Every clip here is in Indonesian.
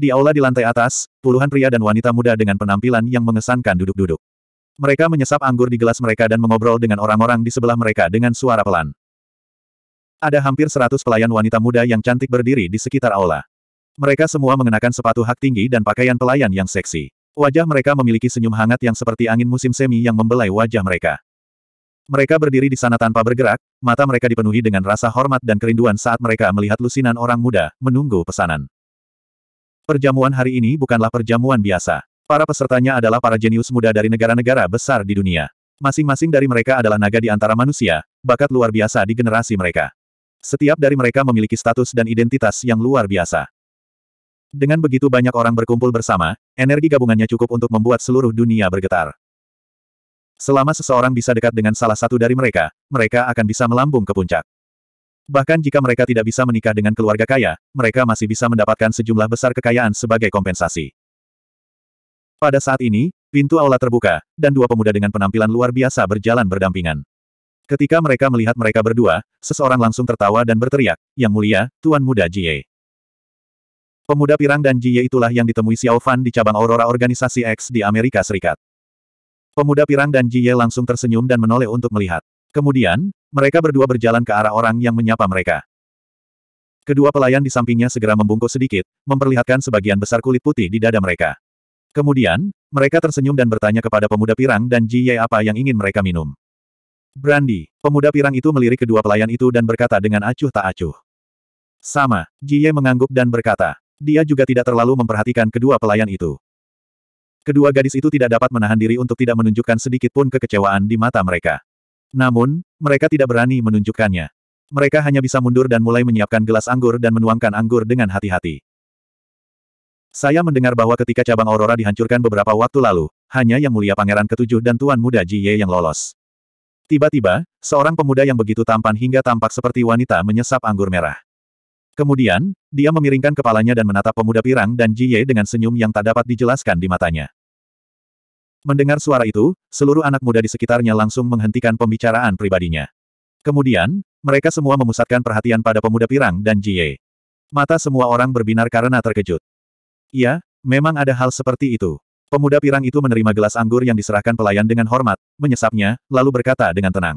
Di aula di lantai atas, puluhan pria dan wanita muda dengan penampilan yang mengesankan duduk-duduk. Mereka menyesap anggur di gelas mereka dan mengobrol dengan orang-orang di sebelah mereka dengan suara pelan. Ada hampir seratus pelayan wanita muda yang cantik berdiri di sekitar aula. Mereka semua mengenakan sepatu hak tinggi dan pakaian pelayan yang seksi. Wajah mereka memiliki senyum hangat yang seperti angin musim semi yang membelai wajah mereka. Mereka berdiri di sana tanpa bergerak, mata mereka dipenuhi dengan rasa hormat dan kerinduan saat mereka melihat lusinan orang muda, menunggu pesanan. Perjamuan hari ini bukanlah perjamuan biasa. Para pesertanya adalah para jenius muda dari negara-negara besar di dunia. Masing-masing dari mereka adalah naga di antara manusia, bakat luar biasa di generasi mereka. Setiap dari mereka memiliki status dan identitas yang luar biasa. Dengan begitu banyak orang berkumpul bersama, energi gabungannya cukup untuk membuat seluruh dunia bergetar. Selama seseorang bisa dekat dengan salah satu dari mereka, mereka akan bisa melambung ke puncak. Bahkan jika mereka tidak bisa menikah dengan keluarga kaya, mereka masih bisa mendapatkan sejumlah besar kekayaan sebagai kompensasi. Pada saat ini, pintu aula terbuka, dan dua pemuda dengan penampilan luar biasa berjalan berdampingan. Ketika mereka melihat mereka berdua, seseorang langsung tertawa dan berteriak, Yang mulia, Tuan Muda Jie. Pemuda pirang dan Jie itulah yang ditemui Xiao Fan di cabang Aurora Organisasi X di Amerika Serikat. Pemuda pirang dan Jie langsung tersenyum dan menoleh untuk melihat. Kemudian, mereka berdua berjalan ke arah orang yang menyapa mereka. Kedua pelayan di sampingnya segera membungkuk sedikit, memperlihatkan sebagian besar kulit putih di dada mereka. Kemudian, mereka tersenyum dan bertanya kepada pemuda pirang dan Ji apa yang ingin mereka minum. Brandy, pemuda pirang itu melirik kedua pelayan itu dan berkata dengan acuh tak acuh. Sama, Ji mengangguk dan berkata. Dia juga tidak terlalu memperhatikan kedua pelayan itu. Kedua gadis itu tidak dapat menahan diri untuk tidak menunjukkan sedikit pun kekecewaan di mata mereka. Namun, mereka tidak berani menunjukkannya. Mereka hanya bisa mundur dan mulai menyiapkan gelas anggur dan menuangkan anggur dengan hati-hati. Saya mendengar bahwa ketika cabang Aurora dihancurkan beberapa waktu lalu, hanya Yang Mulia Pangeran Ketujuh dan Tuan Muda Ye yang lolos. Tiba-tiba, seorang pemuda yang begitu tampan hingga tampak seperti wanita menyesap anggur merah. Kemudian, dia memiringkan kepalanya dan menatap pemuda pirang dan Ye dengan senyum yang tak dapat dijelaskan di matanya. Mendengar suara itu, seluruh anak muda di sekitarnya langsung menghentikan pembicaraan pribadinya. Kemudian, mereka semua memusatkan perhatian pada pemuda pirang dan Jie. Mata semua orang berbinar karena terkejut. Iya, memang ada hal seperti itu. Pemuda pirang itu menerima gelas anggur yang diserahkan pelayan dengan hormat, menyesapnya, lalu berkata dengan tenang.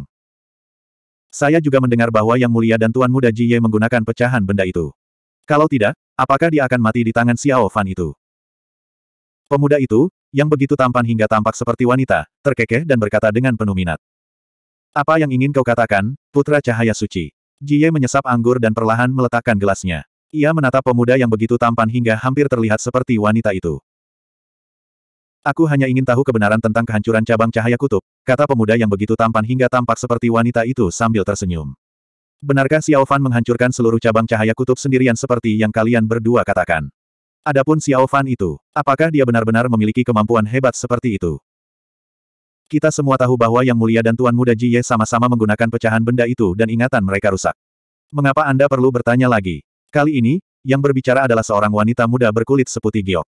Saya juga mendengar bahwa Yang Mulia dan Tuan Muda Jie menggunakan pecahan benda itu. Kalau tidak, apakah dia akan mati di tangan Xiao Fan itu? Pemuda itu, yang begitu tampan hingga tampak seperti wanita, terkekeh dan berkata dengan penuh minat. Apa yang ingin kau katakan, Putra Cahaya Suci? Jie menyesap anggur dan perlahan meletakkan gelasnya. Ia menatap pemuda yang begitu tampan hingga hampir terlihat seperti wanita itu. Aku hanya ingin tahu kebenaran tentang kehancuran cabang cahaya kutub, kata pemuda yang begitu tampan hingga tampak seperti wanita itu sambil tersenyum. Benarkah Xiao Fan menghancurkan seluruh cabang cahaya kutub sendirian seperti yang kalian berdua katakan? Adapun Xiao Fan itu, apakah dia benar-benar memiliki kemampuan hebat seperti itu? Kita semua tahu bahwa Yang Mulia dan Tuan Muda Jie sama-sama menggunakan pecahan benda itu dan ingatan mereka rusak. Mengapa Anda perlu bertanya lagi? Kali ini, yang berbicara adalah seorang wanita muda berkulit seputih giok.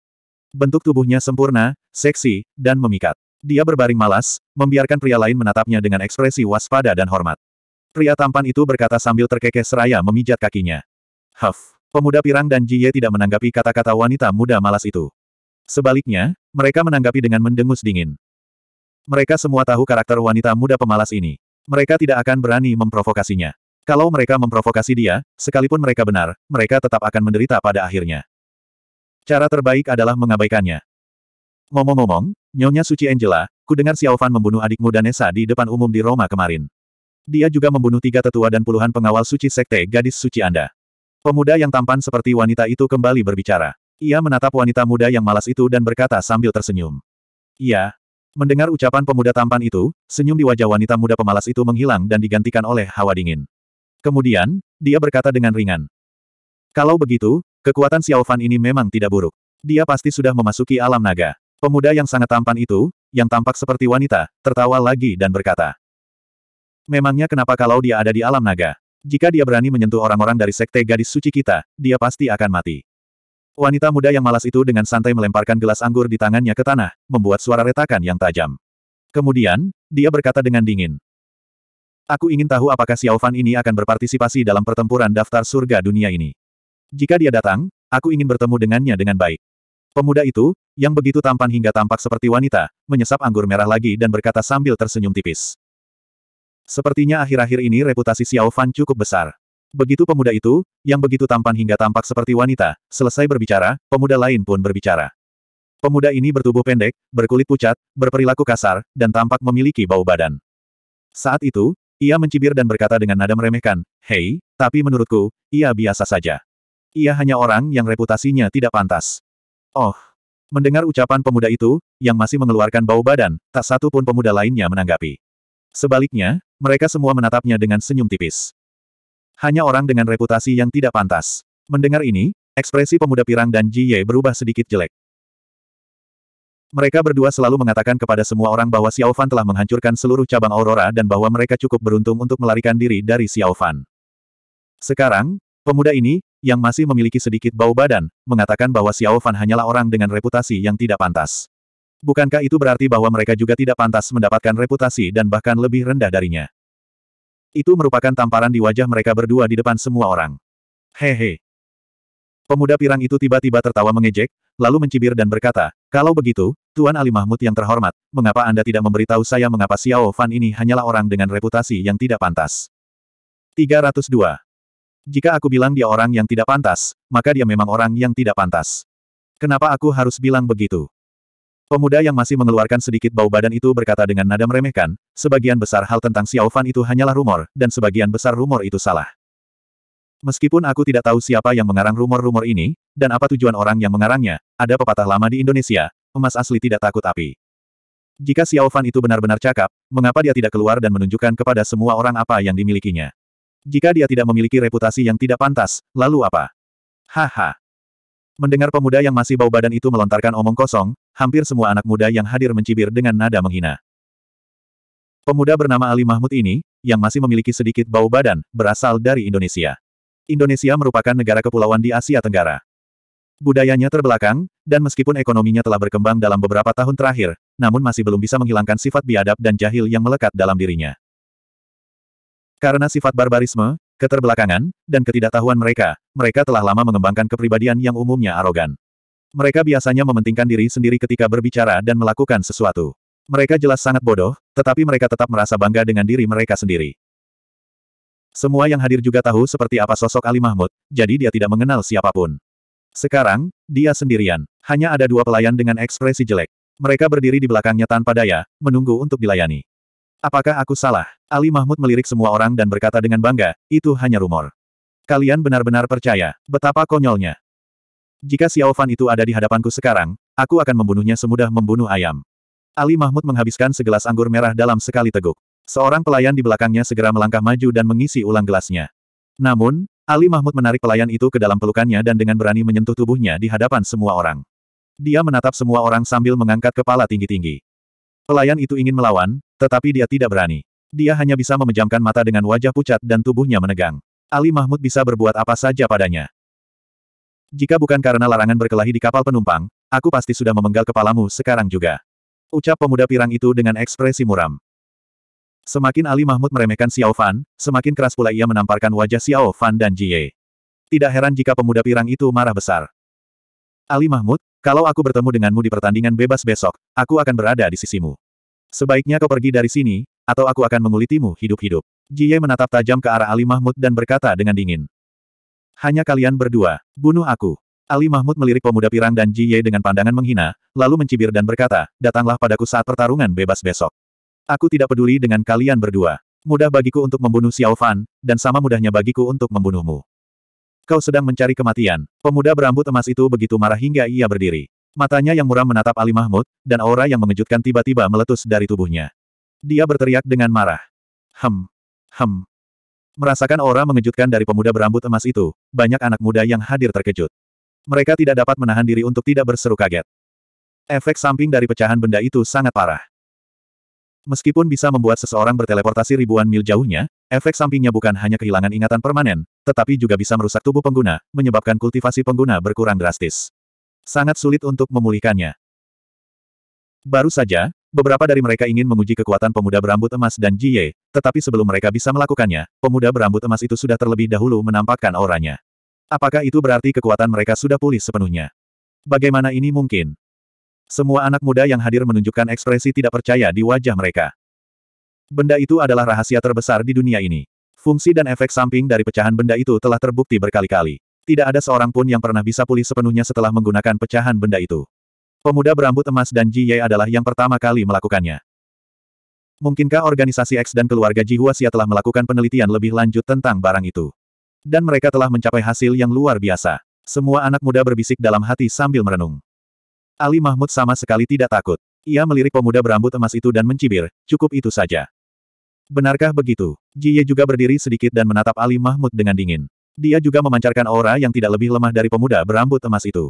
Bentuk tubuhnya sempurna, seksi, dan memikat. Dia berbaring malas, membiarkan pria lain menatapnya dengan ekspresi waspada dan hormat. Pria tampan itu berkata sambil terkekeh seraya memijat kakinya. Huff. Pemuda pirang dan Jiye tidak menanggapi kata-kata wanita muda malas itu. Sebaliknya, mereka menanggapi dengan mendengus dingin. Mereka semua tahu karakter wanita muda pemalas ini. Mereka tidak akan berani memprovokasinya. Kalau mereka memprovokasi dia, sekalipun mereka benar, mereka tetap akan menderita pada akhirnya. Cara terbaik adalah mengabaikannya. Ngomong-ngomong, Nyonya Suci Angela, ku dengar Fan membunuh adikmu Nesa di depan umum di Roma kemarin. Dia juga membunuh tiga tetua dan puluhan pengawal suci sekte gadis suci Anda. Pemuda yang tampan seperti wanita itu kembali berbicara. Ia menatap wanita muda yang malas itu dan berkata sambil tersenyum. Ia Mendengar ucapan pemuda tampan itu, senyum di wajah wanita muda pemalas itu menghilang dan digantikan oleh hawa dingin. Kemudian, dia berkata dengan ringan. Kalau begitu, kekuatan Xiao Fan ini memang tidak buruk. Dia pasti sudah memasuki alam naga. Pemuda yang sangat tampan itu, yang tampak seperti wanita, tertawa lagi dan berkata. Memangnya kenapa kalau dia ada di alam naga, jika dia berani menyentuh orang-orang dari sekte gadis suci kita, dia pasti akan mati. Wanita muda yang malas itu dengan santai melemparkan gelas anggur di tangannya ke tanah, membuat suara retakan yang tajam. Kemudian, dia berkata dengan dingin. Aku ingin tahu apakah Xiao Fan ini akan berpartisipasi dalam pertempuran daftar surga dunia ini. Jika dia datang, aku ingin bertemu dengannya dengan baik. Pemuda itu, yang begitu tampan hingga tampak seperti wanita, menyesap anggur merah lagi dan berkata sambil tersenyum tipis. Sepertinya akhir-akhir ini reputasi Xiao Fan cukup besar. Begitu pemuda itu, yang begitu tampan hingga tampak seperti wanita, selesai berbicara, pemuda lain pun berbicara. Pemuda ini bertubuh pendek, berkulit pucat, berperilaku kasar, dan tampak memiliki bau badan. Saat itu, ia mencibir dan berkata dengan nada meremehkan, Hei, tapi menurutku, ia biasa saja. Ia hanya orang yang reputasinya tidak pantas. Oh. Mendengar ucapan pemuda itu, yang masih mengeluarkan bau badan, tak satu pun pemuda lainnya menanggapi. Sebaliknya, mereka semua menatapnya dengan senyum tipis. Hanya orang dengan reputasi yang tidak pantas. Mendengar ini, ekspresi pemuda pirang dan Ji Ye berubah sedikit jelek. Mereka berdua selalu mengatakan kepada semua orang bahwa Xiao Fan telah menghancurkan seluruh cabang Aurora dan bahwa mereka cukup beruntung untuk melarikan diri dari Xiao Fan. Sekarang, pemuda ini, yang masih memiliki sedikit bau badan, mengatakan bahwa Xiao Fan hanyalah orang dengan reputasi yang tidak pantas. Bukankah itu berarti bahwa mereka juga tidak pantas mendapatkan reputasi dan bahkan lebih rendah darinya? Itu merupakan tamparan di wajah mereka berdua di depan semua orang. Hehe. Pemuda pirang itu tiba-tiba tertawa mengejek, lalu mencibir dan berkata, Kalau begitu, Tuan Ali Mahmud yang terhormat, mengapa Anda tidak memberitahu saya mengapa Xiao Fan ini hanyalah orang dengan reputasi yang tidak pantas? 302. Jika aku bilang dia orang yang tidak pantas, maka dia memang orang yang tidak pantas. Kenapa aku harus bilang begitu? Pemuda yang masih mengeluarkan sedikit bau badan itu berkata dengan nada meremehkan, sebagian besar hal tentang Xiao Fan itu hanyalah rumor, dan sebagian besar rumor itu salah. Meskipun aku tidak tahu siapa yang mengarang rumor-rumor ini, dan apa tujuan orang yang mengarangnya, ada pepatah lama di Indonesia, emas asli tidak takut api. Jika Xiao Fan itu benar-benar cakap, mengapa dia tidak keluar dan menunjukkan kepada semua orang apa yang dimilikinya? Jika dia tidak memiliki reputasi yang tidak pantas, lalu apa? Haha. Mendengar pemuda yang masih bau badan itu melontarkan omong kosong, hampir semua anak muda yang hadir mencibir dengan nada menghina. Pemuda bernama Ali Mahmud ini, yang masih memiliki sedikit bau badan, berasal dari Indonesia. Indonesia merupakan negara kepulauan di Asia Tenggara. Budayanya terbelakang, dan meskipun ekonominya telah berkembang dalam beberapa tahun terakhir, namun masih belum bisa menghilangkan sifat biadab dan jahil yang melekat dalam dirinya. Karena sifat barbarisme, keterbelakangan, dan ketidaktahuan mereka, mereka telah lama mengembangkan kepribadian yang umumnya arogan. Mereka biasanya mementingkan diri sendiri ketika berbicara dan melakukan sesuatu. Mereka jelas sangat bodoh, tetapi mereka tetap merasa bangga dengan diri mereka sendiri. Semua yang hadir juga tahu seperti apa sosok Ali Mahmud, jadi dia tidak mengenal siapapun. Sekarang, dia sendirian. Hanya ada dua pelayan dengan ekspresi jelek. Mereka berdiri di belakangnya tanpa daya, menunggu untuk dilayani. Apakah aku salah? Ali Mahmud melirik semua orang dan berkata dengan bangga, itu hanya rumor. Kalian benar-benar percaya, betapa konyolnya. Jika Xiao Fan itu ada di hadapanku sekarang, aku akan membunuhnya semudah membunuh ayam. Ali Mahmud menghabiskan segelas anggur merah dalam sekali teguk. Seorang pelayan di belakangnya segera melangkah maju dan mengisi ulang gelasnya. Namun, Ali Mahmud menarik pelayan itu ke dalam pelukannya dan dengan berani menyentuh tubuhnya di hadapan semua orang. Dia menatap semua orang sambil mengangkat kepala tinggi-tinggi. Pelayan itu ingin melawan, tetapi dia tidak berani. Dia hanya bisa memejamkan mata dengan wajah pucat dan tubuhnya menegang. Ali Mahmud bisa berbuat apa saja padanya. Jika bukan karena larangan berkelahi di kapal penumpang, aku pasti sudah memenggal kepalamu sekarang juga. Ucap pemuda pirang itu dengan ekspresi muram. Semakin Ali Mahmud meremehkan Xiao Fan, semakin keras pula ia menamparkan wajah Xiao Fan dan Jie. Tidak heran jika pemuda pirang itu marah besar. Ali Mahmud, kalau aku bertemu denganmu di pertandingan bebas besok, aku akan berada di sisimu. Sebaiknya kau pergi dari sini, atau aku akan mengulitimu hidup-hidup. Jie menatap tajam ke arah Ali Mahmud dan berkata dengan dingin. Hanya kalian berdua, bunuh aku. Ali Mahmud melirik pemuda pirang dan Jie dengan pandangan menghina, lalu mencibir dan berkata, datanglah padaku saat pertarungan bebas besok. Aku tidak peduli dengan kalian berdua. Mudah bagiku untuk membunuh Xiao Fan, dan sama mudahnya bagiku untuk membunuhmu. Kau sedang mencari kematian. Pemuda berambut emas itu begitu marah hingga ia berdiri. Matanya yang muram menatap Ali Mahmud, dan aura yang mengejutkan tiba-tiba meletus dari tubuhnya. Dia berteriak dengan marah. Hem. Hem. Merasakan aura mengejutkan dari pemuda berambut emas itu, banyak anak muda yang hadir terkejut. Mereka tidak dapat menahan diri untuk tidak berseru kaget. Efek samping dari pecahan benda itu sangat parah. Meskipun bisa membuat seseorang berteleportasi ribuan mil jauhnya, efek sampingnya bukan hanya kehilangan ingatan permanen, tetapi juga bisa merusak tubuh pengguna, menyebabkan kultivasi pengguna berkurang drastis. Sangat sulit untuk memulihkannya. Baru saja, beberapa dari mereka ingin menguji kekuatan pemuda berambut emas dan Jie, tetapi sebelum mereka bisa melakukannya, pemuda berambut emas itu sudah terlebih dahulu menampakkan auranya. Apakah itu berarti kekuatan mereka sudah pulih sepenuhnya? Bagaimana ini mungkin? Semua anak muda yang hadir menunjukkan ekspresi tidak percaya di wajah mereka. Benda itu adalah rahasia terbesar di dunia ini. Fungsi dan efek samping dari pecahan benda itu telah terbukti berkali-kali. Tidak ada seorang pun yang pernah bisa pulih sepenuhnya setelah menggunakan pecahan benda itu. Pemuda berambut emas dan Ji Ye adalah yang pertama kali melakukannya. Mungkinkah organisasi X dan keluarga Ji Huaxia telah melakukan penelitian lebih lanjut tentang barang itu? Dan mereka telah mencapai hasil yang luar biasa. Semua anak muda berbisik dalam hati sambil merenung. Ali Mahmud sama sekali tidak takut. Ia melirik pemuda berambut emas itu dan mencibir, cukup itu saja. Benarkah begitu? Ji Ye juga berdiri sedikit dan menatap Ali Mahmud dengan dingin. Dia juga memancarkan aura yang tidak lebih lemah dari pemuda berambut emas itu.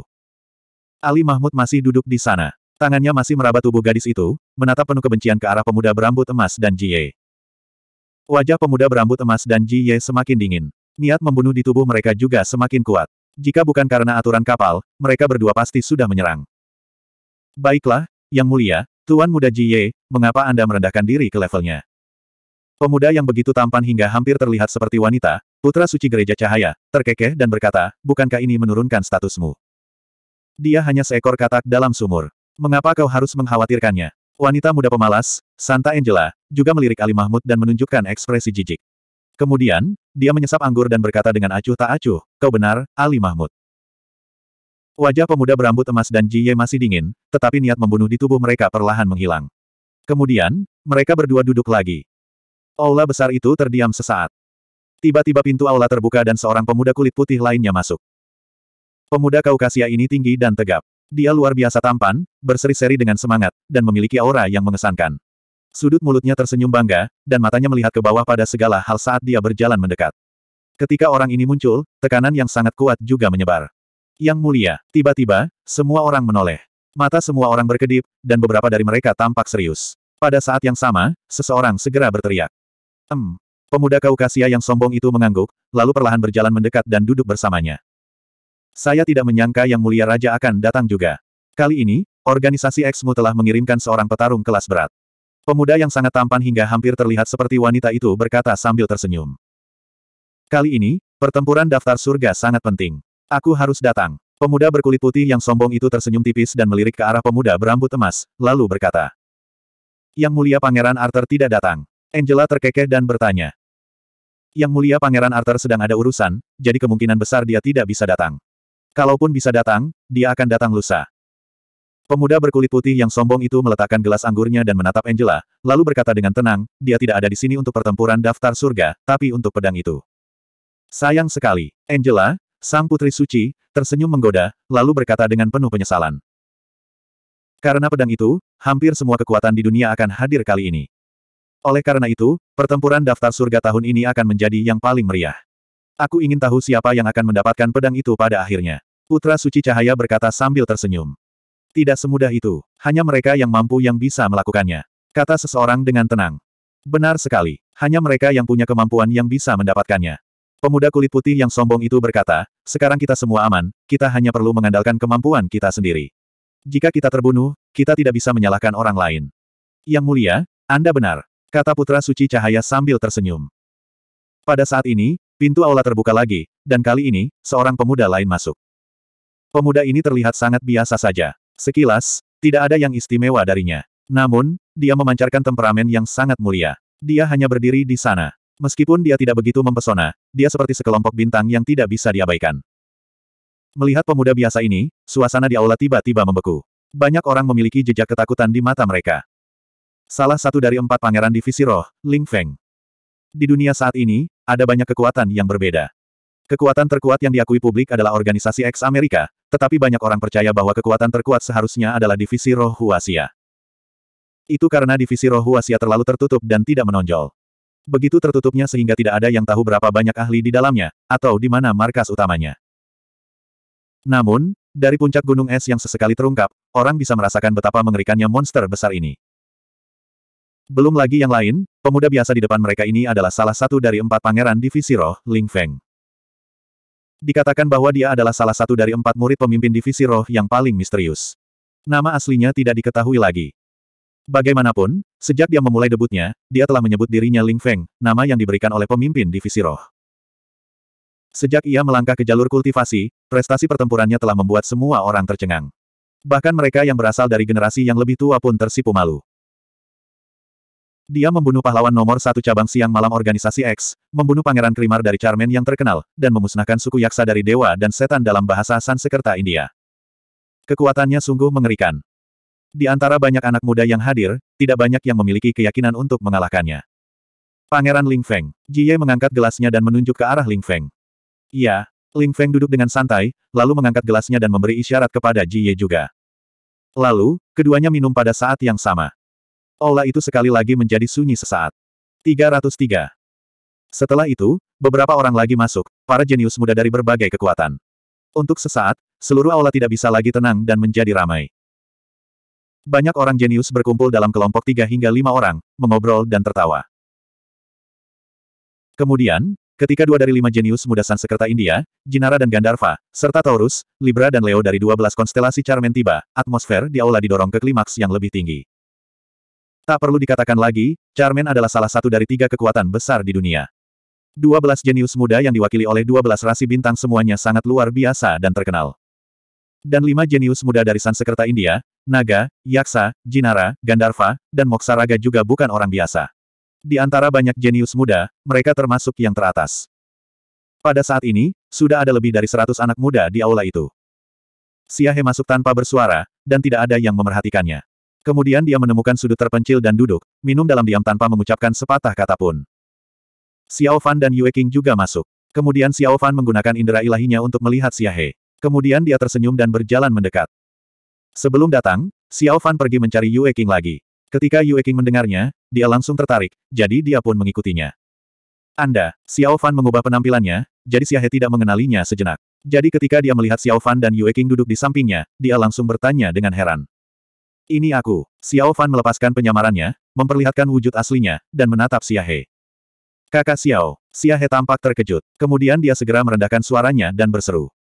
Ali Mahmud masih duduk di sana. Tangannya masih meraba tubuh gadis itu, menatap penuh kebencian ke arah pemuda berambut emas dan Jie. Wajah pemuda berambut emas dan Jie semakin dingin. Niat membunuh di tubuh mereka juga semakin kuat. Jika bukan karena aturan kapal, mereka berdua pasti sudah menyerang. Baiklah, Yang Mulia, Tuan Muda Jie, mengapa Anda merendahkan diri ke levelnya? Pemuda yang begitu tampan hingga hampir terlihat seperti wanita, Putra Suci Gereja Cahaya, terkekeh dan berkata, bukankah ini menurunkan statusmu? Dia hanya seekor katak dalam sumur. Mengapa kau harus mengkhawatirkannya? Wanita muda pemalas, Santa Angela, juga melirik Ali Mahmud dan menunjukkan ekspresi jijik. Kemudian, dia menyesap anggur dan berkata dengan acuh tak acuh, kau benar, Ali Mahmud. Wajah pemuda berambut emas dan Jiye masih dingin, tetapi niat membunuh di tubuh mereka perlahan menghilang. Kemudian, mereka berdua duduk lagi. Ola besar itu terdiam sesaat. Tiba-tiba pintu aula terbuka dan seorang pemuda kulit putih lainnya masuk. Pemuda Kaukasia ini tinggi dan tegap. Dia luar biasa tampan, berseri-seri dengan semangat, dan memiliki aura yang mengesankan. Sudut mulutnya tersenyum bangga, dan matanya melihat ke bawah pada segala hal saat dia berjalan mendekat. Ketika orang ini muncul, tekanan yang sangat kuat juga menyebar. Yang mulia, tiba-tiba, semua orang menoleh. Mata semua orang berkedip, dan beberapa dari mereka tampak serius. Pada saat yang sama, seseorang segera berteriak. Em, Pemuda Kaukasia yang sombong itu mengangguk, lalu perlahan berjalan mendekat dan duduk bersamanya. Saya tidak menyangka Yang Mulia Raja akan datang juga. Kali ini, organisasi Exmu telah mengirimkan seorang petarung kelas berat. Pemuda yang sangat tampan hingga hampir terlihat seperti wanita itu berkata sambil tersenyum. Kali ini, pertempuran daftar surga sangat penting. Aku harus datang. Pemuda berkulit putih yang sombong itu tersenyum tipis dan melirik ke arah pemuda berambut emas, lalu berkata. Yang mulia Pangeran Arthur tidak datang. Angela terkekeh dan bertanya, yang mulia Pangeran Arthur sedang ada urusan, jadi kemungkinan besar dia tidak bisa datang. Kalaupun bisa datang, dia akan datang lusa. Pemuda berkulit putih yang sombong itu meletakkan gelas anggurnya dan menatap Angela, lalu berkata dengan tenang, dia tidak ada di sini untuk pertempuran daftar surga, tapi untuk pedang itu. Sayang sekali. Angela, sang putri suci, tersenyum menggoda, lalu berkata dengan penuh penyesalan. Karena pedang itu, hampir semua kekuatan di dunia akan hadir kali ini. Oleh karena itu, pertempuran daftar surga tahun ini akan menjadi yang paling meriah. Aku ingin tahu siapa yang akan mendapatkan pedang itu pada akhirnya. Putra Suci Cahaya berkata sambil tersenyum. Tidak semudah itu, hanya mereka yang mampu yang bisa melakukannya. Kata seseorang dengan tenang. Benar sekali, hanya mereka yang punya kemampuan yang bisa mendapatkannya. Pemuda kulit putih yang sombong itu berkata, sekarang kita semua aman, kita hanya perlu mengandalkan kemampuan kita sendiri. Jika kita terbunuh, kita tidak bisa menyalahkan orang lain. Yang mulia, Anda benar kata Putra Suci Cahaya sambil tersenyum. Pada saat ini, pintu aula terbuka lagi, dan kali ini, seorang pemuda lain masuk. Pemuda ini terlihat sangat biasa saja. Sekilas, tidak ada yang istimewa darinya. Namun, dia memancarkan temperamen yang sangat mulia. Dia hanya berdiri di sana. Meskipun dia tidak begitu mempesona, dia seperti sekelompok bintang yang tidak bisa diabaikan. Melihat pemuda biasa ini, suasana di aula tiba-tiba membeku. Banyak orang memiliki jejak ketakutan di mata mereka salah satu dari empat pangeran divisi roh, Ling Feng. Di dunia saat ini, ada banyak kekuatan yang berbeda. Kekuatan terkuat yang diakui publik adalah organisasi X Amerika, tetapi banyak orang percaya bahwa kekuatan terkuat seharusnya adalah divisi roh Huasia. Itu karena divisi roh Huasia terlalu tertutup dan tidak menonjol. Begitu tertutupnya sehingga tidak ada yang tahu berapa banyak ahli di dalamnya, atau di mana markas utamanya. Namun, dari puncak gunung es yang sesekali terungkap, orang bisa merasakan betapa mengerikannya monster besar ini. Belum lagi yang lain, pemuda biasa di depan mereka ini adalah salah satu dari empat pangeran divisi roh, Ling Feng. Dikatakan bahwa dia adalah salah satu dari empat murid pemimpin divisi roh yang paling misterius. Nama aslinya tidak diketahui lagi. Bagaimanapun, sejak dia memulai debutnya, dia telah menyebut dirinya Ling Feng, nama yang diberikan oleh pemimpin divisi roh. Sejak ia melangkah ke jalur kultivasi, prestasi pertempurannya telah membuat semua orang tercengang. Bahkan mereka yang berasal dari generasi yang lebih tua pun tersipu malu. Dia membunuh pahlawan nomor satu cabang siang malam organisasi X, membunuh pangeran Krimar dari Charmen yang terkenal, dan memusnahkan suku yaksa dari dewa dan setan dalam bahasa Sansekerta India. Kekuatannya sungguh mengerikan. Di antara banyak anak muda yang hadir, tidak banyak yang memiliki keyakinan untuk mengalahkannya. Pangeran Ling Feng, Ji Ye mengangkat gelasnya dan menunjuk ke arah Ling Feng. Iya, Ling Feng duduk dengan santai, lalu mengangkat gelasnya dan memberi isyarat kepada Ji Ye juga. Lalu, keduanya minum pada saat yang sama. Aula itu sekali lagi menjadi sunyi sesaat. 303. Setelah itu, beberapa orang lagi masuk, para jenius muda dari berbagai kekuatan. Untuk sesaat, seluruh aula tidak bisa lagi tenang dan menjadi ramai. Banyak orang jenius berkumpul dalam kelompok tiga hingga lima orang, mengobrol dan tertawa. Kemudian, ketika dua dari lima jenius muda Sansekerta India, Jinara dan Gandharva, serta Taurus, Libra dan Leo dari 12 konstelasi Charmen tiba, atmosfer di aula didorong ke klimaks yang lebih tinggi. Tak perlu dikatakan lagi, Charmen adalah salah satu dari tiga kekuatan besar di dunia. 12 jenius muda yang diwakili oleh 12 rasi bintang semuanya sangat luar biasa dan terkenal. Dan lima jenius muda dari Sansekerta India, Naga, Yaksa, Jinara, Gandharva, dan Moksaraga juga bukan orang biasa. Di antara banyak jenius muda, mereka termasuk yang teratas. Pada saat ini, sudah ada lebih dari 100 anak muda di aula itu. Siahe masuk tanpa bersuara, dan tidak ada yang memerhatikannya. Kemudian dia menemukan sudut terpencil dan duduk, minum dalam diam tanpa mengucapkan sepatah kata pun. Xiao Fan dan Yue King juga masuk. Kemudian Xiao Fan menggunakan indera ilahinya untuk melihat Xiahe. Kemudian dia tersenyum dan berjalan mendekat. Sebelum datang, Xiao Fan pergi mencari Yue King lagi. Ketika Yue King mendengarnya, dia langsung tertarik, jadi dia pun mengikutinya. Anda, Xiao Fan mengubah penampilannya, jadi Xiahe tidak mengenalinya sejenak. Jadi ketika dia melihat Xiao Fan dan Yue King duduk di sampingnya, dia langsung bertanya dengan heran. Ini aku. Xiao Fan melepaskan penyamarannya, memperlihatkan wujud aslinya, dan menatap He. Kakak Xiao. He tampak terkejut. Kemudian dia segera merendahkan suaranya dan berseru.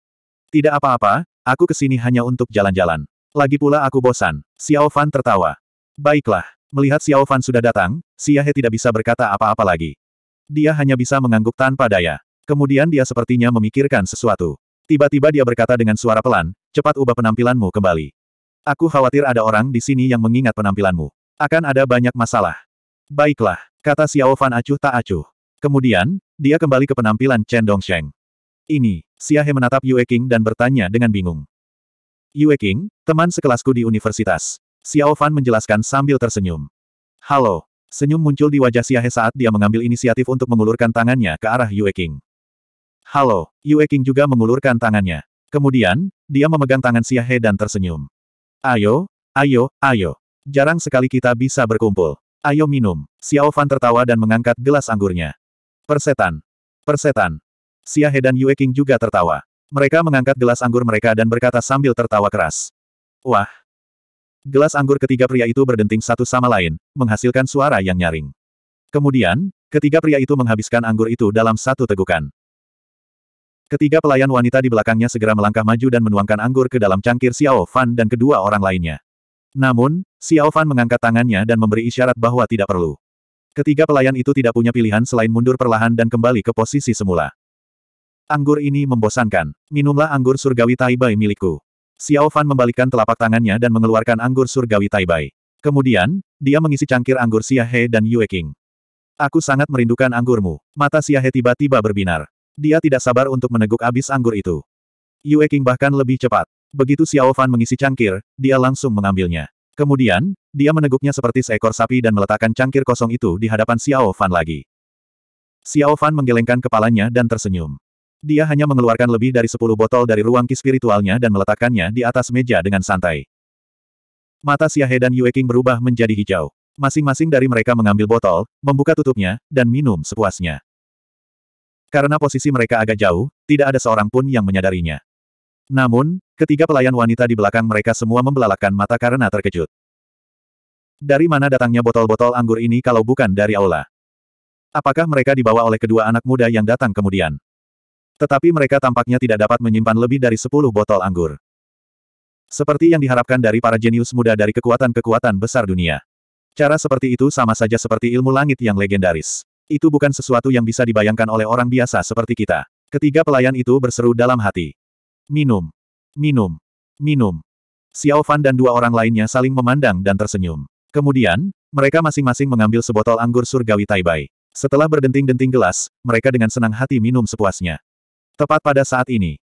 Tidak apa-apa, aku kesini hanya untuk jalan-jalan. Lagi pula aku bosan. Xiao Fan tertawa. Baiklah. Melihat Xiao Fan sudah datang, He tidak bisa berkata apa-apa lagi. Dia hanya bisa mengangguk tanpa daya. Kemudian dia sepertinya memikirkan sesuatu. Tiba-tiba dia berkata dengan suara pelan, cepat ubah penampilanmu kembali. Aku khawatir ada orang di sini yang mengingat penampilanmu. Akan ada banyak masalah. Baiklah, kata Xiao Fan acuh tak acuh. Kemudian, dia kembali ke penampilan Chen Dongsheng. Ini, Xiahe menatap Yue King dan bertanya dengan bingung. Yue King, teman sekelasku di universitas. Xiao Fan menjelaskan sambil tersenyum. Halo. Senyum muncul di wajah Xiahe saat dia mengambil inisiatif untuk mengulurkan tangannya ke arah Yue King. Halo. Yue King juga mengulurkan tangannya. Kemudian, dia memegang tangan Xiahe dan tersenyum. Ayo, ayo, ayo. Jarang sekali kita bisa berkumpul. Ayo minum. Xiao Fan tertawa dan mengangkat gelas anggurnya. Persetan. Persetan. Xia He dan Yue King juga tertawa. Mereka mengangkat gelas anggur mereka dan berkata sambil tertawa keras. Wah. Gelas anggur ketiga pria itu berdenting satu sama lain, menghasilkan suara yang nyaring. Kemudian, ketiga pria itu menghabiskan anggur itu dalam satu tegukan. Ketiga pelayan wanita di belakangnya segera melangkah maju dan menuangkan anggur ke dalam cangkir Xiao Fan dan kedua orang lainnya. Namun, Xiao Fan mengangkat tangannya dan memberi isyarat bahwa tidak perlu. Ketiga pelayan itu tidak punya pilihan selain mundur perlahan dan kembali ke posisi semula. Anggur ini membosankan. Minumlah anggur surgawi Taibai milikku. Xiao Fan membalikkan telapak tangannya dan mengeluarkan anggur surgawi Taibai. Kemudian, dia mengisi cangkir anggur Xia He dan Yue King. Aku sangat merindukan anggurmu. Mata Xiahe tiba-tiba berbinar. Dia tidak sabar untuk meneguk abis anggur itu. Yue Qing bahkan lebih cepat. Begitu Xiao Fan mengisi cangkir, dia langsung mengambilnya. Kemudian, dia meneguknya seperti seekor sapi dan meletakkan cangkir kosong itu di hadapan Xiao Fan lagi. Xiao Fan menggelengkan kepalanya dan tersenyum. Dia hanya mengeluarkan lebih dari sepuluh botol dari ruang ki spiritualnya dan meletakkannya di atas meja dengan santai. Mata Xiahe dan Yue Qing berubah menjadi hijau. Masing-masing dari mereka mengambil botol, membuka tutupnya, dan minum sepuasnya. Karena posisi mereka agak jauh, tidak ada seorang pun yang menyadarinya. Namun, ketiga pelayan wanita di belakang mereka semua membelalakan mata karena terkejut. Dari mana datangnya botol-botol anggur ini kalau bukan dari aula? Apakah mereka dibawa oleh kedua anak muda yang datang kemudian? Tetapi mereka tampaknya tidak dapat menyimpan lebih dari sepuluh botol anggur. Seperti yang diharapkan dari para jenius muda dari kekuatan-kekuatan besar dunia. Cara seperti itu sama saja seperti ilmu langit yang legendaris. Itu bukan sesuatu yang bisa dibayangkan oleh orang biasa seperti kita. Ketiga pelayan itu berseru dalam hati. Minum. Minum. Minum. Xiao Fan dan dua orang lainnya saling memandang dan tersenyum. Kemudian, mereka masing-masing mengambil sebotol anggur surgawi Taibai. Setelah berdenting-denting gelas, mereka dengan senang hati minum sepuasnya. Tepat pada saat ini,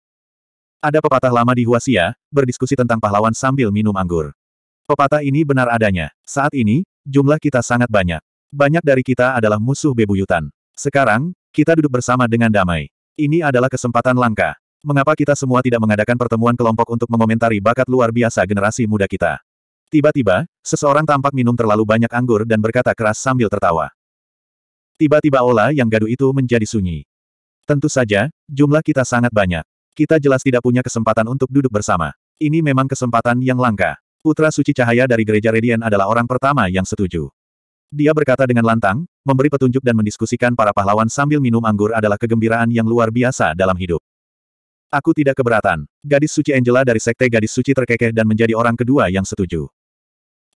ada pepatah lama di Huasia, berdiskusi tentang pahlawan sambil minum anggur. Pepatah ini benar adanya. Saat ini, jumlah kita sangat banyak. Banyak dari kita adalah musuh bebuyutan. Sekarang, kita duduk bersama dengan damai. Ini adalah kesempatan langka. Mengapa kita semua tidak mengadakan pertemuan kelompok untuk mengomentari bakat luar biasa generasi muda kita? Tiba-tiba, seseorang tampak minum terlalu banyak anggur dan berkata keras sambil tertawa. Tiba-tiba Ola yang gaduh itu menjadi sunyi. Tentu saja, jumlah kita sangat banyak. Kita jelas tidak punya kesempatan untuk duduk bersama. Ini memang kesempatan yang langka. Putra Suci Cahaya dari Gereja Redian adalah orang pertama yang setuju. Dia berkata dengan lantang, memberi petunjuk dan mendiskusikan para pahlawan sambil minum anggur adalah kegembiraan yang luar biasa dalam hidup. Aku tidak keberatan. Gadis suci Angela dari sekte gadis suci terkekeh dan menjadi orang kedua yang setuju.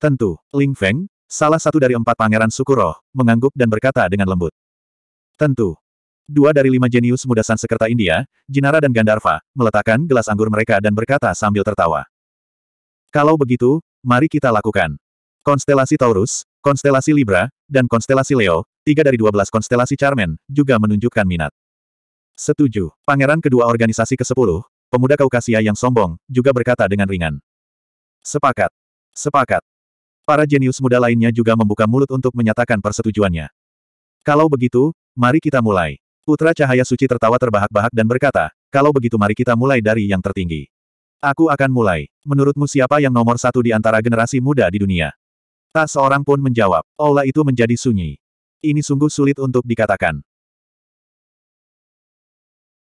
Tentu, Ling Feng, salah satu dari empat pangeran suku roh, mengangguk dan berkata dengan lembut. Tentu. Dua dari lima jenius muda Sansekerta India, Jinara dan Gandharva, meletakkan gelas anggur mereka dan berkata sambil tertawa. Kalau begitu, mari kita lakukan. Konstelasi Taurus, konstelasi Libra, dan konstelasi Leo, tiga dari dua belas konstelasi Charmen, juga menunjukkan minat. Setuju. Pangeran kedua organisasi ke-10, pemuda Kaukasia yang sombong, juga berkata dengan ringan. Sepakat. Sepakat. Para jenius muda lainnya juga membuka mulut untuk menyatakan persetujuannya. Kalau begitu, mari kita mulai. Putra Cahaya Suci tertawa terbahak-bahak dan berkata, kalau begitu mari kita mulai dari yang tertinggi. Aku akan mulai. Menurutmu siapa yang nomor satu di antara generasi muda di dunia? Tak seorang pun menjawab. Aula itu menjadi sunyi. Ini sungguh sulit untuk dikatakan.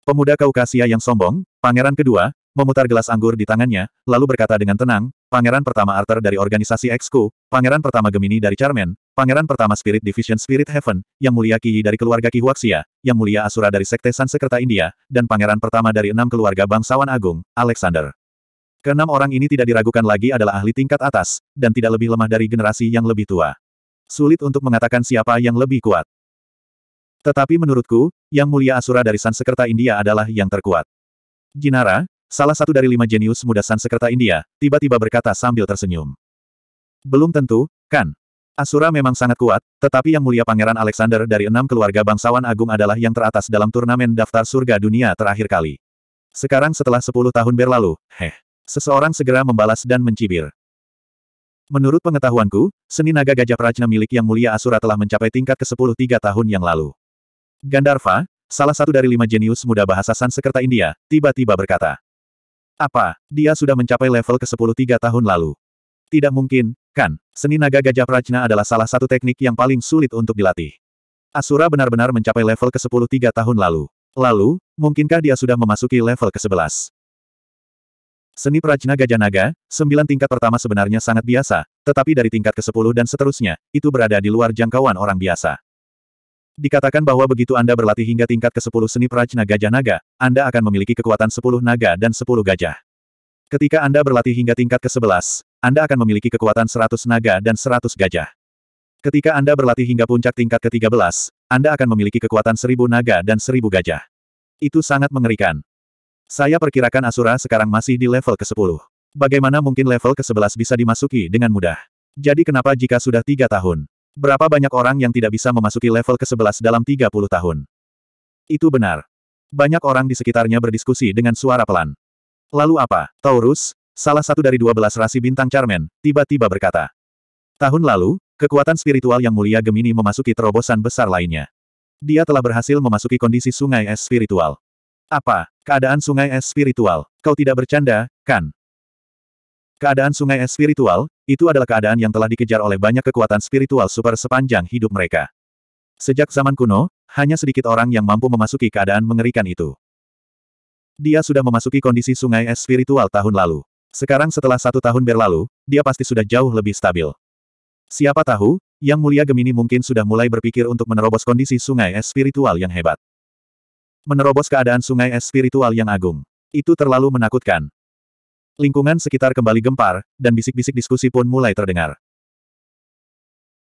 Pemuda Kaukasia yang sombong, pangeran kedua, memutar gelas anggur di tangannya, lalu berkata dengan tenang, pangeran pertama Arthur dari organisasi Exco, pangeran pertama Gemini dari Charmen, pangeran pertama Spirit Division Spirit Heaven, yang mulia Kiyi dari keluarga Kihuaxia, yang mulia Asura dari Sekte Sansekerta India, dan pangeran pertama dari enam keluarga bangsawan agung, Alexander. Keenam orang ini tidak diragukan lagi adalah ahli tingkat atas, dan tidak lebih lemah dari generasi yang lebih tua. Sulit untuk mengatakan siapa yang lebih kuat. Tetapi menurutku, yang mulia Asura dari Sansekerta India adalah yang terkuat. Jinara, salah satu dari lima jenius muda Sansekerta India, tiba-tiba berkata sambil tersenyum. Belum tentu, kan? Asura memang sangat kuat, tetapi yang mulia Pangeran Alexander dari enam keluarga bangsawan agung adalah yang teratas dalam turnamen daftar surga dunia terakhir kali. Sekarang setelah sepuluh tahun berlalu, heh. Seseorang segera membalas dan mencibir. Menurut pengetahuanku, seni naga gajah prajna milik Yang Mulia Asura telah mencapai tingkat ke-10 tiga tahun yang lalu. Gandharva, salah satu dari lima jenius muda bahasa Sansekerta India, tiba-tiba berkata. Apa, dia sudah mencapai level ke-10 tiga tahun lalu? Tidak mungkin, kan? Seni naga gajah prajna adalah salah satu teknik yang paling sulit untuk dilatih. Asura benar-benar mencapai level ke-10 tiga tahun lalu. Lalu, mungkinkah dia sudah memasuki level ke-11? Seni Prajna Gajah Naga, sembilan tingkat pertama sebenarnya sangat biasa, tetapi dari tingkat ke-10 dan seterusnya, itu berada di luar jangkauan orang biasa. Dikatakan bahwa begitu Anda berlatih hingga tingkat ke-10 seni Prajna Gajah Naga, Anda akan memiliki kekuatan 10 naga dan 10 gajah. Ketika Anda berlatih hingga tingkat ke-11, Anda akan memiliki kekuatan 100 naga dan 100 gajah. Ketika Anda berlatih hingga puncak tingkat ke-13, Anda akan memiliki kekuatan 1000 naga dan 1000 gajah. Itu sangat mengerikan. Saya perkirakan Asura sekarang masih di level ke-10. Bagaimana mungkin level ke-11 bisa dimasuki dengan mudah? Jadi kenapa jika sudah tiga tahun? Berapa banyak orang yang tidak bisa memasuki level ke-11 dalam 30 tahun? Itu benar. Banyak orang di sekitarnya berdiskusi dengan suara pelan. Lalu apa? Taurus, salah satu dari dua belas rasi bintang Charmen, tiba-tiba berkata. Tahun lalu, kekuatan spiritual yang mulia Gemini memasuki terobosan besar lainnya. Dia telah berhasil memasuki kondisi sungai es spiritual. Apa? Keadaan sungai es spiritual. Kau tidak bercanda, kan? Keadaan sungai es spiritual, itu adalah keadaan yang telah dikejar oleh banyak kekuatan spiritual super sepanjang hidup mereka. Sejak zaman kuno, hanya sedikit orang yang mampu memasuki keadaan mengerikan itu. Dia sudah memasuki kondisi sungai es spiritual tahun lalu. Sekarang setelah satu tahun berlalu, dia pasti sudah jauh lebih stabil. Siapa tahu, Yang Mulia Gemini mungkin sudah mulai berpikir untuk menerobos kondisi sungai es spiritual yang hebat. Menerobos keadaan sungai es spiritual yang agung. Itu terlalu menakutkan. Lingkungan sekitar kembali gempar, dan bisik-bisik diskusi pun mulai terdengar.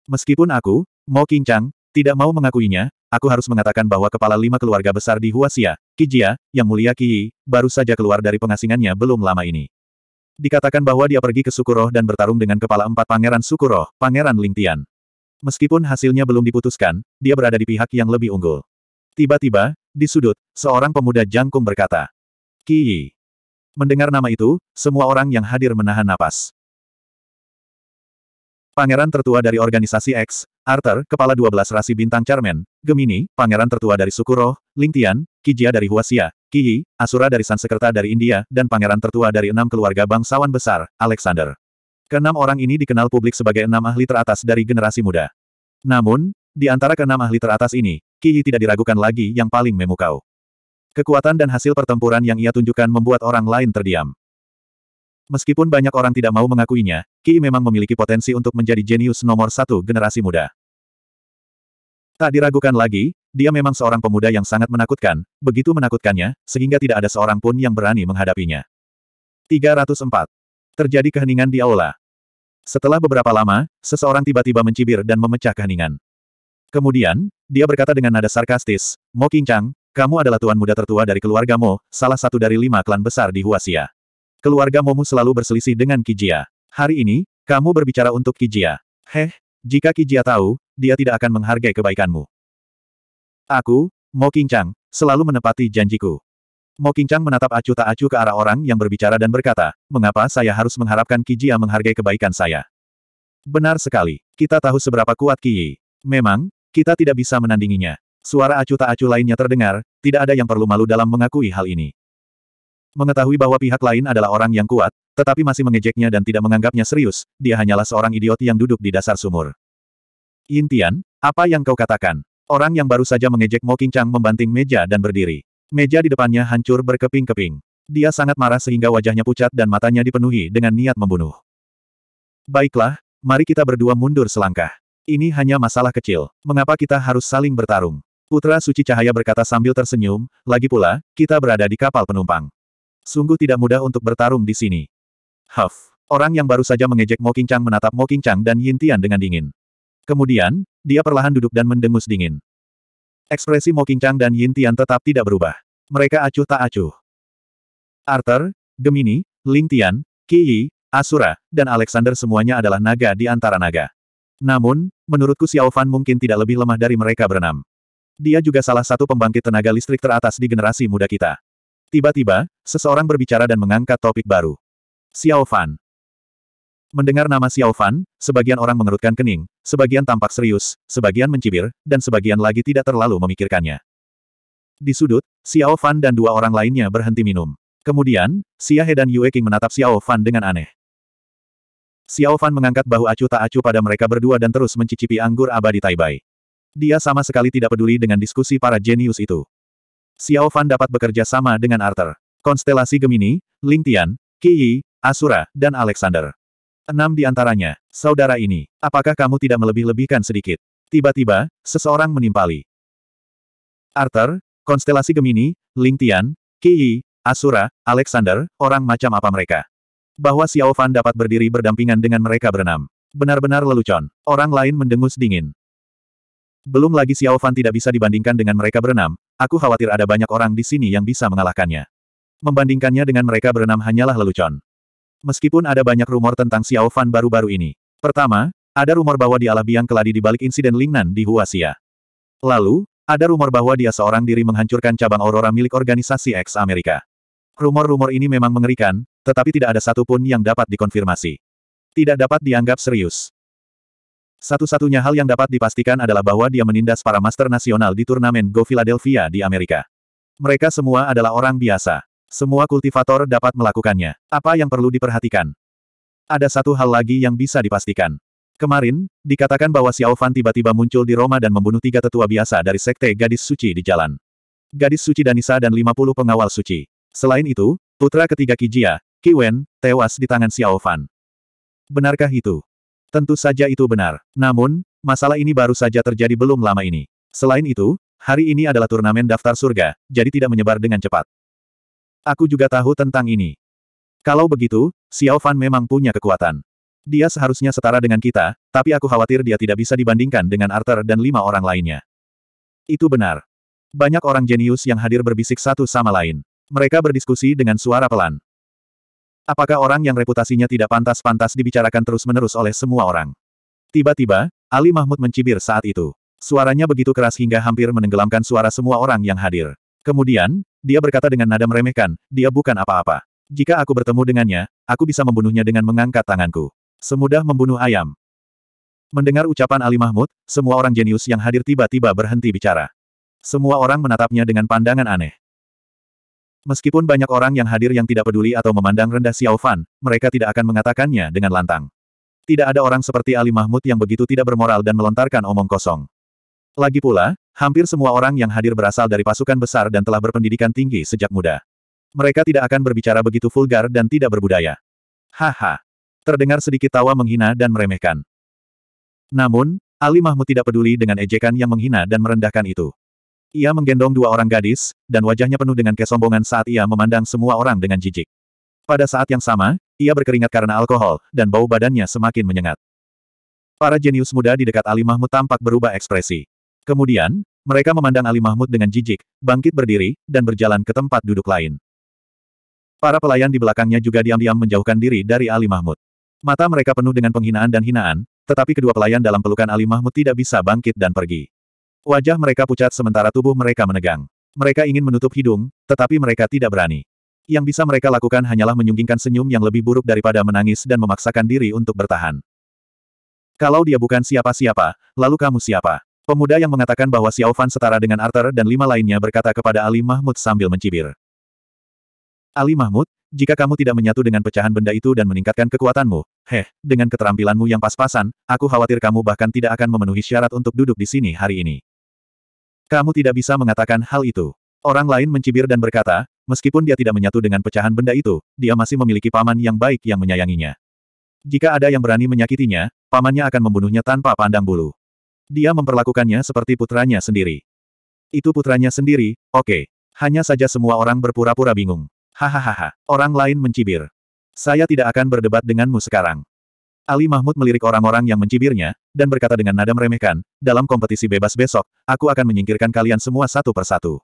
Meskipun aku, Mo Kincang, tidak mau mengakuinya, aku harus mengatakan bahwa kepala lima keluarga besar di Huasia, Kijia, yang mulia Kiyi, baru saja keluar dari pengasingannya belum lama ini. Dikatakan bahwa dia pergi ke Sukuroh dan bertarung dengan kepala empat pangeran Sukuroh, Pangeran Lingtian. Meskipun hasilnya belum diputuskan, dia berada di pihak yang lebih unggul. Tiba-tiba, di sudut, seorang pemuda jangkung berkata. Kiyi. Mendengar nama itu, semua orang yang hadir menahan napas. Pangeran tertua dari organisasi X, Arthur, kepala 12 rasi bintang Charmen, Gemini, pangeran tertua dari Sukuro, Lingtian, Kijia dari Huasia, Kiyi, Asura dari Sansekerta dari India, dan pangeran tertua dari enam keluarga bangsawan besar, Alexander. Keenam orang ini dikenal publik sebagai enam ahli teratas dari generasi muda. Namun, di antara keenam ahli teratas ini, Ki tidak diragukan lagi yang paling memukau. Kekuatan dan hasil pertempuran yang ia tunjukkan membuat orang lain terdiam. Meskipun banyak orang tidak mau mengakuinya, Ki memang memiliki potensi untuk menjadi jenius nomor satu generasi muda. Tak diragukan lagi, dia memang seorang pemuda yang sangat menakutkan, begitu menakutkannya, sehingga tidak ada seorang pun yang berani menghadapinya. 304. Terjadi keheningan di aula. Setelah beberapa lama, seseorang tiba-tiba mencibir dan memecah keheningan. Kemudian, dia berkata dengan nada sarkastis, Mo Qingchang, kamu adalah tuan muda tertua dari keluarga Mo, salah satu dari lima klan besar di Huasia. Keluarga Momu selalu berselisih dengan Kijia. Hari ini, kamu berbicara untuk Kijia. Heh, jika Kijia tahu, dia tidak akan menghargai kebaikanmu. Aku, Mo Qingchang, selalu menepati janjiku. Mo Qingchang menatap acuh tak acuh ke arah orang yang berbicara dan berkata, mengapa saya harus mengharapkan Kijia menghargai kebaikan saya? Benar sekali, kita tahu seberapa kuat Kiyi. Memang, kita tidak bisa menandinginya. Suara acu tak acu lainnya terdengar, tidak ada yang perlu malu dalam mengakui hal ini. Mengetahui bahwa pihak lain adalah orang yang kuat, tetapi masih mengejeknya dan tidak menganggapnya serius, dia hanyalah seorang idiot yang duduk di dasar sumur. Intian, apa yang kau katakan? Orang yang baru saja mengejek Mo Qingchang membanting meja dan berdiri. Meja di depannya hancur berkeping-keping. Dia sangat marah sehingga wajahnya pucat dan matanya dipenuhi dengan niat membunuh. Baiklah, mari kita berdua mundur selangkah. Ini hanya masalah kecil. Mengapa kita harus saling bertarung? Putra Suci Cahaya berkata sambil tersenyum, lagi pula, kita berada di kapal penumpang. Sungguh tidak mudah untuk bertarung di sini. Huff. Orang yang baru saja mengejek Mo Chang menatap Mo Chang dan Yin Tian dengan dingin. Kemudian, dia perlahan duduk dan mendengus dingin. Ekspresi Mo Chang dan Yin Tian tetap tidak berubah. Mereka acuh tak acuh. Arthur, Gemini, Ling Tian, Qi Yi, Asura, dan Alexander semuanya adalah naga di antara naga. Namun, menurutku Xiao Fan mungkin tidak lebih lemah dari mereka berenam. Dia juga salah satu pembangkit tenaga listrik teratas di generasi muda kita. Tiba-tiba, seseorang berbicara dan mengangkat topik baru. Xiao Fan. Mendengar nama Xiao Fan, sebagian orang mengerutkan kening, sebagian tampak serius, sebagian mencibir, dan sebagian lagi tidak terlalu memikirkannya. Di sudut, Xiao Fan dan dua orang lainnya berhenti minum. Kemudian, Xia He dan Yue Qing menatap Xiao Fan dengan aneh. Xiao Fan mengangkat bahu acuh tak acuh pada mereka berdua dan terus mencicipi anggur abadi Taibai. Dia sama sekali tidak peduli dengan diskusi para jenius itu. Xiao Fan dapat bekerja sama dengan Arthur. Konstelasi Gemini, Ling Tian, Qi, Yi, Asura, dan Alexander. Enam di antaranya, saudara ini, apakah kamu tidak melebih-lebihkan sedikit? Tiba-tiba, seseorang menimpali. Arthur, konstelasi Gemini, Ling Tian, Qi, Yi, Asura, Alexander, orang macam apa mereka? Bahwa Xiao Fan dapat berdiri berdampingan dengan mereka berenam. Benar-benar lelucon. Orang lain mendengus dingin. Belum lagi Xiao Fan tidak bisa dibandingkan dengan mereka berenam, aku khawatir ada banyak orang di sini yang bisa mengalahkannya. Membandingkannya dengan mereka berenam hanyalah lelucon. Meskipun ada banyak rumor tentang Xiao Fan baru-baru ini. Pertama, ada rumor bahwa dia alah biang keladi di balik insiden Lingnan di Huasia. Lalu, ada rumor bahwa dia seorang diri menghancurkan cabang Aurora milik organisasi X Amerika. Rumor-rumor ini memang mengerikan, tetapi tidak ada satupun yang dapat dikonfirmasi. Tidak dapat dianggap serius. Satu-satunya hal yang dapat dipastikan adalah bahwa dia menindas para master nasional di turnamen Go Philadelphia di Amerika. Mereka semua adalah orang biasa. Semua kultivator dapat melakukannya. Apa yang perlu diperhatikan? Ada satu hal lagi yang bisa dipastikan. Kemarin, dikatakan bahwa Xiao Fan tiba-tiba muncul di Roma dan membunuh tiga tetua biasa dari sekte gadis suci di jalan. Gadis suci Danisa dan 50 pengawal suci. Selain itu, putra ketiga Kijia, Kiwen tewas di tangan Xiao Fan. Benarkah itu? Tentu saja itu benar. Namun, masalah ini baru saja terjadi belum lama ini. Selain itu, hari ini adalah turnamen daftar surga, jadi tidak menyebar dengan cepat. Aku juga tahu tentang ini. Kalau begitu, Xiao Fan memang punya kekuatan. Dia seharusnya setara dengan kita, tapi aku khawatir dia tidak bisa dibandingkan dengan Arthur dan lima orang lainnya. Itu benar. Banyak orang jenius yang hadir berbisik satu sama lain. Mereka berdiskusi dengan suara pelan. Apakah orang yang reputasinya tidak pantas-pantas dibicarakan terus-menerus oleh semua orang? Tiba-tiba, Ali Mahmud mencibir saat itu. Suaranya begitu keras hingga hampir menenggelamkan suara semua orang yang hadir. Kemudian, dia berkata dengan nada meremehkan, dia bukan apa-apa. Jika aku bertemu dengannya, aku bisa membunuhnya dengan mengangkat tanganku. Semudah membunuh ayam. Mendengar ucapan Ali Mahmud, semua orang jenius yang hadir tiba-tiba berhenti bicara. Semua orang menatapnya dengan pandangan aneh. Meskipun banyak orang yang hadir yang tidak peduli atau memandang rendah Xiao Fan, mereka tidak akan mengatakannya dengan lantang. Tidak ada orang seperti Ali Mahmud yang begitu tidak bermoral dan melontarkan omong kosong. Lagi pula, hampir semua orang yang hadir berasal dari pasukan besar dan telah berpendidikan tinggi sejak muda. Mereka tidak akan berbicara begitu vulgar dan tidak berbudaya. Haha. Terdengar sedikit tawa menghina dan meremehkan. Namun, Ali Mahmud tidak peduli dengan ejekan yang menghina dan merendahkan itu. Ia menggendong dua orang gadis, dan wajahnya penuh dengan kesombongan saat ia memandang semua orang dengan jijik. Pada saat yang sama, ia berkeringat karena alkohol, dan bau badannya semakin menyengat. Para jenius muda di dekat Ali Mahmud tampak berubah ekspresi. Kemudian, mereka memandang Ali Mahmud dengan jijik, bangkit berdiri, dan berjalan ke tempat duduk lain. Para pelayan di belakangnya juga diam-diam menjauhkan diri dari Ali Mahmud. Mata mereka penuh dengan penghinaan dan hinaan, tetapi kedua pelayan dalam pelukan Ali Mahmud tidak bisa bangkit dan pergi. Wajah mereka pucat sementara tubuh mereka menegang. Mereka ingin menutup hidung, tetapi mereka tidak berani. Yang bisa mereka lakukan hanyalah menyunggingkan senyum yang lebih buruk daripada menangis dan memaksakan diri untuk bertahan. Kalau dia bukan siapa-siapa, lalu kamu siapa? Pemuda yang mengatakan bahwa Xiao Fan setara dengan Arthur dan lima lainnya berkata kepada Ali Mahmud sambil mencibir. Ali Mahmud, jika kamu tidak menyatu dengan pecahan benda itu dan meningkatkan kekuatanmu, heh, dengan keterampilanmu yang pas-pasan, aku khawatir kamu bahkan tidak akan memenuhi syarat untuk duduk di sini hari ini. Kamu tidak bisa mengatakan hal itu. Orang lain mencibir dan berkata, meskipun dia tidak menyatu dengan pecahan benda itu, dia masih memiliki paman yang baik yang menyayanginya. Jika ada yang berani menyakitinya, pamannya akan membunuhnya tanpa pandang bulu. Dia memperlakukannya seperti putranya sendiri. Itu putranya sendiri, oke. Okay. Hanya saja semua orang berpura-pura bingung. Hahaha, orang lain mencibir. Saya tidak akan berdebat denganmu sekarang. Ali Mahmud melirik orang-orang yang mencibirnya, dan berkata dengan nada meremehkan, dalam kompetisi bebas besok, aku akan menyingkirkan kalian semua satu persatu.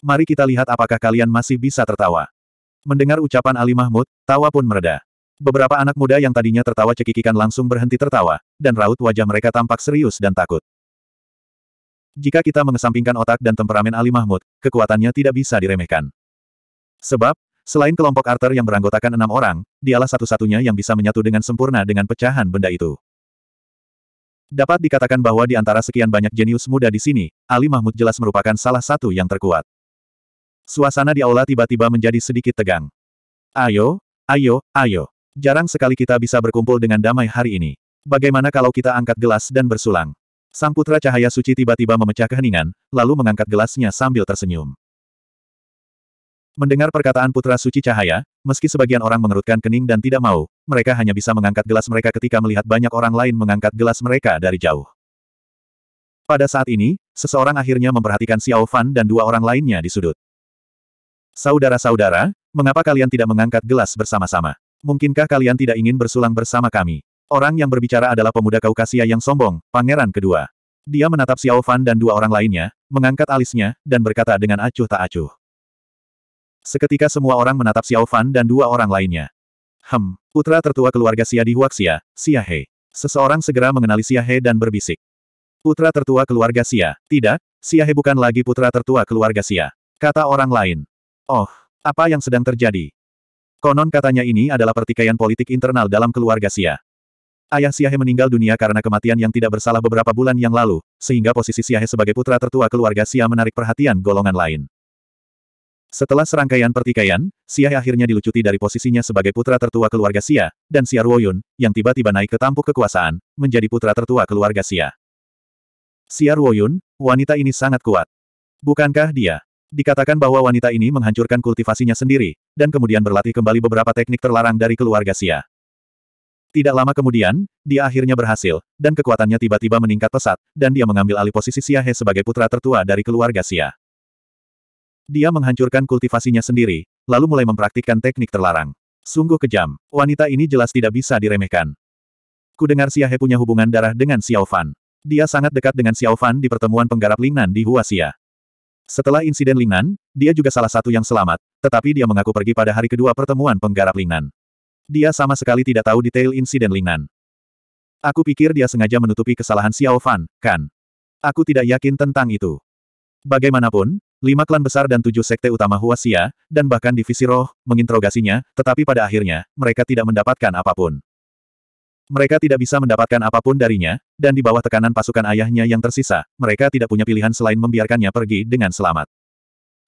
Mari kita lihat apakah kalian masih bisa tertawa. Mendengar ucapan Ali Mahmud, tawa pun mereda. Beberapa anak muda yang tadinya tertawa cekikikan langsung berhenti tertawa, dan raut wajah mereka tampak serius dan takut. Jika kita mengesampingkan otak dan temperamen Ali Mahmud, kekuatannya tidak bisa diremehkan. Sebab, Selain kelompok Arthur yang beranggotakan enam orang, dialah satu-satunya yang bisa menyatu dengan sempurna dengan pecahan benda itu. Dapat dikatakan bahwa di antara sekian banyak jenius muda di sini, Ali Mahmud jelas merupakan salah satu yang terkuat. Suasana di aula tiba-tiba menjadi sedikit tegang. Ayo, ayo, ayo. Jarang sekali kita bisa berkumpul dengan damai hari ini. Bagaimana kalau kita angkat gelas dan bersulang? Sang putra cahaya suci tiba-tiba memecah keheningan, lalu mengangkat gelasnya sambil tersenyum. Mendengar perkataan Putra Suci Cahaya, meski sebagian orang mengerutkan kening dan tidak mau, mereka hanya bisa mengangkat gelas mereka ketika melihat banyak orang lain mengangkat gelas mereka dari jauh. Pada saat ini, seseorang akhirnya memperhatikan Xiao Fan dan dua orang lainnya di sudut. Saudara-saudara, mengapa kalian tidak mengangkat gelas bersama-sama? Mungkinkah kalian tidak ingin bersulang bersama kami? Orang yang berbicara adalah pemuda Kaukasia yang sombong, pangeran kedua. Dia menatap Xiao Fan dan dua orang lainnya, mengangkat alisnya, dan berkata dengan acuh tak acuh. Seketika semua orang menatap Xiao Fan dan dua orang lainnya. Hem, putra tertua keluarga Xia di Huaxia, Xia He. Seseorang segera mengenali Xia He dan berbisik. Putra tertua keluarga Xia, tidak, Xia He bukan lagi putra tertua keluarga Xia. Kata orang lain. Oh, apa yang sedang terjadi? Konon katanya ini adalah pertikaian politik internal dalam keluarga Xia. Ayah Xia He meninggal dunia karena kematian yang tidak bersalah beberapa bulan yang lalu, sehingga posisi Xia He sebagai putra tertua keluarga Xia menarik perhatian golongan lain. Setelah serangkaian pertikaian, Xia akhirnya dilucuti dari posisinya sebagai putra tertua keluarga Xia, dan Xia Ruoyun, yang tiba-tiba naik ke tampuk kekuasaan, menjadi putra tertua keluarga Xia. Xia Ruoyun, wanita ini sangat kuat. Bukankah dia? Dikatakan bahwa wanita ini menghancurkan kultivasinya sendiri, dan kemudian berlatih kembali beberapa teknik terlarang dari keluarga Xia. Tidak lama kemudian, dia akhirnya berhasil, dan kekuatannya tiba-tiba meningkat pesat, dan dia mengambil alih posisi Xia He sebagai putra tertua dari keluarga Xia. Dia menghancurkan kultivasinya sendiri, lalu mulai mempraktikkan teknik terlarang. Sungguh kejam, wanita ini jelas tidak bisa diremehkan. Kudengar He punya hubungan darah dengan Xiao Fan. Dia sangat dekat dengan Xiao Fan di pertemuan penggarap Lingnan di Huaxia. Setelah insiden Lingnan, dia juga salah satu yang selamat, tetapi dia mengaku pergi pada hari kedua pertemuan penggarap Lingnan. Dia sama sekali tidak tahu detail insiden Lingnan. Aku pikir dia sengaja menutupi kesalahan Xiao Fan, kan? Aku tidak yakin tentang itu. Bagaimanapun, Lima klan besar dan tujuh sekte utama Huasia, dan bahkan divisi roh, menginterogasinya, tetapi pada akhirnya, mereka tidak mendapatkan apapun. Mereka tidak bisa mendapatkan apapun darinya, dan di bawah tekanan pasukan ayahnya yang tersisa, mereka tidak punya pilihan selain membiarkannya pergi dengan selamat.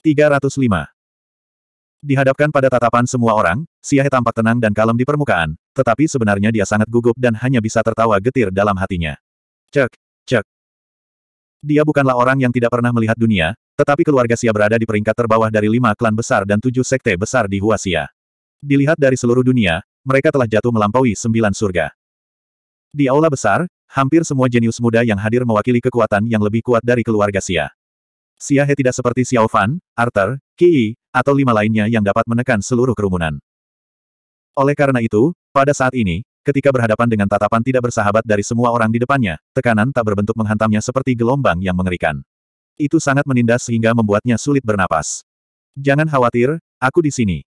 305. Dihadapkan pada tatapan semua orang, Siahe tampak tenang dan kalem di permukaan, tetapi sebenarnya dia sangat gugup dan hanya bisa tertawa getir dalam hatinya. Cek, cek, dia bukanlah orang yang tidak pernah melihat dunia, tetapi keluarga Xia berada di peringkat terbawah dari lima klan besar dan tujuh sekte besar di Huaxia. Dilihat dari seluruh dunia, mereka telah jatuh melampaui sembilan surga. Di aula besar, hampir semua jenius muda yang hadir mewakili kekuatan yang lebih kuat dari keluarga Xia. Xia He tidak seperti Xiao Fan, Arthur, Qi, atau lima lainnya yang dapat menekan seluruh kerumunan. Oleh karena itu, pada saat ini, Ketika berhadapan dengan tatapan tidak bersahabat dari semua orang di depannya, tekanan tak berbentuk menghantamnya seperti gelombang yang mengerikan. Itu sangat menindas sehingga membuatnya sulit bernapas. Jangan khawatir, aku di sini.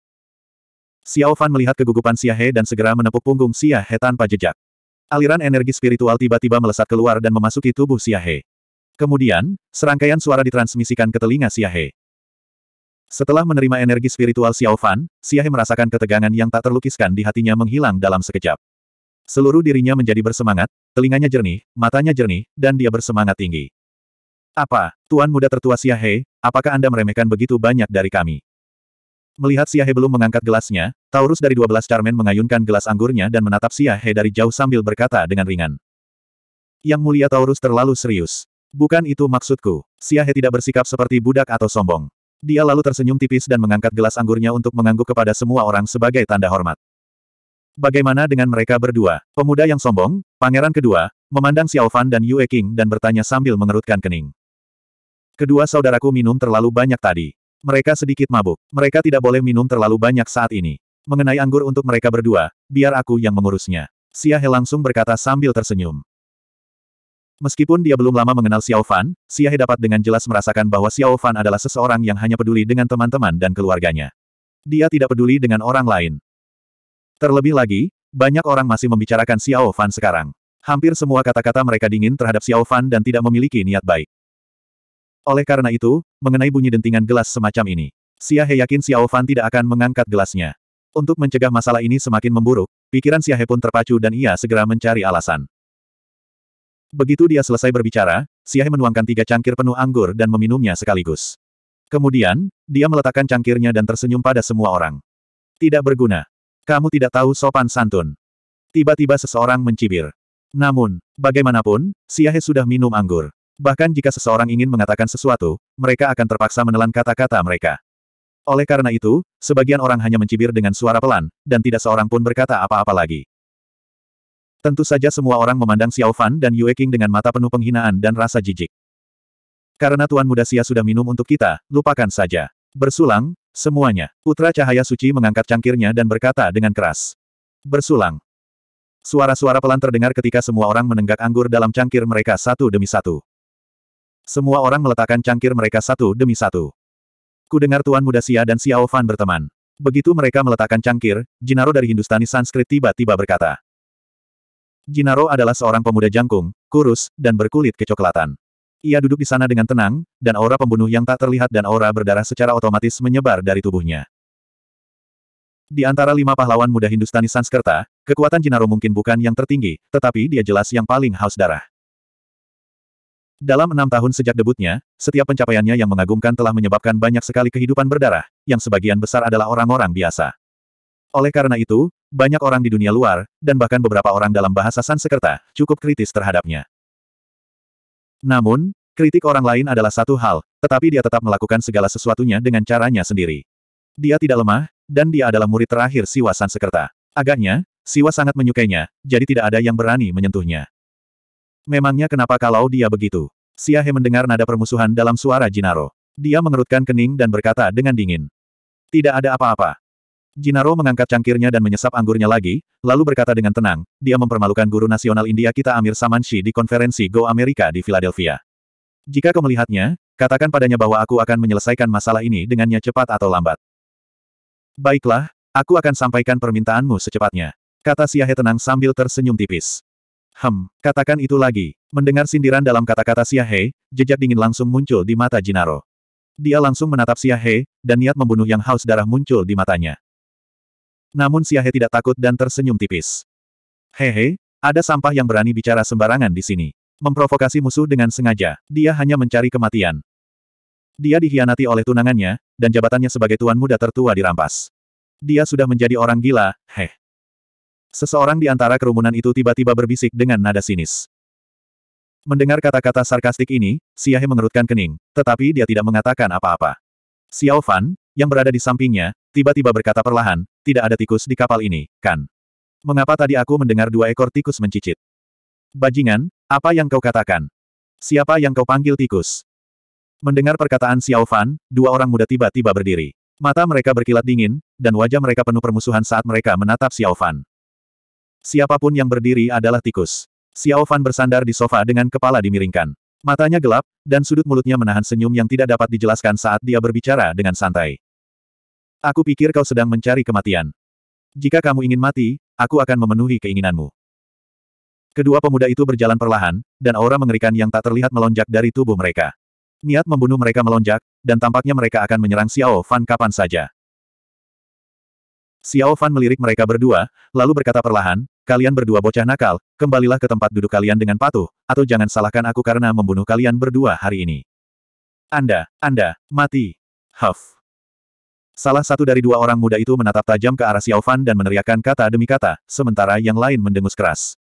Xiao Fan melihat kegugupan Xia dan segera menepuk punggung Xia He tanpa jejak. Aliran energi spiritual tiba-tiba melesat keluar dan memasuki tubuh Xia Kemudian, serangkaian suara ditransmisikan ke telinga Xia Setelah menerima energi spiritual Xiao Fan, Xia merasakan ketegangan yang tak terlukiskan di hatinya menghilang dalam sekejap. Seluruh dirinya menjadi bersemangat, telinganya jernih, matanya jernih, dan dia bersemangat tinggi. Apa, Tuan Muda Tertua Siahe, apakah Anda meremehkan begitu banyak dari kami? Melihat Siahe belum mengangkat gelasnya, Taurus dari 12 Charmen mengayunkan gelas anggurnya dan menatap Siahe dari jauh sambil berkata dengan ringan. Yang mulia Taurus terlalu serius. Bukan itu maksudku. Siahe tidak bersikap seperti budak atau sombong. Dia lalu tersenyum tipis dan mengangkat gelas anggurnya untuk mengangguk kepada semua orang sebagai tanda hormat bagaimana dengan mereka berdua? Pemuda yang sombong, pangeran kedua, memandang Xiao Fan dan Yue King dan bertanya sambil mengerutkan kening. Kedua saudaraku minum terlalu banyak tadi. Mereka sedikit mabuk. Mereka tidak boleh minum terlalu banyak saat ini. Mengenai anggur untuk mereka berdua, biar aku yang mengurusnya. Xia He langsung berkata sambil tersenyum. Meskipun dia belum lama mengenal Xiao Fan, Xia He dapat dengan jelas merasakan bahwa Xiao Fan adalah seseorang yang hanya peduli dengan teman-teman dan keluarganya. Dia tidak peduli dengan orang lain. Terlebih lagi, banyak orang masih membicarakan Xiao Fan sekarang. Hampir semua kata-kata mereka dingin terhadap Xiao Fan dan tidak memiliki niat baik. Oleh karena itu, mengenai bunyi dentingan gelas semacam ini, Xia He yakin Xiao Fan tidak akan mengangkat gelasnya. Untuk mencegah masalah ini semakin memburuk, pikiran Xia He pun terpacu dan ia segera mencari alasan. Begitu dia selesai berbicara, Xia He menuangkan tiga cangkir penuh anggur dan meminumnya sekaligus. Kemudian, dia meletakkan cangkirnya dan tersenyum pada semua orang. Tidak berguna. Kamu tidak tahu sopan santun. Tiba-tiba seseorang mencibir. Namun, bagaimanapun, Siahe sudah minum anggur. Bahkan jika seseorang ingin mengatakan sesuatu, mereka akan terpaksa menelan kata-kata mereka. Oleh karena itu, sebagian orang hanya mencibir dengan suara pelan, dan tidak seorang pun berkata apa-apa lagi. Tentu saja semua orang memandang Xiao Fan dan Yue Qing dengan mata penuh penghinaan dan rasa jijik. Karena Tuan Muda Xia sudah minum untuk kita, lupakan saja. Bersulang, Semuanya. Putra Cahaya Suci mengangkat cangkirnya dan berkata dengan keras. Bersulang. Suara-suara pelan terdengar ketika semua orang menenggak anggur dalam cangkir mereka satu demi satu. Semua orang meletakkan cangkir mereka satu demi satu. Ku dengar Tuan Muda Xia dan Xiao Fan berteman. Begitu mereka meletakkan cangkir, Jinaro dari Hindustani Sanskrit tiba-tiba berkata. Jinaro adalah seorang pemuda jangkung, kurus, dan berkulit kecoklatan. Ia duduk di sana dengan tenang, dan aura pembunuh yang tak terlihat dan aura berdarah secara otomatis menyebar dari tubuhnya. Di antara lima pahlawan muda Hindustani Sanskerta, kekuatan Jinaro mungkin bukan yang tertinggi, tetapi dia jelas yang paling haus darah. Dalam enam tahun sejak debutnya, setiap pencapaiannya yang mengagumkan telah menyebabkan banyak sekali kehidupan berdarah, yang sebagian besar adalah orang-orang biasa. Oleh karena itu, banyak orang di dunia luar, dan bahkan beberapa orang dalam bahasa Sanskerta, cukup kritis terhadapnya. Namun, kritik orang lain adalah satu hal, tetapi dia tetap melakukan segala sesuatunya dengan caranya sendiri. Dia tidak lemah, dan dia adalah murid terakhir Siwa Sansekerta. Agaknya, Siwa sangat menyukainya, jadi tidak ada yang berani menyentuhnya. Memangnya kenapa kalau dia begitu? Siahe mendengar nada permusuhan dalam suara Jinaro. Dia mengerutkan kening dan berkata dengan dingin. Tidak ada apa-apa. Jinaro mengangkat cangkirnya dan menyesap anggurnya lagi, lalu berkata dengan tenang, dia mempermalukan guru nasional India kita Amir Samanshi di konferensi Go Amerika di Philadelphia. Jika kau melihatnya, katakan padanya bahwa aku akan menyelesaikan masalah ini dengannya cepat atau lambat. Baiklah, aku akan sampaikan permintaanmu secepatnya. Kata Siahe tenang sambil tersenyum tipis. Hem, katakan itu lagi. Mendengar sindiran dalam kata-kata Siahe, jejak dingin langsung muncul di mata Jinaro. Dia langsung menatap Siahe, dan niat membunuh yang haus darah muncul di matanya. Namun Siahe tidak takut dan tersenyum tipis. Hehe, ada sampah yang berani bicara sembarangan di sini. Memprovokasi musuh dengan sengaja, dia hanya mencari kematian. Dia dihianati oleh tunangannya, dan jabatannya sebagai tuan muda tertua dirampas. Dia sudah menjadi orang gila, heh. Seseorang di antara kerumunan itu tiba-tiba berbisik dengan nada sinis. Mendengar kata-kata sarkastik ini, Siahe mengerutkan kening, tetapi dia tidak mengatakan apa-apa. Xiao Fan, yang berada di sampingnya, tiba-tiba berkata perlahan, tidak ada tikus di kapal ini, kan? Mengapa tadi aku mendengar dua ekor tikus mencicit? Bajingan, apa yang kau katakan? Siapa yang kau panggil tikus? Mendengar perkataan Xiao Fan, dua orang muda tiba-tiba berdiri. Mata mereka berkilat dingin, dan wajah mereka penuh permusuhan saat mereka menatap Xiao Fan. Siapapun yang berdiri adalah tikus. Xiao Fan bersandar di sofa dengan kepala dimiringkan. Matanya gelap, dan sudut mulutnya menahan senyum yang tidak dapat dijelaskan saat dia berbicara dengan santai. Aku pikir kau sedang mencari kematian. Jika kamu ingin mati, aku akan memenuhi keinginanmu. Kedua pemuda itu berjalan perlahan, dan aura mengerikan yang tak terlihat melonjak dari tubuh mereka. Niat membunuh mereka melonjak, dan tampaknya mereka akan menyerang Xiao Fan kapan saja. Xiao Fan melirik mereka berdua, lalu berkata perlahan, kalian berdua bocah nakal, kembalilah ke tempat duduk kalian dengan patuh, atau jangan salahkan aku karena membunuh kalian berdua hari ini. Anda, Anda, mati. Huff. Salah satu dari dua orang muda itu menatap tajam ke arah Xiao Fan dan meneriakkan kata demi kata, sementara yang lain mendengus keras.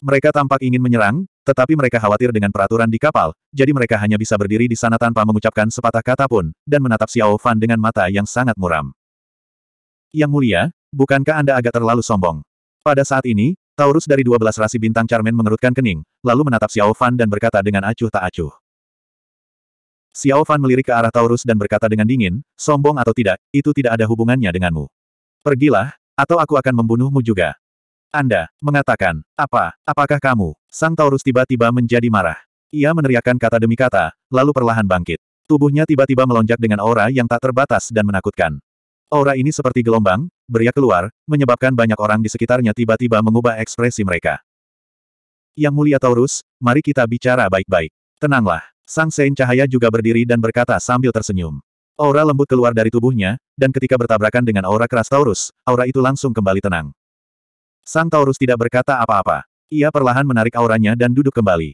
Mereka tampak ingin menyerang, tetapi mereka khawatir dengan peraturan di kapal, jadi mereka hanya bisa berdiri di sana tanpa mengucapkan sepatah kata pun, dan menatap Xiao Fan dengan mata yang sangat muram. Yang mulia, bukankah Anda agak terlalu sombong? Pada saat ini, Taurus dari 12 rasi bintang Charmen mengerutkan kening, lalu menatap Xiao Fan dan berkata dengan acuh tak acuh. Xiao Fan melirik ke arah Taurus dan berkata dengan dingin, sombong atau tidak, itu tidak ada hubungannya denganmu. Pergilah, atau aku akan membunuhmu juga. Anda, mengatakan, apa, apakah kamu? Sang Taurus tiba-tiba menjadi marah. Ia meneriakkan kata demi kata, lalu perlahan bangkit. Tubuhnya tiba-tiba melonjak dengan aura yang tak terbatas dan menakutkan. Aura ini seperti gelombang, beriak keluar, menyebabkan banyak orang di sekitarnya tiba-tiba mengubah ekspresi mereka. Yang mulia Taurus, mari kita bicara baik-baik. Tenanglah. Sang Sein Cahaya juga berdiri dan berkata sambil tersenyum. Aura lembut keluar dari tubuhnya, dan ketika bertabrakan dengan aura keras Taurus, aura itu langsung kembali tenang. Sang Taurus tidak berkata apa-apa. Ia perlahan menarik auranya dan duduk kembali.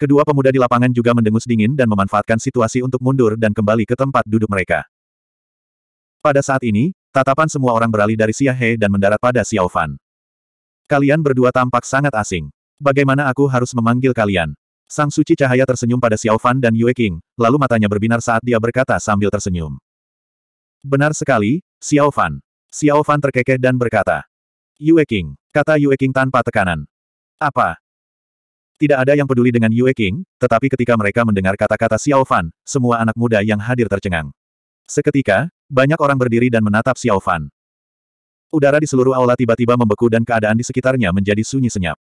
Kedua pemuda di lapangan juga mendengus dingin dan memanfaatkan situasi untuk mundur dan kembali ke tempat duduk mereka. Pada saat ini, tatapan semua orang beralih dari Siahe dan mendarat pada Xiao Fan. Kalian berdua tampak sangat asing. Bagaimana aku harus memanggil kalian? Sang suci cahaya tersenyum pada Xiao Fan dan Yue King, lalu matanya berbinar saat dia berkata sambil tersenyum. Benar sekali, Xiao Fan. Xiao Fan terkekeh dan berkata. Yue Qing, kata Yue Qing tanpa tekanan. Apa? Tidak ada yang peduli dengan Yue Qing, tetapi ketika mereka mendengar kata-kata Xiao Fan, semua anak muda yang hadir tercengang. Seketika, banyak orang berdiri dan menatap Xiao Fan. Udara di seluruh aula tiba-tiba membeku dan keadaan di sekitarnya menjadi sunyi senyap.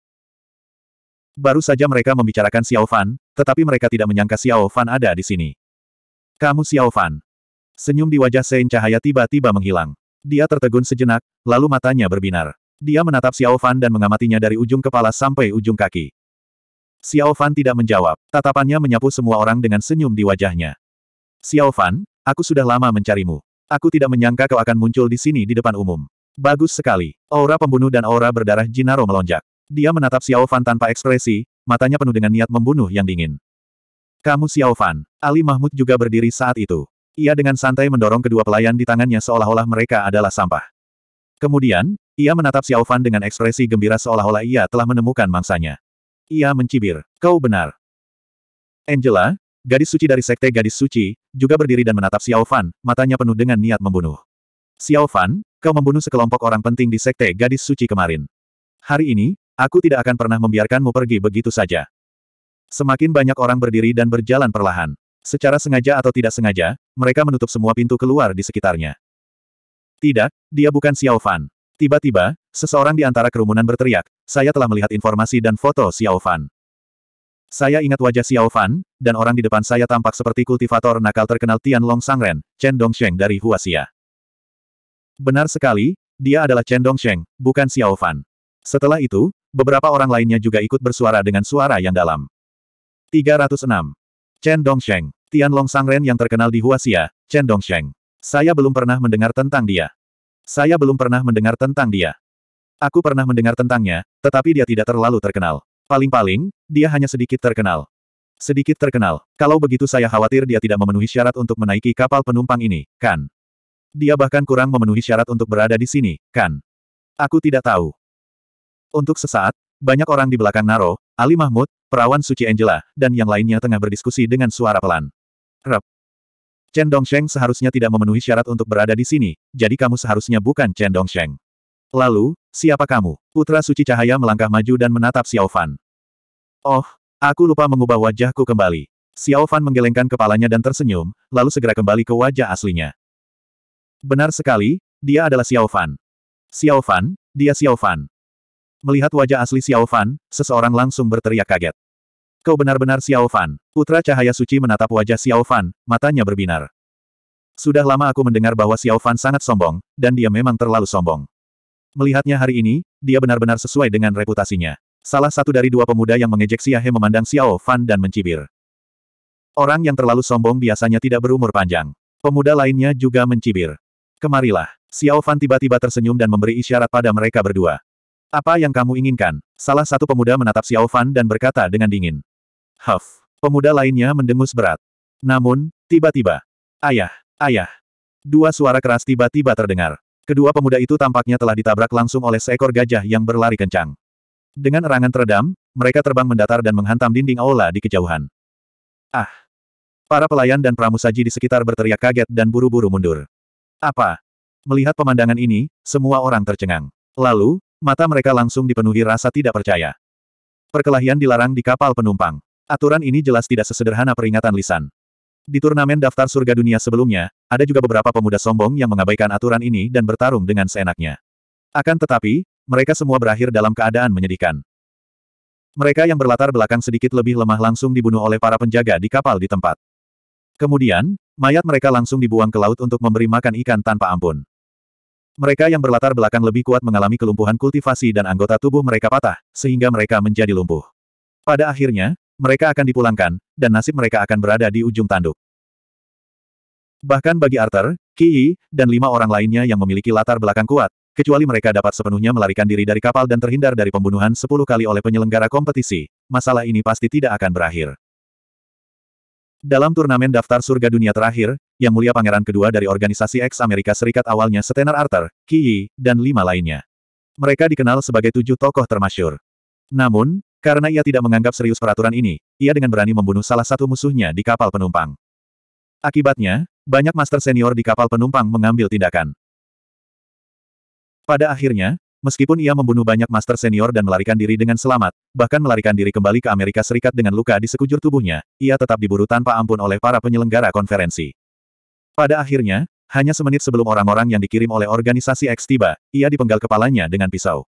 Baru saja mereka membicarakan Xiao Fan, tetapi mereka tidak menyangka Xiao Fan ada di sini. Kamu Xiao Fan. Senyum di wajah Sein Cahaya tiba-tiba menghilang. Dia tertegun sejenak, lalu matanya berbinar. Dia menatap Xiao Fan dan mengamatinya dari ujung kepala sampai ujung kaki. Xiao Fan tidak menjawab, tatapannya menyapu semua orang dengan senyum di wajahnya. Xiao Fan, aku sudah lama mencarimu. Aku tidak menyangka kau akan muncul di sini di depan umum. Bagus sekali. Aura pembunuh dan aura berdarah Jinaro melonjak. Dia menatap Xiao Fan tanpa ekspresi, matanya penuh dengan niat membunuh yang dingin. Kamu Xiao Fan. Ali Mahmud juga berdiri saat itu. Ia dengan santai mendorong kedua pelayan di tangannya seolah-olah mereka adalah sampah. Kemudian, ia menatap Xiao Fan dengan ekspresi gembira seolah-olah ia telah menemukan mangsanya. Ia mencibir, kau benar. Angela, gadis suci dari sekte gadis suci, juga berdiri dan menatap Xiao Fan, matanya penuh dengan niat membunuh. Xiao Fan, kau membunuh sekelompok orang penting di sekte gadis suci kemarin. Hari ini, Aku tidak akan pernah membiarkanmu pergi begitu saja. Semakin banyak orang berdiri dan berjalan perlahan. Secara sengaja atau tidak sengaja, mereka menutup semua pintu keluar di sekitarnya. Tidak, dia bukan Xiao Fan. Tiba-tiba, seseorang di antara kerumunan berteriak, saya telah melihat informasi dan foto Xiao Fan. Saya ingat wajah Xiao Fan, dan orang di depan saya tampak seperti kultivator nakal terkenal Tianlong Sangren, Chen Dongsheng dari Huasia. Benar sekali, dia adalah Chen Dongsheng, bukan Xiao Fan. Setelah itu, Beberapa orang lainnya juga ikut bersuara dengan suara yang dalam. 306. Chen Dongsheng, Tianlong Sangren yang terkenal di Huasia, Chen Dongsheng. Saya belum pernah mendengar tentang dia. Saya belum pernah mendengar tentang dia. Aku pernah mendengar tentangnya, tetapi dia tidak terlalu terkenal. Paling-paling, dia hanya sedikit terkenal. Sedikit terkenal. Kalau begitu saya khawatir dia tidak memenuhi syarat untuk menaiki kapal penumpang ini, kan? Dia bahkan kurang memenuhi syarat untuk berada di sini, kan? Aku tidak tahu. Untuk sesaat, banyak orang di belakang Naro, Ali Mahmud, perawan suci Angela, dan yang lainnya tengah berdiskusi dengan suara pelan. Rep. Chen Dongsheng seharusnya tidak memenuhi syarat untuk berada di sini, jadi kamu seharusnya bukan Chen Dongsheng. Lalu, siapa kamu? Putra Suci Cahaya melangkah maju dan menatap Xiao Fan. Oh, aku lupa mengubah wajahku kembali. Xiao Fan menggelengkan kepalanya dan tersenyum, lalu segera kembali ke wajah aslinya. Benar sekali, dia adalah Xiao Fan. Xiao Fan, dia Xiao Fan. Melihat wajah asli Xiao Fan, seseorang langsung berteriak kaget. Kau benar-benar Xiao Fan. Putra Cahaya Suci menatap wajah Xiao Fan, matanya berbinar. Sudah lama aku mendengar bahwa Xiao Fan sangat sombong, dan dia memang terlalu sombong. Melihatnya hari ini, dia benar-benar sesuai dengan reputasinya. Salah satu dari dua pemuda yang mengejek Xia He memandang Xiao Fan dan mencibir. Orang yang terlalu sombong biasanya tidak berumur panjang. Pemuda lainnya juga mencibir. Kemarilah. Xiao Fan tiba-tiba tersenyum dan memberi isyarat pada mereka berdua. Apa yang kamu inginkan? Salah satu pemuda menatap Xiao Fan dan berkata dengan dingin. Huff. Pemuda lainnya mendengus berat. Namun, tiba-tiba. Ayah, ayah. Dua suara keras tiba-tiba terdengar. Kedua pemuda itu tampaknya telah ditabrak langsung oleh seekor gajah yang berlari kencang. Dengan erangan teredam, mereka terbang mendatar dan menghantam dinding aula di kejauhan. Ah! Para pelayan dan pramusaji di sekitar berteriak kaget dan buru-buru mundur. Apa? Melihat pemandangan ini, semua orang tercengang. Lalu, Mata mereka langsung dipenuhi rasa tidak percaya. Perkelahian dilarang di kapal penumpang. Aturan ini jelas tidak sesederhana peringatan lisan. Di turnamen daftar surga dunia sebelumnya, ada juga beberapa pemuda sombong yang mengabaikan aturan ini dan bertarung dengan seenaknya. Akan tetapi, mereka semua berakhir dalam keadaan menyedihkan. Mereka yang berlatar belakang sedikit lebih lemah langsung dibunuh oleh para penjaga di kapal di tempat. Kemudian, mayat mereka langsung dibuang ke laut untuk memberi makan ikan tanpa ampun. Mereka yang berlatar belakang lebih kuat mengalami kelumpuhan kultivasi dan anggota tubuh mereka patah, sehingga mereka menjadi lumpuh. Pada akhirnya, mereka akan dipulangkan, dan nasib mereka akan berada di ujung tanduk. Bahkan bagi Arthur, Kiyi, dan lima orang lainnya yang memiliki latar belakang kuat, kecuali mereka dapat sepenuhnya melarikan diri dari kapal dan terhindar dari pembunuhan sepuluh kali oleh penyelenggara kompetisi, masalah ini pasti tidak akan berakhir. Dalam turnamen daftar surga dunia terakhir, yang mulia pangeran kedua dari organisasi ex Amerika Serikat awalnya Stener Arthur, Ki Yi, dan lima lainnya. Mereka dikenal sebagai tujuh tokoh termasyur. Namun, karena ia tidak menganggap serius peraturan ini, ia dengan berani membunuh salah satu musuhnya di kapal penumpang. Akibatnya, banyak master senior di kapal penumpang mengambil tindakan. Pada akhirnya, meskipun ia membunuh banyak master senior dan melarikan diri dengan selamat, bahkan melarikan diri kembali ke Amerika Serikat dengan luka di sekujur tubuhnya, ia tetap diburu tanpa ampun oleh para penyelenggara konferensi. Pada akhirnya, hanya semenit sebelum orang-orang yang dikirim oleh organisasi X tiba, ia dipenggal kepalanya dengan pisau.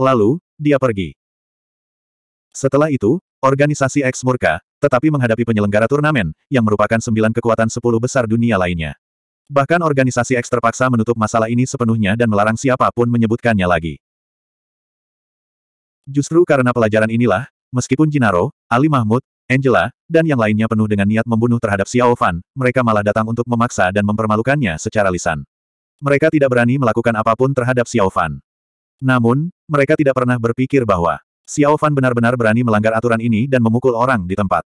Lalu, dia pergi. Setelah itu, organisasi X murka, tetapi menghadapi penyelenggara turnamen, yang merupakan sembilan kekuatan sepuluh besar dunia lainnya. Bahkan organisasi X terpaksa menutup masalah ini sepenuhnya dan melarang siapapun menyebutkannya lagi. Justru karena pelajaran inilah, meskipun Jinaro, Ali Mahmud, Angela, dan yang lainnya penuh dengan niat membunuh terhadap Xiao Fan, mereka malah datang untuk memaksa dan mempermalukannya secara lisan. Mereka tidak berani melakukan apapun terhadap Xiao Fan. Namun, mereka tidak pernah berpikir bahwa Xiao Fan benar-benar berani melanggar aturan ini dan memukul orang di tempat.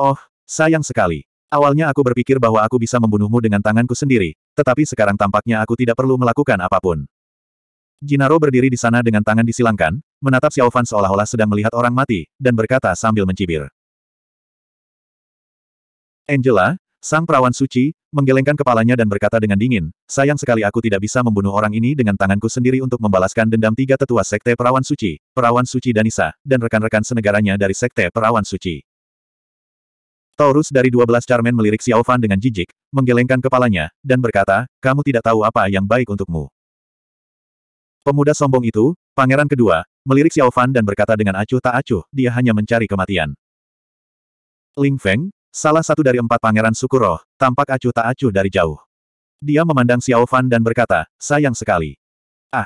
Oh, sayang sekali. Awalnya aku berpikir bahwa aku bisa membunuhmu dengan tanganku sendiri, tetapi sekarang tampaknya aku tidak perlu melakukan apapun. Jinaro berdiri di sana dengan tangan disilangkan, menatap Xiao Fan seolah-olah sedang melihat orang mati, dan berkata sambil mencibir. Angela, sang perawan suci, menggelengkan kepalanya dan berkata dengan dingin, sayang sekali aku tidak bisa membunuh orang ini dengan tanganku sendiri untuk membalaskan dendam tiga tetua sekte perawan suci, perawan suci Danisa, dan rekan-rekan senegaranya dari sekte perawan suci. Taurus dari 12 Charmen melirik Fan dengan jijik, menggelengkan kepalanya, dan berkata, kamu tidak tahu apa yang baik untukmu. Pemuda sombong itu, pangeran kedua, melirik Xiao Fan dan berkata dengan acuh tak acuh, dia hanya mencari kematian. Ling Feng, Salah satu dari empat pangeran suku roh, tampak acuh tak acuh dari jauh. Dia memandang Xiao Fan dan berkata, sayang sekali. Ah.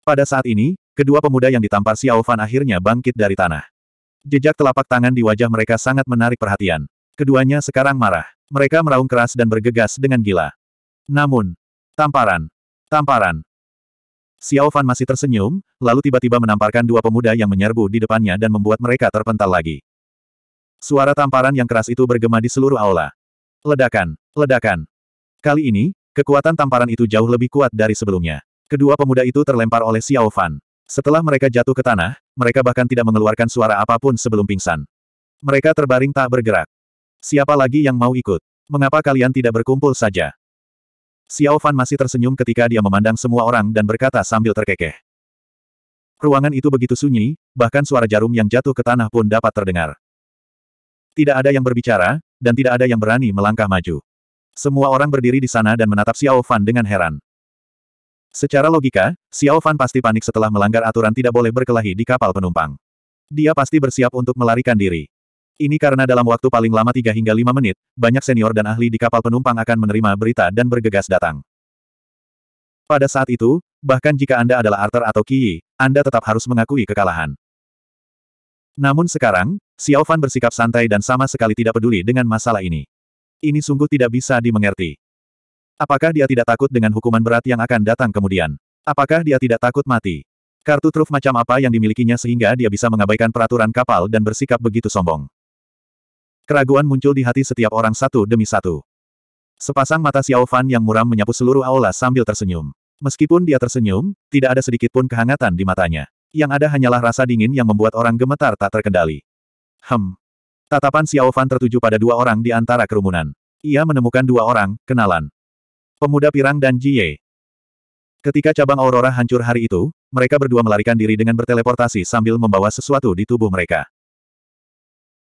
Pada saat ini, kedua pemuda yang ditampar Xiao Fan akhirnya bangkit dari tanah. Jejak telapak tangan di wajah mereka sangat menarik perhatian. Keduanya sekarang marah. Mereka meraung keras dan bergegas dengan gila. Namun, tamparan, tamparan. Xiao Fan masih tersenyum, lalu tiba-tiba menamparkan dua pemuda yang menyerbu di depannya dan membuat mereka terpental lagi. Suara tamparan yang keras itu bergema di seluruh aula. Ledakan! Ledakan! Kali ini, kekuatan tamparan itu jauh lebih kuat dari sebelumnya. Kedua pemuda itu terlempar oleh Xiao Fan. Setelah mereka jatuh ke tanah, mereka bahkan tidak mengeluarkan suara apapun sebelum pingsan. Mereka terbaring tak bergerak. Siapa lagi yang mau ikut? Mengapa kalian tidak berkumpul saja? Xiao Fan masih tersenyum ketika dia memandang semua orang dan berkata sambil terkekeh. Ruangan itu begitu sunyi, bahkan suara jarum yang jatuh ke tanah pun dapat terdengar. Tidak ada yang berbicara, dan tidak ada yang berani melangkah maju. Semua orang berdiri di sana dan menatap Xiao Fan dengan heran. Secara logika, Xiao Fan pasti panik setelah melanggar aturan tidak boleh berkelahi di kapal penumpang. Dia pasti bersiap untuk melarikan diri. Ini karena dalam waktu paling lama 3 hingga 5 menit, banyak senior dan ahli di kapal penumpang akan menerima berita dan bergegas datang. Pada saat itu, bahkan jika Anda adalah Arthur atau Kiyi, Anda tetap harus mengakui kekalahan. Namun sekarang, Xiao Fan bersikap santai dan sama sekali tidak peduli dengan masalah ini. Ini sungguh tidak bisa dimengerti. Apakah dia tidak takut dengan hukuman berat yang akan datang kemudian? Apakah dia tidak takut mati? Kartu truf macam apa yang dimilikinya sehingga dia bisa mengabaikan peraturan kapal dan bersikap begitu sombong? Keraguan muncul di hati setiap orang satu demi satu. Sepasang mata Xiao Fan yang muram menyapu seluruh aula sambil tersenyum. Meskipun dia tersenyum, tidak ada sedikit pun kehangatan di matanya. Yang ada hanyalah rasa dingin yang membuat orang gemetar tak terkendali. Hem. Tatapan Xiao Fan tertuju pada dua orang di antara kerumunan. Ia menemukan dua orang, kenalan. Pemuda Pirang dan Jie. Ketika cabang Aurora hancur hari itu, mereka berdua melarikan diri dengan berteleportasi sambil membawa sesuatu di tubuh mereka.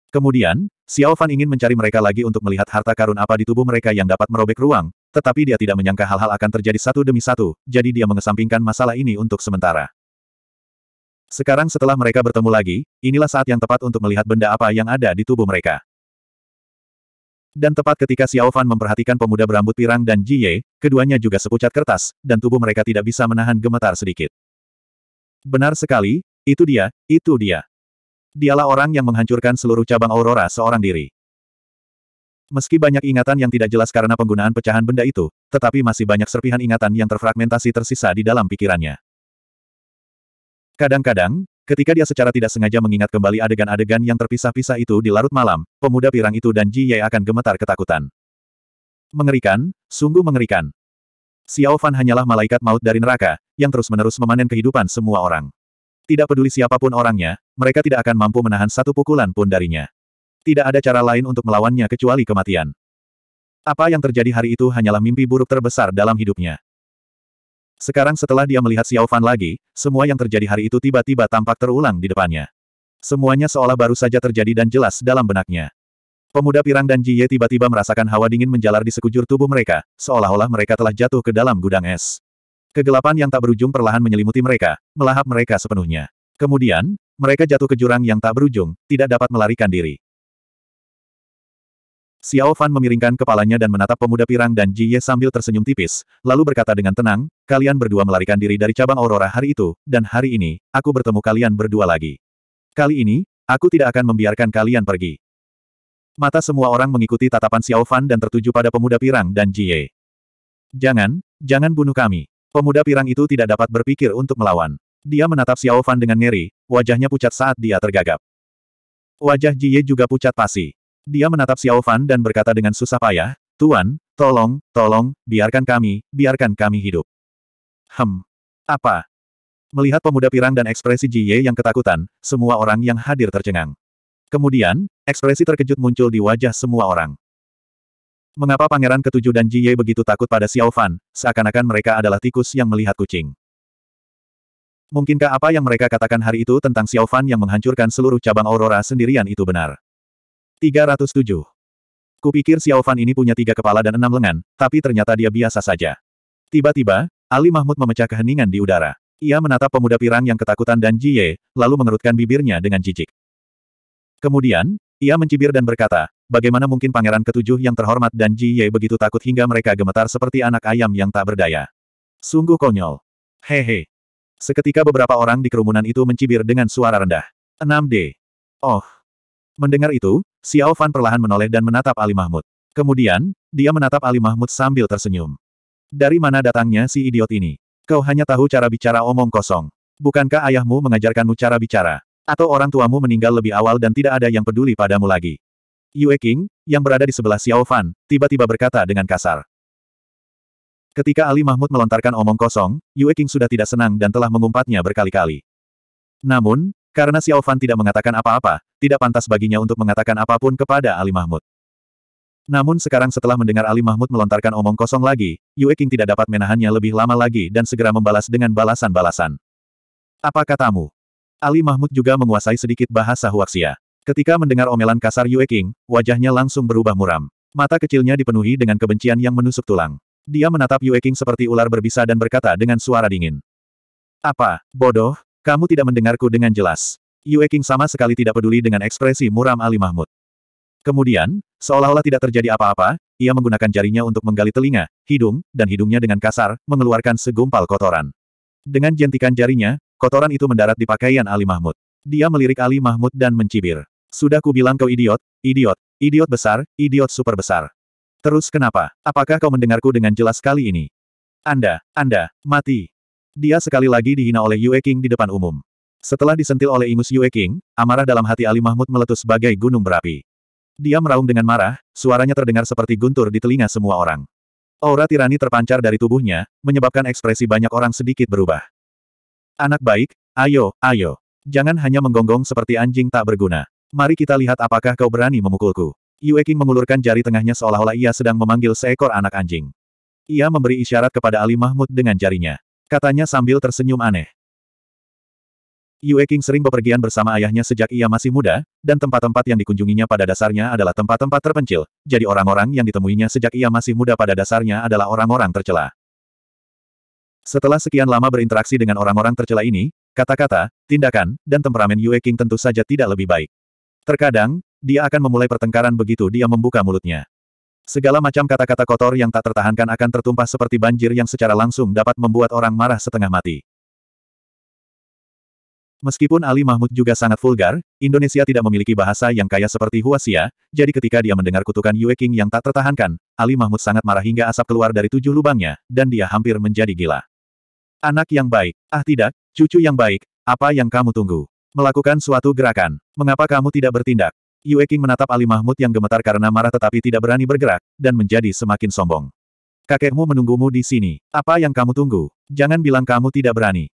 Kemudian, Xiao Fan ingin mencari mereka lagi untuk melihat harta karun apa di tubuh mereka yang dapat merobek ruang, tetapi dia tidak menyangka hal-hal akan terjadi satu demi satu, jadi dia mengesampingkan masalah ini untuk sementara. Sekarang setelah mereka bertemu lagi, inilah saat yang tepat untuk melihat benda apa yang ada di tubuh mereka. Dan tepat ketika Xiao Fan memperhatikan pemuda berambut pirang dan Ji Ye, keduanya juga sepucat kertas, dan tubuh mereka tidak bisa menahan gemetar sedikit. Benar sekali, itu dia, itu dia. Dialah orang yang menghancurkan seluruh cabang Aurora seorang diri. Meski banyak ingatan yang tidak jelas karena penggunaan pecahan benda itu, tetapi masih banyak serpihan ingatan yang terfragmentasi tersisa di dalam pikirannya. Kadang-kadang, ketika dia secara tidak sengaja mengingat kembali adegan-adegan yang terpisah-pisah itu di larut malam, pemuda pirang itu dan Ji Ye akan gemetar ketakutan. Mengerikan, sungguh mengerikan. Xiao Fan hanyalah malaikat maut dari neraka, yang terus-menerus memanen kehidupan semua orang. Tidak peduli siapapun orangnya, mereka tidak akan mampu menahan satu pukulan pun darinya. Tidak ada cara lain untuk melawannya kecuali kematian. Apa yang terjadi hari itu hanyalah mimpi buruk terbesar dalam hidupnya. Sekarang setelah dia melihat Xiao Fan lagi, semua yang terjadi hari itu tiba-tiba tampak terulang di depannya. Semuanya seolah baru saja terjadi dan jelas dalam benaknya. Pemuda pirang dan Jiye tiba-tiba merasakan hawa dingin menjalar di sekujur tubuh mereka, seolah-olah mereka telah jatuh ke dalam gudang es. Kegelapan yang tak berujung perlahan menyelimuti mereka, melahap mereka sepenuhnya. Kemudian, mereka jatuh ke jurang yang tak berujung, tidak dapat melarikan diri. Xiao Fan memiringkan kepalanya dan menatap pemuda pirang dan Ji Ye sambil tersenyum tipis, lalu berkata dengan tenang, kalian berdua melarikan diri dari cabang Aurora hari itu, dan hari ini, aku bertemu kalian berdua lagi. Kali ini, aku tidak akan membiarkan kalian pergi. Mata semua orang mengikuti tatapan Xiao Fan dan tertuju pada pemuda pirang dan Ji Ye. Jangan, jangan bunuh kami. Pemuda pirang itu tidak dapat berpikir untuk melawan. Dia menatap Xiao Fan dengan ngeri, wajahnya pucat saat dia tergagap. Wajah Ji Ye juga pucat pasi. Dia menatap Xiao Fan dan berkata dengan susah payah, Tuan, tolong, tolong, biarkan kami, biarkan kami hidup. Hem. Apa? Melihat pemuda pirang dan ekspresi Jiye yang ketakutan, semua orang yang hadir tercengang. Kemudian, ekspresi terkejut muncul di wajah semua orang. Mengapa pangeran ketujuh dan Jiye begitu takut pada Xiao Fan, seakan-akan mereka adalah tikus yang melihat kucing. Mungkinkah apa yang mereka katakan hari itu tentang Xiao Fan yang menghancurkan seluruh cabang Aurora sendirian itu benar? 307. Kupikir Fan ini punya tiga kepala dan enam lengan, tapi ternyata dia biasa saja. Tiba-tiba, Ali Mahmud memecah keheningan di udara. Ia menatap pemuda pirang yang ketakutan dan Jie, lalu mengerutkan bibirnya dengan jijik. Kemudian, ia mencibir dan berkata, bagaimana mungkin pangeran ketujuh yang terhormat dan Jie begitu takut hingga mereka gemetar seperti anak ayam yang tak berdaya. Sungguh konyol. Hehe. Seketika beberapa orang di kerumunan itu mencibir dengan suara rendah. 6D. Oh. Mendengar itu, Xiao Fan perlahan menoleh dan menatap Ali Mahmud. Kemudian, dia menatap Ali Mahmud sambil tersenyum. Dari mana datangnya si idiot ini? Kau hanya tahu cara bicara omong kosong. Bukankah ayahmu mengajarkanmu cara bicara? Atau orang tuamu meninggal lebih awal dan tidak ada yang peduli padamu lagi? Yue King, yang berada di sebelah Xiao Fan, tiba-tiba berkata dengan kasar. Ketika Ali Mahmud melontarkan omong kosong, Yue King sudah tidak senang dan telah mengumpatnya berkali-kali. Namun, karena Xiao Fan tidak mengatakan apa-apa, tidak pantas baginya untuk mengatakan apapun kepada Ali Mahmud. Namun sekarang setelah mendengar Ali Mahmud melontarkan omong kosong lagi, Yue King tidak dapat menahannya lebih lama lagi dan segera membalas dengan balasan-balasan. Apa katamu? Ali Mahmud juga menguasai sedikit bahasa Huaxia. Ketika mendengar omelan kasar Yue King, wajahnya langsung berubah muram. Mata kecilnya dipenuhi dengan kebencian yang menusuk tulang. Dia menatap Yue King seperti ular berbisa dan berkata dengan suara dingin. Apa, bodoh, kamu tidak mendengarku dengan jelas. Yue King sama sekali tidak peduli dengan ekspresi muram Ali Mahmud. Kemudian, seolah-olah tidak terjadi apa-apa, ia menggunakan jarinya untuk menggali telinga, hidung, dan hidungnya dengan kasar, mengeluarkan segumpal kotoran. Dengan jentikan jarinya, kotoran itu mendarat di pakaian Ali Mahmud. Dia melirik Ali Mahmud dan mencibir. Sudah kubilang kau idiot, idiot, idiot besar, idiot super besar. Terus kenapa? Apakah kau mendengarku dengan jelas kali ini? Anda, Anda, mati. Dia sekali lagi dihina oleh Yue King di depan umum. Setelah disentil oleh ingus Yue King, amarah dalam hati Ali Mahmud meletus sebagai gunung berapi. Dia meraung dengan marah, suaranya terdengar seperti guntur di telinga semua orang. Aura tirani terpancar dari tubuhnya, menyebabkan ekspresi banyak orang sedikit berubah. Anak baik, ayo, ayo. Jangan hanya menggonggong seperti anjing tak berguna. Mari kita lihat apakah kau berani memukulku. Yue King mengulurkan jari tengahnya seolah-olah ia sedang memanggil seekor anak anjing. Ia memberi isyarat kepada Ali Mahmud dengan jarinya. Katanya sambil tersenyum aneh. Yue King sering bepergian bersama ayahnya sejak ia masih muda, dan tempat-tempat yang dikunjunginya pada dasarnya adalah tempat-tempat terpencil, jadi orang-orang yang ditemuinya sejak ia masih muda pada dasarnya adalah orang-orang tercela. Setelah sekian lama berinteraksi dengan orang-orang tercela ini, kata-kata, tindakan, dan temperamen Yue King tentu saja tidak lebih baik. Terkadang, dia akan memulai pertengkaran begitu dia membuka mulutnya. Segala macam kata-kata kotor yang tak tertahankan akan tertumpah seperti banjir yang secara langsung dapat membuat orang marah setengah mati. Meskipun Ali Mahmud juga sangat vulgar, Indonesia tidak memiliki bahasa yang kaya seperti Huasia, jadi ketika dia mendengar kutukan Yue King yang tak tertahankan, Ali Mahmud sangat marah hingga asap keluar dari tujuh lubangnya, dan dia hampir menjadi gila. Anak yang baik, ah tidak, cucu yang baik, apa yang kamu tunggu? Melakukan suatu gerakan, mengapa kamu tidak bertindak? Yue King menatap Ali Mahmud yang gemetar karena marah tetapi tidak berani bergerak, dan menjadi semakin sombong. Kakekmu menunggumu di sini. Apa yang kamu tunggu? Jangan bilang kamu tidak berani.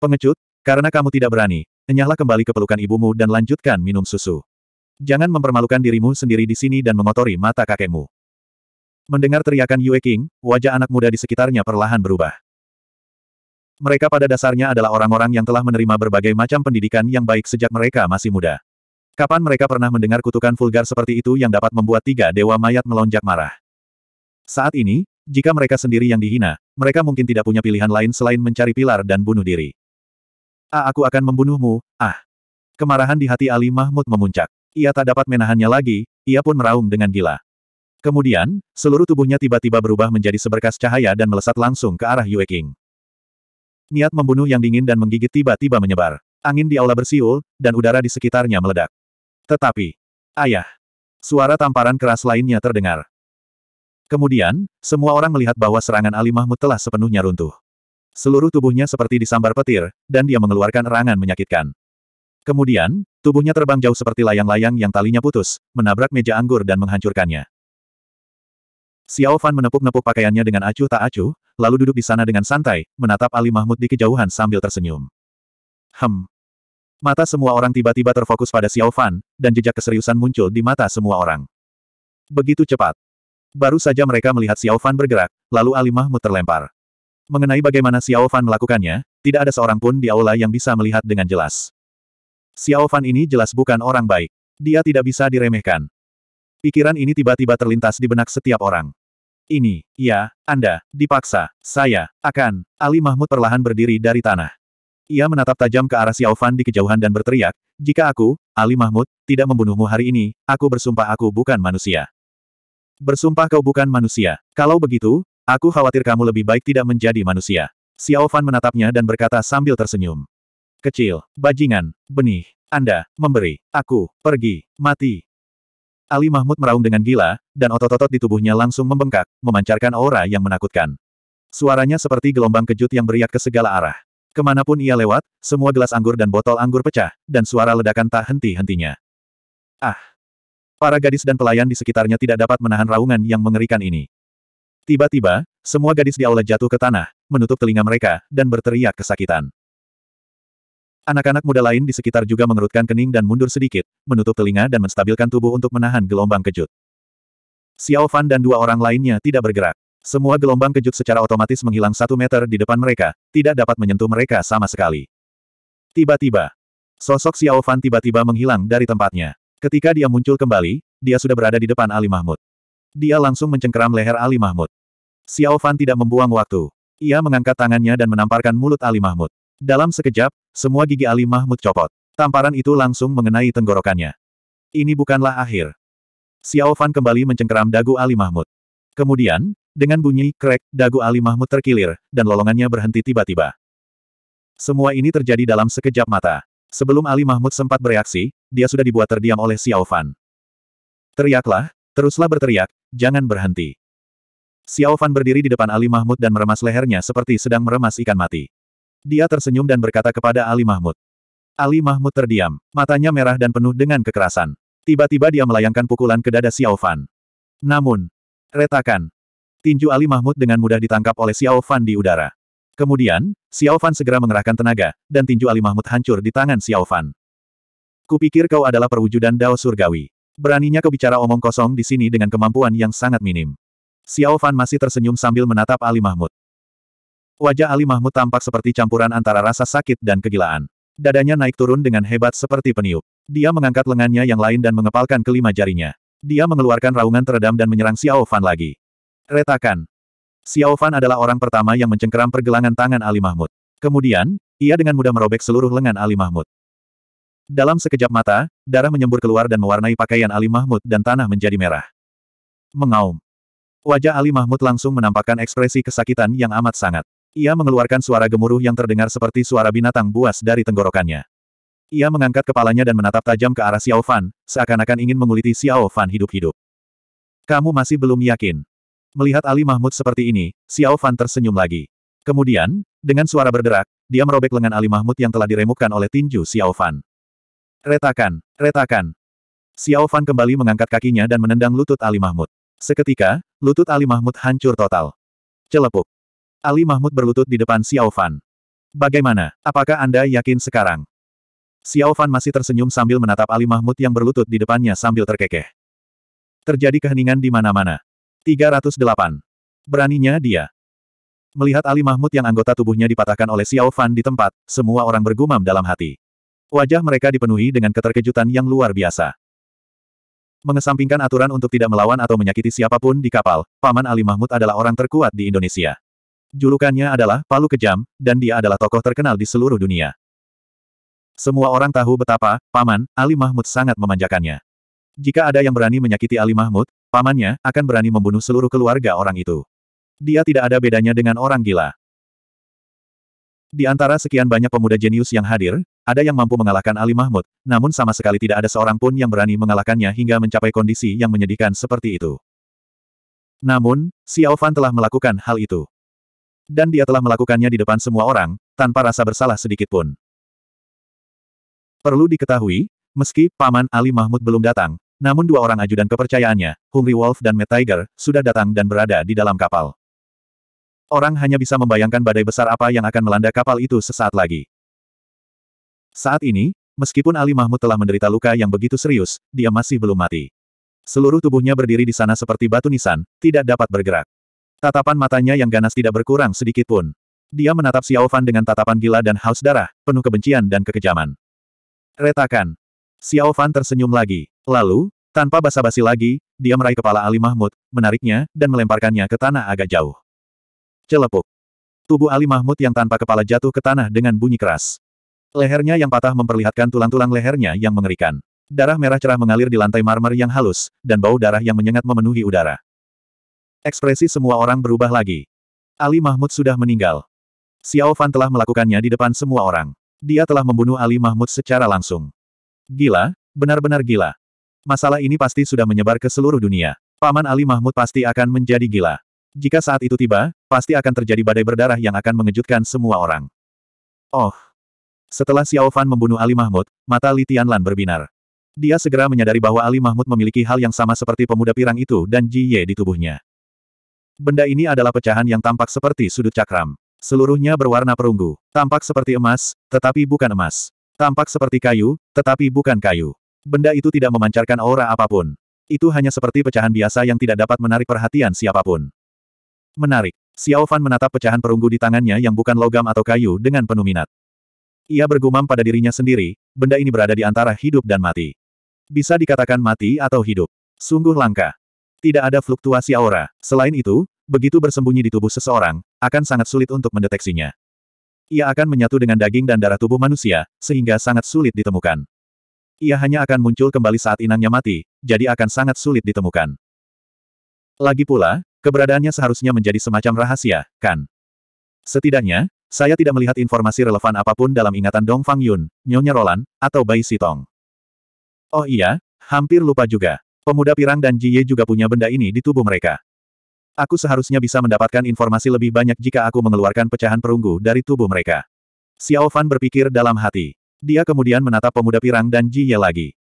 Pengecut, karena kamu tidak berani, enyahlah kembali ke pelukan ibumu dan lanjutkan minum susu. Jangan mempermalukan dirimu sendiri di sini dan mengotori mata kakekmu. Mendengar teriakan Yue King, wajah anak muda di sekitarnya perlahan berubah. Mereka pada dasarnya adalah orang-orang yang telah menerima berbagai macam pendidikan yang baik sejak mereka masih muda. Kapan mereka pernah mendengar kutukan vulgar seperti itu yang dapat membuat tiga dewa mayat melonjak marah? Saat ini, jika mereka sendiri yang dihina, mereka mungkin tidak punya pilihan lain selain mencari pilar dan bunuh diri. Ah aku akan membunuhmu, ah. Kemarahan di hati Ali Mahmud memuncak. Ia tak dapat menahannya lagi, ia pun meraung dengan gila. Kemudian, seluruh tubuhnya tiba-tiba berubah menjadi seberkas cahaya dan melesat langsung ke arah Yue King. Niat membunuh yang dingin dan menggigit tiba-tiba menyebar. Angin di aula bersiul, dan udara di sekitarnya meledak. Tetapi, ayah, suara tamparan keras lainnya terdengar. Kemudian, semua orang melihat bahwa serangan Ali Mahmud telah sepenuhnya runtuh. Seluruh tubuhnya seperti disambar petir, dan dia mengeluarkan erangan menyakitkan. Kemudian, tubuhnya terbang jauh seperti layang-layang yang talinya putus, menabrak meja anggur dan menghancurkannya. Xiao Fan menepuk-nepuk pakaiannya dengan acuh tak acuh, lalu duduk di sana dengan santai, menatap Ali Mahmud di kejauhan sambil tersenyum. Hem, Mata semua orang tiba-tiba terfokus pada Xiao Fan, dan jejak keseriusan muncul di mata semua orang. Begitu cepat. Baru saja mereka melihat Xiao Fan bergerak, lalu Ali Mahmud terlempar. Mengenai bagaimana Xiao Fan melakukannya, tidak ada seorang pun di aula yang bisa melihat dengan jelas. Xiao Fan ini jelas bukan orang baik. Dia tidak bisa diremehkan. Pikiran ini tiba-tiba terlintas di benak setiap orang. Ini, ya, Anda, dipaksa, saya, akan, Ali Mahmud perlahan berdiri dari tanah. Ia menatap tajam ke arah Xiao Fan di kejauhan dan berteriak, jika aku, Ali Mahmud, tidak membunuhmu hari ini, aku bersumpah aku bukan manusia. Bersumpah kau bukan manusia. Kalau begitu, aku khawatir kamu lebih baik tidak menjadi manusia. Xiao Fan menatapnya dan berkata sambil tersenyum. Kecil, bajingan, benih, Anda, memberi, aku, pergi, mati. Ali Mahmud meraung dengan gila, dan otot-otot di tubuhnya langsung membengkak, memancarkan aura yang menakutkan. Suaranya seperti gelombang kejut yang beriak ke segala arah. Kemanapun ia lewat, semua gelas anggur dan botol anggur pecah, dan suara ledakan tak henti-hentinya. Ah! Para gadis dan pelayan di sekitarnya tidak dapat menahan raungan yang mengerikan ini. Tiba-tiba, semua gadis di aula jatuh ke tanah, menutup telinga mereka, dan berteriak kesakitan. Anak-anak muda lain di sekitar juga mengerutkan kening dan mundur sedikit, menutup telinga dan menstabilkan tubuh untuk menahan gelombang kejut. Xiao Fan dan dua orang lainnya tidak bergerak. Semua gelombang kejut secara otomatis menghilang satu meter di depan mereka, tidak dapat menyentuh mereka sama sekali. Tiba-tiba, sosok Xiao Fan tiba-tiba menghilang dari tempatnya. Ketika dia muncul kembali, dia sudah berada di depan Ali Mahmud. Dia langsung mencengkeram leher Ali Mahmud. Xiao Fan tidak membuang waktu. Ia mengangkat tangannya dan menamparkan mulut Ali Mahmud. Dalam sekejap, semua gigi Ali Mahmud copot. Tamparan itu langsung mengenai tenggorokannya. Ini bukanlah akhir. Xiao Fan kembali mencengkeram dagu Ali Mahmud. Kemudian, dengan bunyi, krek, dagu Ali Mahmud terkilir, dan lolongannya berhenti tiba-tiba. Semua ini terjadi dalam sekejap mata. Sebelum Ali Mahmud sempat bereaksi, dia sudah dibuat terdiam oleh Xiao Fan. Teriaklah, teruslah berteriak, jangan berhenti. Xiao Fan berdiri di depan Ali Mahmud dan meremas lehernya seperti sedang meremas ikan mati. Dia tersenyum dan berkata kepada Ali Mahmud. Ali Mahmud terdiam, matanya merah dan penuh dengan kekerasan. Tiba-tiba dia melayangkan pukulan ke dada Xiao Fan. Namun, retakan, Tinju Ali Mahmud dengan mudah ditangkap oleh Xiao Fan di udara. Kemudian, Xiao Fan segera mengerahkan tenaga, dan tinju Ali Mahmud hancur di tangan Xiao Fan. Kupikir kau adalah perwujudan Dao Surgawi. Beraninya kau bicara omong kosong di sini dengan kemampuan yang sangat minim. Xiao Fan masih tersenyum sambil menatap Ali Mahmud. Wajah Ali Mahmud tampak seperti campuran antara rasa sakit dan kegilaan. Dadanya naik turun dengan hebat seperti peniup. Dia mengangkat lengannya yang lain dan mengepalkan kelima jarinya. Dia mengeluarkan raungan teredam dan menyerang Xiao Fan lagi. Retakan. Xiao Fan adalah orang pertama yang mencengkeram pergelangan tangan Ali Mahmud. Kemudian, ia dengan mudah merobek seluruh lengan Ali Mahmud. Dalam sekejap mata, darah menyembur keluar dan mewarnai pakaian Ali Mahmud dan tanah menjadi merah. Mengaum. Wajah Ali Mahmud langsung menampakkan ekspresi kesakitan yang amat sangat. Ia mengeluarkan suara gemuruh yang terdengar seperti suara binatang buas dari tenggorokannya. Ia mengangkat kepalanya dan menatap tajam ke arah Xiao Fan, seakan-akan ingin menguliti Xiao Fan hidup-hidup. Kamu masih belum yakin. Melihat Ali Mahmud seperti ini, Xiao Fan tersenyum lagi. Kemudian, dengan suara berderak, dia merobek lengan Ali Mahmud yang telah diremukkan oleh tinju Xiao Fan. Retakan, retakan. Xiao Fan kembali mengangkat kakinya dan menendang lutut Ali Mahmud. Seketika, lutut Ali Mahmud hancur total. Celepuk. Ali Mahmud berlutut di depan Xiao Fan. Bagaimana, apakah Anda yakin sekarang? Xiao Fan masih tersenyum sambil menatap Ali Mahmud yang berlutut di depannya sambil terkekeh. Terjadi keheningan di mana-mana. 308. Beraninya dia. Melihat Ali Mahmud yang anggota tubuhnya dipatahkan oleh Xiao Fan di tempat, semua orang bergumam dalam hati. Wajah mereka dipenuhi dengan keterkejutan yang luar biasa. Mengesampingkan aturan untuk tidak melawan atau menyakiti siapapun di kapal, Paman Ali Mahmud adalah orang terkuat di Indonesia. Julukannya adalah Palu Kejam, dan dia adalah tokoh terkenal di seluruh dunia. Semua orang tahu betapa, Paman, Ali Mahmud sangat memanjakannya. Jika ada yang berani menyakiti Ali Mahmud, pamannya akan berani membunuh seluruh keluarga orang itu. Dia tidak ada bedanya dengan orang gila. Di antara sekian banyak pemuda jenius yang hadir, ada yang mampu mengalahkan Ali Mahmud, namun sama sekali tidak ada seorang pun yang berani mengalahkannya hingga mencapai kondisi yang menyedihkan seperti itu. Namun, Xiao Fan telah melakukan hal itu. Dan dia telah melakukannya di depan semua orang, tanpa rasa bersalah sedikit pun. Perlu diketahui, meski Paman Ali Mahmud belum datang, namun dua orang ajudan kepercayaannya, Hungry Wolf dan Mad Tiger, sudah datang dan berada di dalam kapal. Orang hanya bisa membayangkan badai besar apa yang akan melanda kapal itu sesaat lagi. Saat ini, meskipun Ali Mahmud telah menderita luka yang begitu serius, dia masih belum mati. Seluruh tubuhnya berdiri di sana seperti batu nisan, tidak dapat bergerak. Tatapan matanya yang ganas tidak berkurang sedikit pun. Dia menatap Xiao Fan dengan tatapan gila dan haus darah, penuh kebencian dan kekejaman. Retakan. Xiao Fan tersenyum lagi. Lalu, tanpa basa-basi lagi, dia meraih kepala Ali Mahmud, menariknya, dan melemparkannya ke tanah agak jauh. Celepuk. Tubuh Ali Mahmud yang tanpa kepala jatuh ke tanah dengan bunyi keras. Lehernya yang patah memperlihatkan tulang-tulang lehernya yang mengerikan. Darah merah cerah mengalir di lantai marmer yang halus, dan bau darah yang menyengat memenuhi udara. Ekspresi semua orang berubah lagi. Ali Mahmud sudah meninggal. Xiao Fan telah melakukannya di depan semua orang. Dia telah membunuh Ali Mahmud secara langsung. Gila, benar-benar gila. Masalah ini pasti sudah menyebar ke seluruh dunia. Paman Ali Mahmud pasti akan menjadi gila. Jika saat itu tiba, pasti akan terjadi badai berdarah yang akan mengejutkan semua orang. Oh. Setelah Xiao Fan membunuh Ali Mahmud, mata Li Tianlan berbinar. Dia segera menyadari bahwa Ali Mahmud memiliki hal yang sama seperti pemuda pirang itu dan Ji Ye di tubuhnya. Benda ini adalah pecahan yang tampak seperti sudut cakram. Seluruhnya berwarna perunggu, tampak seperti emas, tetapi bukan emas. Tampak seperti kayu, tetapi bukan kayu. Benda itu tidak memancarkan aura apapun. Itu hanya seperti pecahan biasa yang tidak dapat menarik perhatian siapapun. Menarik. Xiao Fan menatap pecahan perunggu di tangannya yang bukan logam atau kayu dengan penuh minat. Ia bergumam pada dirinya sendiri, benda ini berada di antara hidup dan mati. Bisa dikatakan mati atau hidup. Sungguh langka. Tidak ada fluktuasi aura. Selain itu, begitu bersembunyi di tubuh seseorang, akan sangat sulit untuk mendeteksinya. Ia akan menyatu dengan daging dan darah tubuh manusia, sehingga sangat sulit ditemukan. Ia hanya akan muncul kembali saat inangnya mati, jadi akan sangat sulit ditemukan. Lagi pula, keberadaannya seharusnya menjadi semacam rahasia, kan? Setidaknya, saya tidak melihat informasi relevan apapun dalam ingatan Dong Fang Yun, Nyonya Roland, atau Bai Sitong. Oh iya, hampir lupa juga. Pemuda pirang dan Ye juga punya benda ini di tubuh mereka. Aku seharusnya bisa mendapatkan informasi lebih banyak jika aku mengeluarkan pecahan perunggu dari tubuh mereka. Xiao Fan berpikir dalam hati. Dia kemudian menatap pemuda pirang dan Ji Ye lagi.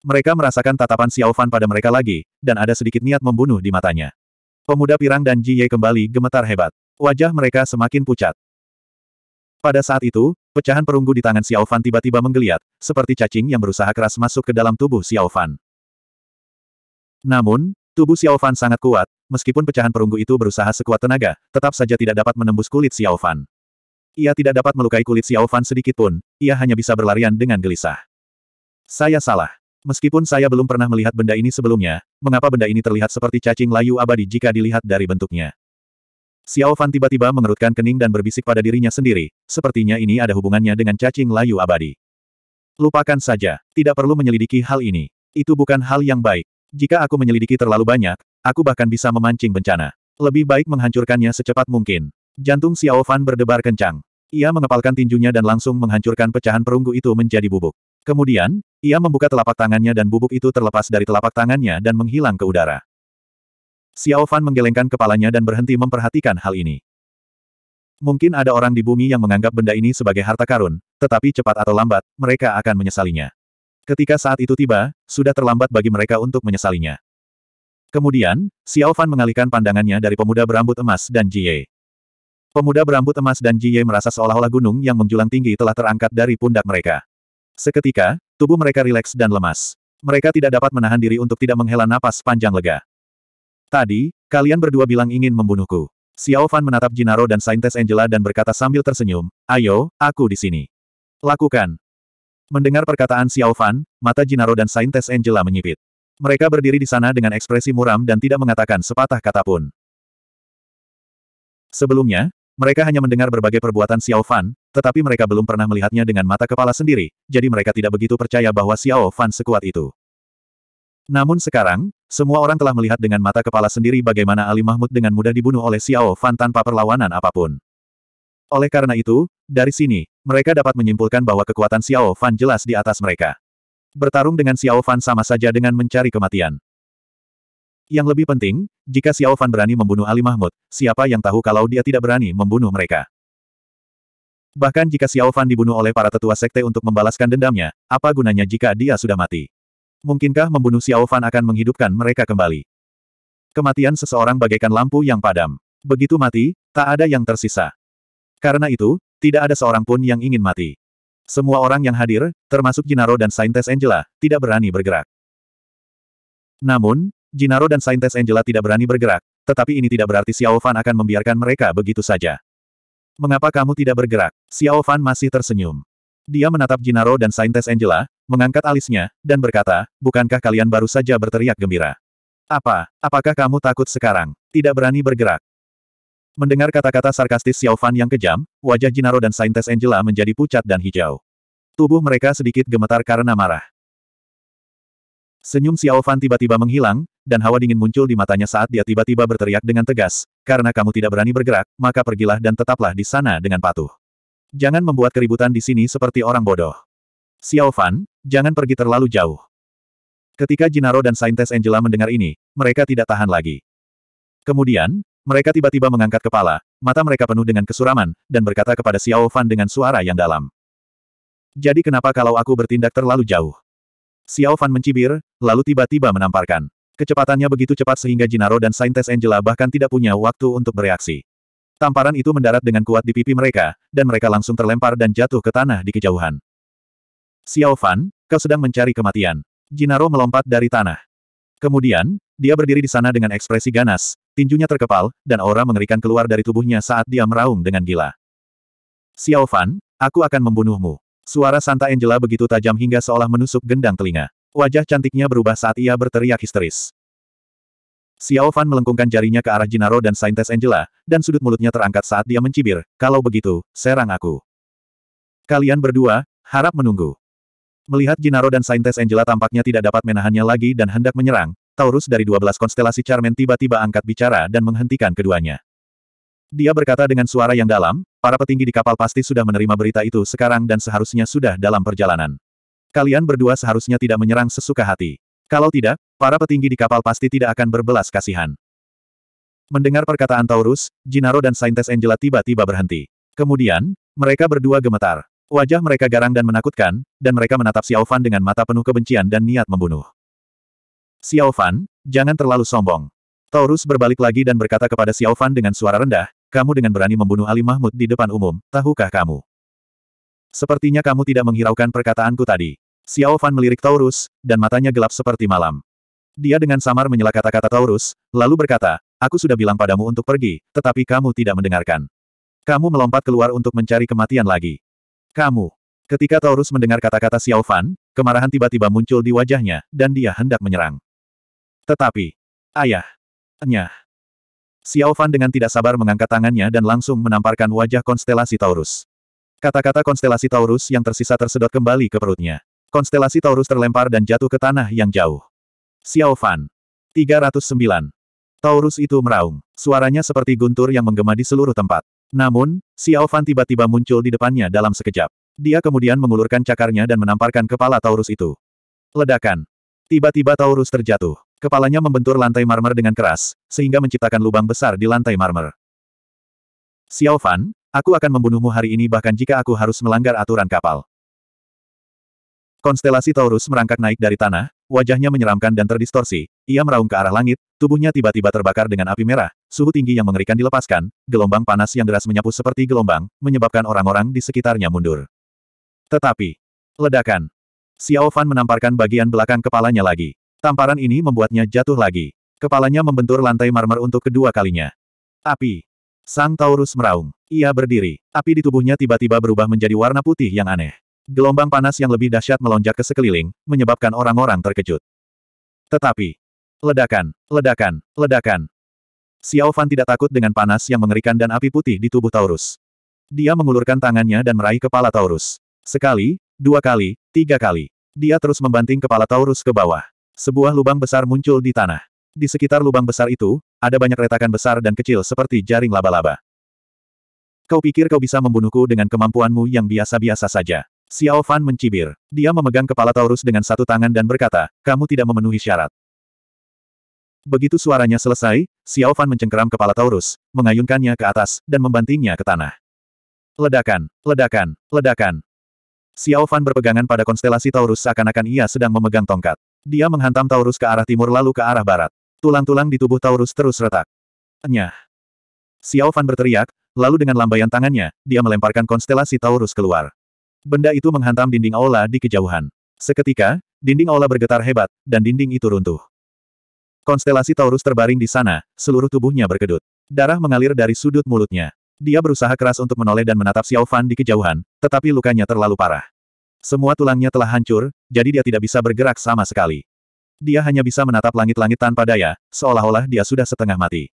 Mereka merasakan tatapan Xiao Fan pada mereka lagi, dan ada sedikit niat membunuh di matanya. Pemuda pirang dan Ji Ye kembali gemetar hebat. Wajah mereka semakin pucat. Pada saat itu, pecahan perunggu di tangan Xiao Fan tiba-tiba menggeliat, seperti cacing yang berusaha keras masuk ke dalam tubuh Xiao Fan. Namun, tubuh Xiao Fan sangat kuat, meskipun pecahan perunggu itu berusaha sekuat tenaga, tetap saja tidak dapat menembus kulit Xiao Fan. Ia tidak dapat melukai kulit Xiao Fan sedikitpun, ia hanya bisa berlarian dengan gelisah. Saya salah. Meskipun saya belum pernah melihat benda ini sebelumnya, mengapa benda ini terlihat seperti cacing layu abadi jika dilihat dari bentuknya? Xiao Fan tiba-tiba mengerutkan kening dan berbisik pada dirinya sendiri, sepertinya ini ada hubungannya dengan cacing layu abadi. Lupakan saja, tidak perlu menyelidiki hal ini. Itu bukan hal yang baik. Jika aku menyelidiki terlalu banyak, Aku bahkan bisa memancing bencana. Lebih baik menghancurkannya secepat mungkin. Jantung Xiao Fan berdebar kencang. Ia mengepalkan tinjunya dan langsung menghancurkan pecahan perunggu itu menjadi bubuk. Kemudian, ia membuka telapak tangannya dan bubuk itu terlepas dari telapak tangannya dan menghilang ke udara. Xiao Fan menggelengkan kepalanya dan berhenti memperhatikan hal ini. Mungkin ada orang di bumi yang menganggap benda ini sebagai harta karun, tetapi cepat atau lambat, mereka akan menyesalinya. Ketika saat itu tiba, sudah terlambat bagi mereka untuk menyesalinya. Kemudian, Xiao Fan mengalihkan pandangannya dari pemuda berambut emas dan Jie. Pemuda berambut emas dan Jie merasa seolah-olah gunung yang menjulang tinggi telah terangkat dari pundak mereka. Seketika, tubuh mereka rileks dan lemas. Mereka tidak dapat menahan diri untuk tidak menghela napas panjang lega. Tadi, kalian berdua bilang ingin membunuhku. Xiao Fan menatap Jinaro dan Saintes Angela dan berkata sambil tersenyum, Ayo, aku di sini. Lakukan. Mendengar perkataan Xiao Fan, mata Jinaro dan Saintes Angela menyipit. Mereka berdiri di sana dengan ekspresi muram dan tidak mengatakan sepatah kata pun. Sebelumnya, mereka hanya mendengar berbagai perbuatan Xiao Fan, tetapi mereka belum pernah melihatnya dengan mata kepala sendiri, jadi mereka tidak begitu percaya bahwa Xiao Fan sekuat itu. Namun sekarang, semua orang telah melihat dengan mata kepala sendiri bagaimana Ali Mahmud dengan mudah dibunuh oleh Xiao Fan tanpa perlawanan apapun. Oleh karena itu, dari sini, mereka dapat menyimpulkan bahwa kekuatan Xiao Fan jelas di atas mereka bertarung dengan Xiao Fan sama saja dengan mencari kematian. Yang lebih penting, jika Xiao Fan berani membunuh Ali Mahmud, siapa yang tahu kalau dia tidak berani membunuh mereka? Bahkan jika Xiao Fan dibunuh oleh para tetua sekte untuk membalaskan dendamnya, apa gunanya jika dia sudah mati? Mungkinkah membunuh Xiao Fan akan menghidupkan mereka kembali? Kematian seseorang bagaikan lampu yang padam. Begitu mati, tak ada yang tersisa. Karena itu, tidak ada seorang pun yang ingin mati. Semua orang yang hadir, termasuk Jinaro dan Saintes Angela, tidak berani bergerak. Namun, Jinaro dan Saintes Angela tidak berani bergerak, tetapi ini tidak berarti Xiao Fan akan membiarkan mereka begitu saja. Mengapa kamu tidak bergerak? Xiao Fan masih tersenyum. Dia menatap Jinaro dan Saintes Angela, mengangkat alisnya, dan berkata, bukankah kalian baru saja berteriak gembira? Apa, apakah kamu takut sekarang? Tidak berani bergerak. Mendengar kata-kata sarkastis Xiao Fan yang kejam, wajah Jinaro dan Saintes Angela menjadi pucat dan hijau. Tubuh mereka sedikit gemetar karena marah. Senyum Xiao Fan tiba-tiba menghilang, dan hawa dingin muncul di matanya saat dia tiba-tiba berteriak dengan tegas, karena kamu tidak berani bergerak, maka pergilah dan tetaplah di sana dengan patuh. Jangan membuat keributan di sini seperti orang bodoh. Xiao Fan, jangan pergi terlalu jauh. Ketika Jinaro dan Saintes Angela mendengar ini, mereka tidak tahan lagi. Kemudian, mereka tiba-tiba mengangkat kepala, mata mereka penuh dengan kesuraman, dan berkata kepada Xiao Fan dengan suara yang dalam. Jadi kenapa kalau aku bertindak terlalu jauh? Xiao Fan mencibir, lalu tiba-tiba menamparkan. Kecepatannya begitu cepat sehingga Jinaro dan Saintes Angela bahkan tidak punya waktu untuk bereaksi. Tamparan itu mendarat dengan kuat di pipi mereka, dan mereka langsung terlempar dan jatuh ke tanah di kejauhan. Xiao Fan, kau sedang mencari kematian. Jinaro melompat dari tanah. Kemudian, dia berdiri di sana dengan ekspresi ganas, tinjunya terkepal, dan aura mengerikan keluar dari tubuhnya saat dia meraung dengan gila. Xiao Fan, aku akan membunuhmu. Suara Santa Angela begitu tajam hingga seolah menusuk gendang telinga. Wajah cantiknya berubah saat ia berteriak histeris. Xiao Fan melengkungkan jarinya ke arah Jinaro dan Saintes Angela, dan sudut mulutnya terangkat saat dia mencibir, kalau begitu, serang aku. Kalian berdua, harap menunggu. Melihat Jinaro dan Saintes Angela tampaknya tidak dapat menahannya lagi dan hendak menyerang, Taurus dari 12 konstelasi Charmen tiba-tiba angkat bicara dan menghentikan keduanya. Dia berkata dengan suara yang dalam, para petinggi di kapal pasti sudah menerima berita itu sekarang dan seharusnya sudah dalam perjalanan. Kalian berdua seharusnya tidak menyerang sesuka hati. Kalau tidak, para petinggi di kapal pasti tidak akan berbelas kasihan. Mendengar perkataan Taurus, Jinaro dan Saintes Angela tiba-tiba berhenti. Kemudian, mereka berdua gemetar. Wajah mereka garang dan menakutkan, dan mereka menatap Xiao Fan dengan mata penuh kebencian dan niat membunuh. Xiao Fan, jangan terlalu sombong. Taurus berbalik lagi dan berkata kepada Xiao Fan dengan suara rendah, kamu dengan berani membunuh Ali Mahmud di depan umum, tahukah kamu? Sepertinya kamu tidak menghiraukan perkataanku tadi. Xiao Fan melirik Taurus, dan matanya gelap seperti malam. Dia dengan samar menyela kata-kata Taurus, lalu berkata, Aku sudah bilang padamu untuk pergi, tetapi kamu tidak mendengarkan. Kamu melompat keluar untuk mencari kematian lagi. Kamu. Ketika Taurus mendengar kata-kata Xiao Fan, kemarahan tiba-tiba muncul di wajahnya, dan dia hendak menyerang. Tetapi, ayah. Nyah. Xiao Fan dengan tidak sabar mengangkat tangannya dan langsung menamparkan wajah konstelasi Taurus. Kata-kata konstelasi Taurus yang tersisa tersedot kembali ke perutnya. Konstelasi Taurus terlempar dan jatuh ke tanah yang jauh. Xiao Fan. 309. Taurus itu meraung. Suaranya seperti guntur yang menggema di seluruh tempat. Namun, Xiao Fan tiba-tiba muncul di depannya dalam sekejap. Dia kemudian mengulurkan cakarnya dan menamparkan kepala Taurus itu. Ledakan. Tiba-tiba Taurus terjatuh. Kepalanya membentur lantai marmer dengan keras, sehingga menciptakan lubang besar di lantai marmer. Xiao Fan, aku akan membunuhmu hari ini bahkan jika aku harus melanggar aturan kapal. Konstelasi Taurus merangkak naik dari tanah, Wajahnya menyeramkan dan terdistorsi, ia meraung ke arah langit, tubuhnya tiba-tiba terbakar dengan api merah, suhu tinggi yang mengerikan dilepaskan, gelombang panas yang deras menyapu seperti gelombang, menyebabkan orang-orang di sekitarnya mundur. Tetapi, ledakan. Xiao Fan menamparkan bagian belakang kepalanya lagi. Tamparan ini membuatnya jatuh lagi. Kepalanya membentur lantai marmer untuk kedua kalinya. Api. Sang Taurus meraung. Ia berdiri. Api di tubuhnya tiba-tiba berubah menjadi warna putih yang aneh. Gelombang panas yang lebih dahsyat melonjak ke sekeliling, menyebabkan orang-orang terkejut. Tetapi, ledakan, ledakan, ledakan. Xiao Fan tidak takut dengan panas yang mengerikan dan api putih di tubuh Taurus. Dia mengulurkan tangannya dan meraih kepala Taurus. Sekali, dua kali, tiga kali. Dia terus membanting kepala Taurus ke bawah. Sebuah lubang besar muncul di tanah. Di sekitar lubang besar itu, ada banyak retakan besar dan kecil seperti jaring laba-laba. Kau pikir kau bisa membunuhku dengan kemampuanmu yang biasa-biasa saja. Xiao Fan mencibir. Dia memegang kepala Taurus dengan satu tangan dan berkata, kamu tidak memenuhi syarat. Begitu suaranya selesai, Xiao Fan mencengkeram kepala Taurus, mengayunkannya ke atas, dan membantingnya ke tanah. Ledakan, ledakan, ledakan. Xiao Fan berpegangan pada konstelasi Taurus seakan-akan ia sedang memegang tongkat. Dia menghantam Taurus ke arah timur lalu ke arah barat. Tulang-tulang di tubuh Taurus terus retak. Nyah. Xiao Fan berteriak, lalu dengan lambaian tangannya, dia melemparkan konstelasi Taurus keluar. Benda itu menghantam dinding aula di kejauhan. Seketika, dinding aula bergetar hebat, dan dinding itu runtuh. Konstelasi Taurus terbaring di sana, seluruh tubuhnya berkedut. Darah mengalir dari sudut mulutnya. Dia berusaha keras untuk menoleh dan menatap Xiao Fan di kejauhan, tetapi lukanya terlalu parah. Semua tulangnya telah hancur, jadi dia tidak bisa bergerak sama sekali. Dia hanya bisa menatap langit-langit tanpa daya, seolah-olah dia sudah setengah mati.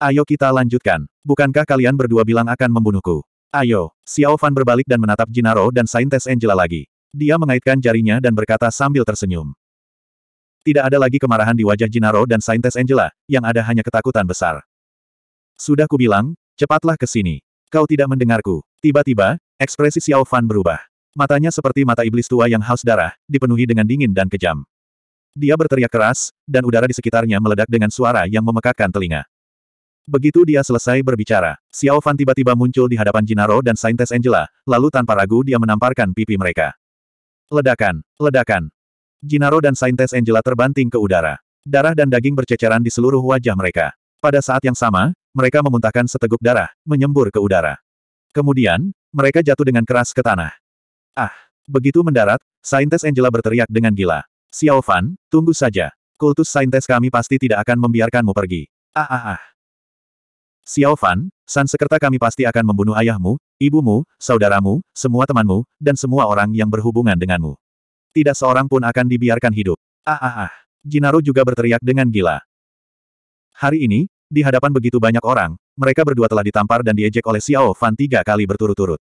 Ayo kita lanjutkan. Bukankah kalian berdua bilang akan membunuhku? Ayo, Xiao Fan berbalik dan menatap Jinaro dan Saintes Angela lagi. Dia mengaitkan jarinya dan berkata sambil tersenyum. Tidak ada lagi kemarahan di wajah Jinaro dan Saintes Angela, yang ada hanya ketakutan besar. Sudah kubilang, cepatlah ke sini. Kau tidak mendengarku. Tiba-tiba, ekspresi Xiao Fan berubah. Matanya seperti mata iblis tua yang haus darah, dipenuhi dengan dingin dan kejam. Dia berteriak keras, dan udara di sekitarnya meledak dengan suara yang memekakkan telinga. Begitu dia selesai berbicara, Xiao Fan tiba-tiba muncul di hadapan Jinaro dan Saintes Angela, lalu tanpa ragu dia menamparkan pipi mereka. Ledakan, ledakan. Jinaro dan Saintes Angela terbanting ke udara. Darah dan daging berceceran di seluruh wajah mereka. Pada saat yang sama, mereka memuntahkan seteguk darah, menyembur ke udara. Kemudian, mereka jatuh dengan keras ke tanah. Ah! Begitu mendarat, Saintes Angela berteriak dengan gila. Xiao Fan, tunggu saja. Kultus Saintes kami pasti tidak akan membiarkanmu pergi. Ah ah ah. Xiao Fan, Sansekerta kami pasti akan membunuh ayahmu, ibumu, saudaramu, semua temanmu, dan semua orang yang berhubungan denganmu. Tidak seorang pun akan dibiarkan hidup. Ah ah ah. Jinaru juga berteriak dengan gila. Hari ini, di hadapan begitu banyak orang, mereka berdua telah ditampar dan diejek oleh Xiao Fan tiga kali berturut-turut.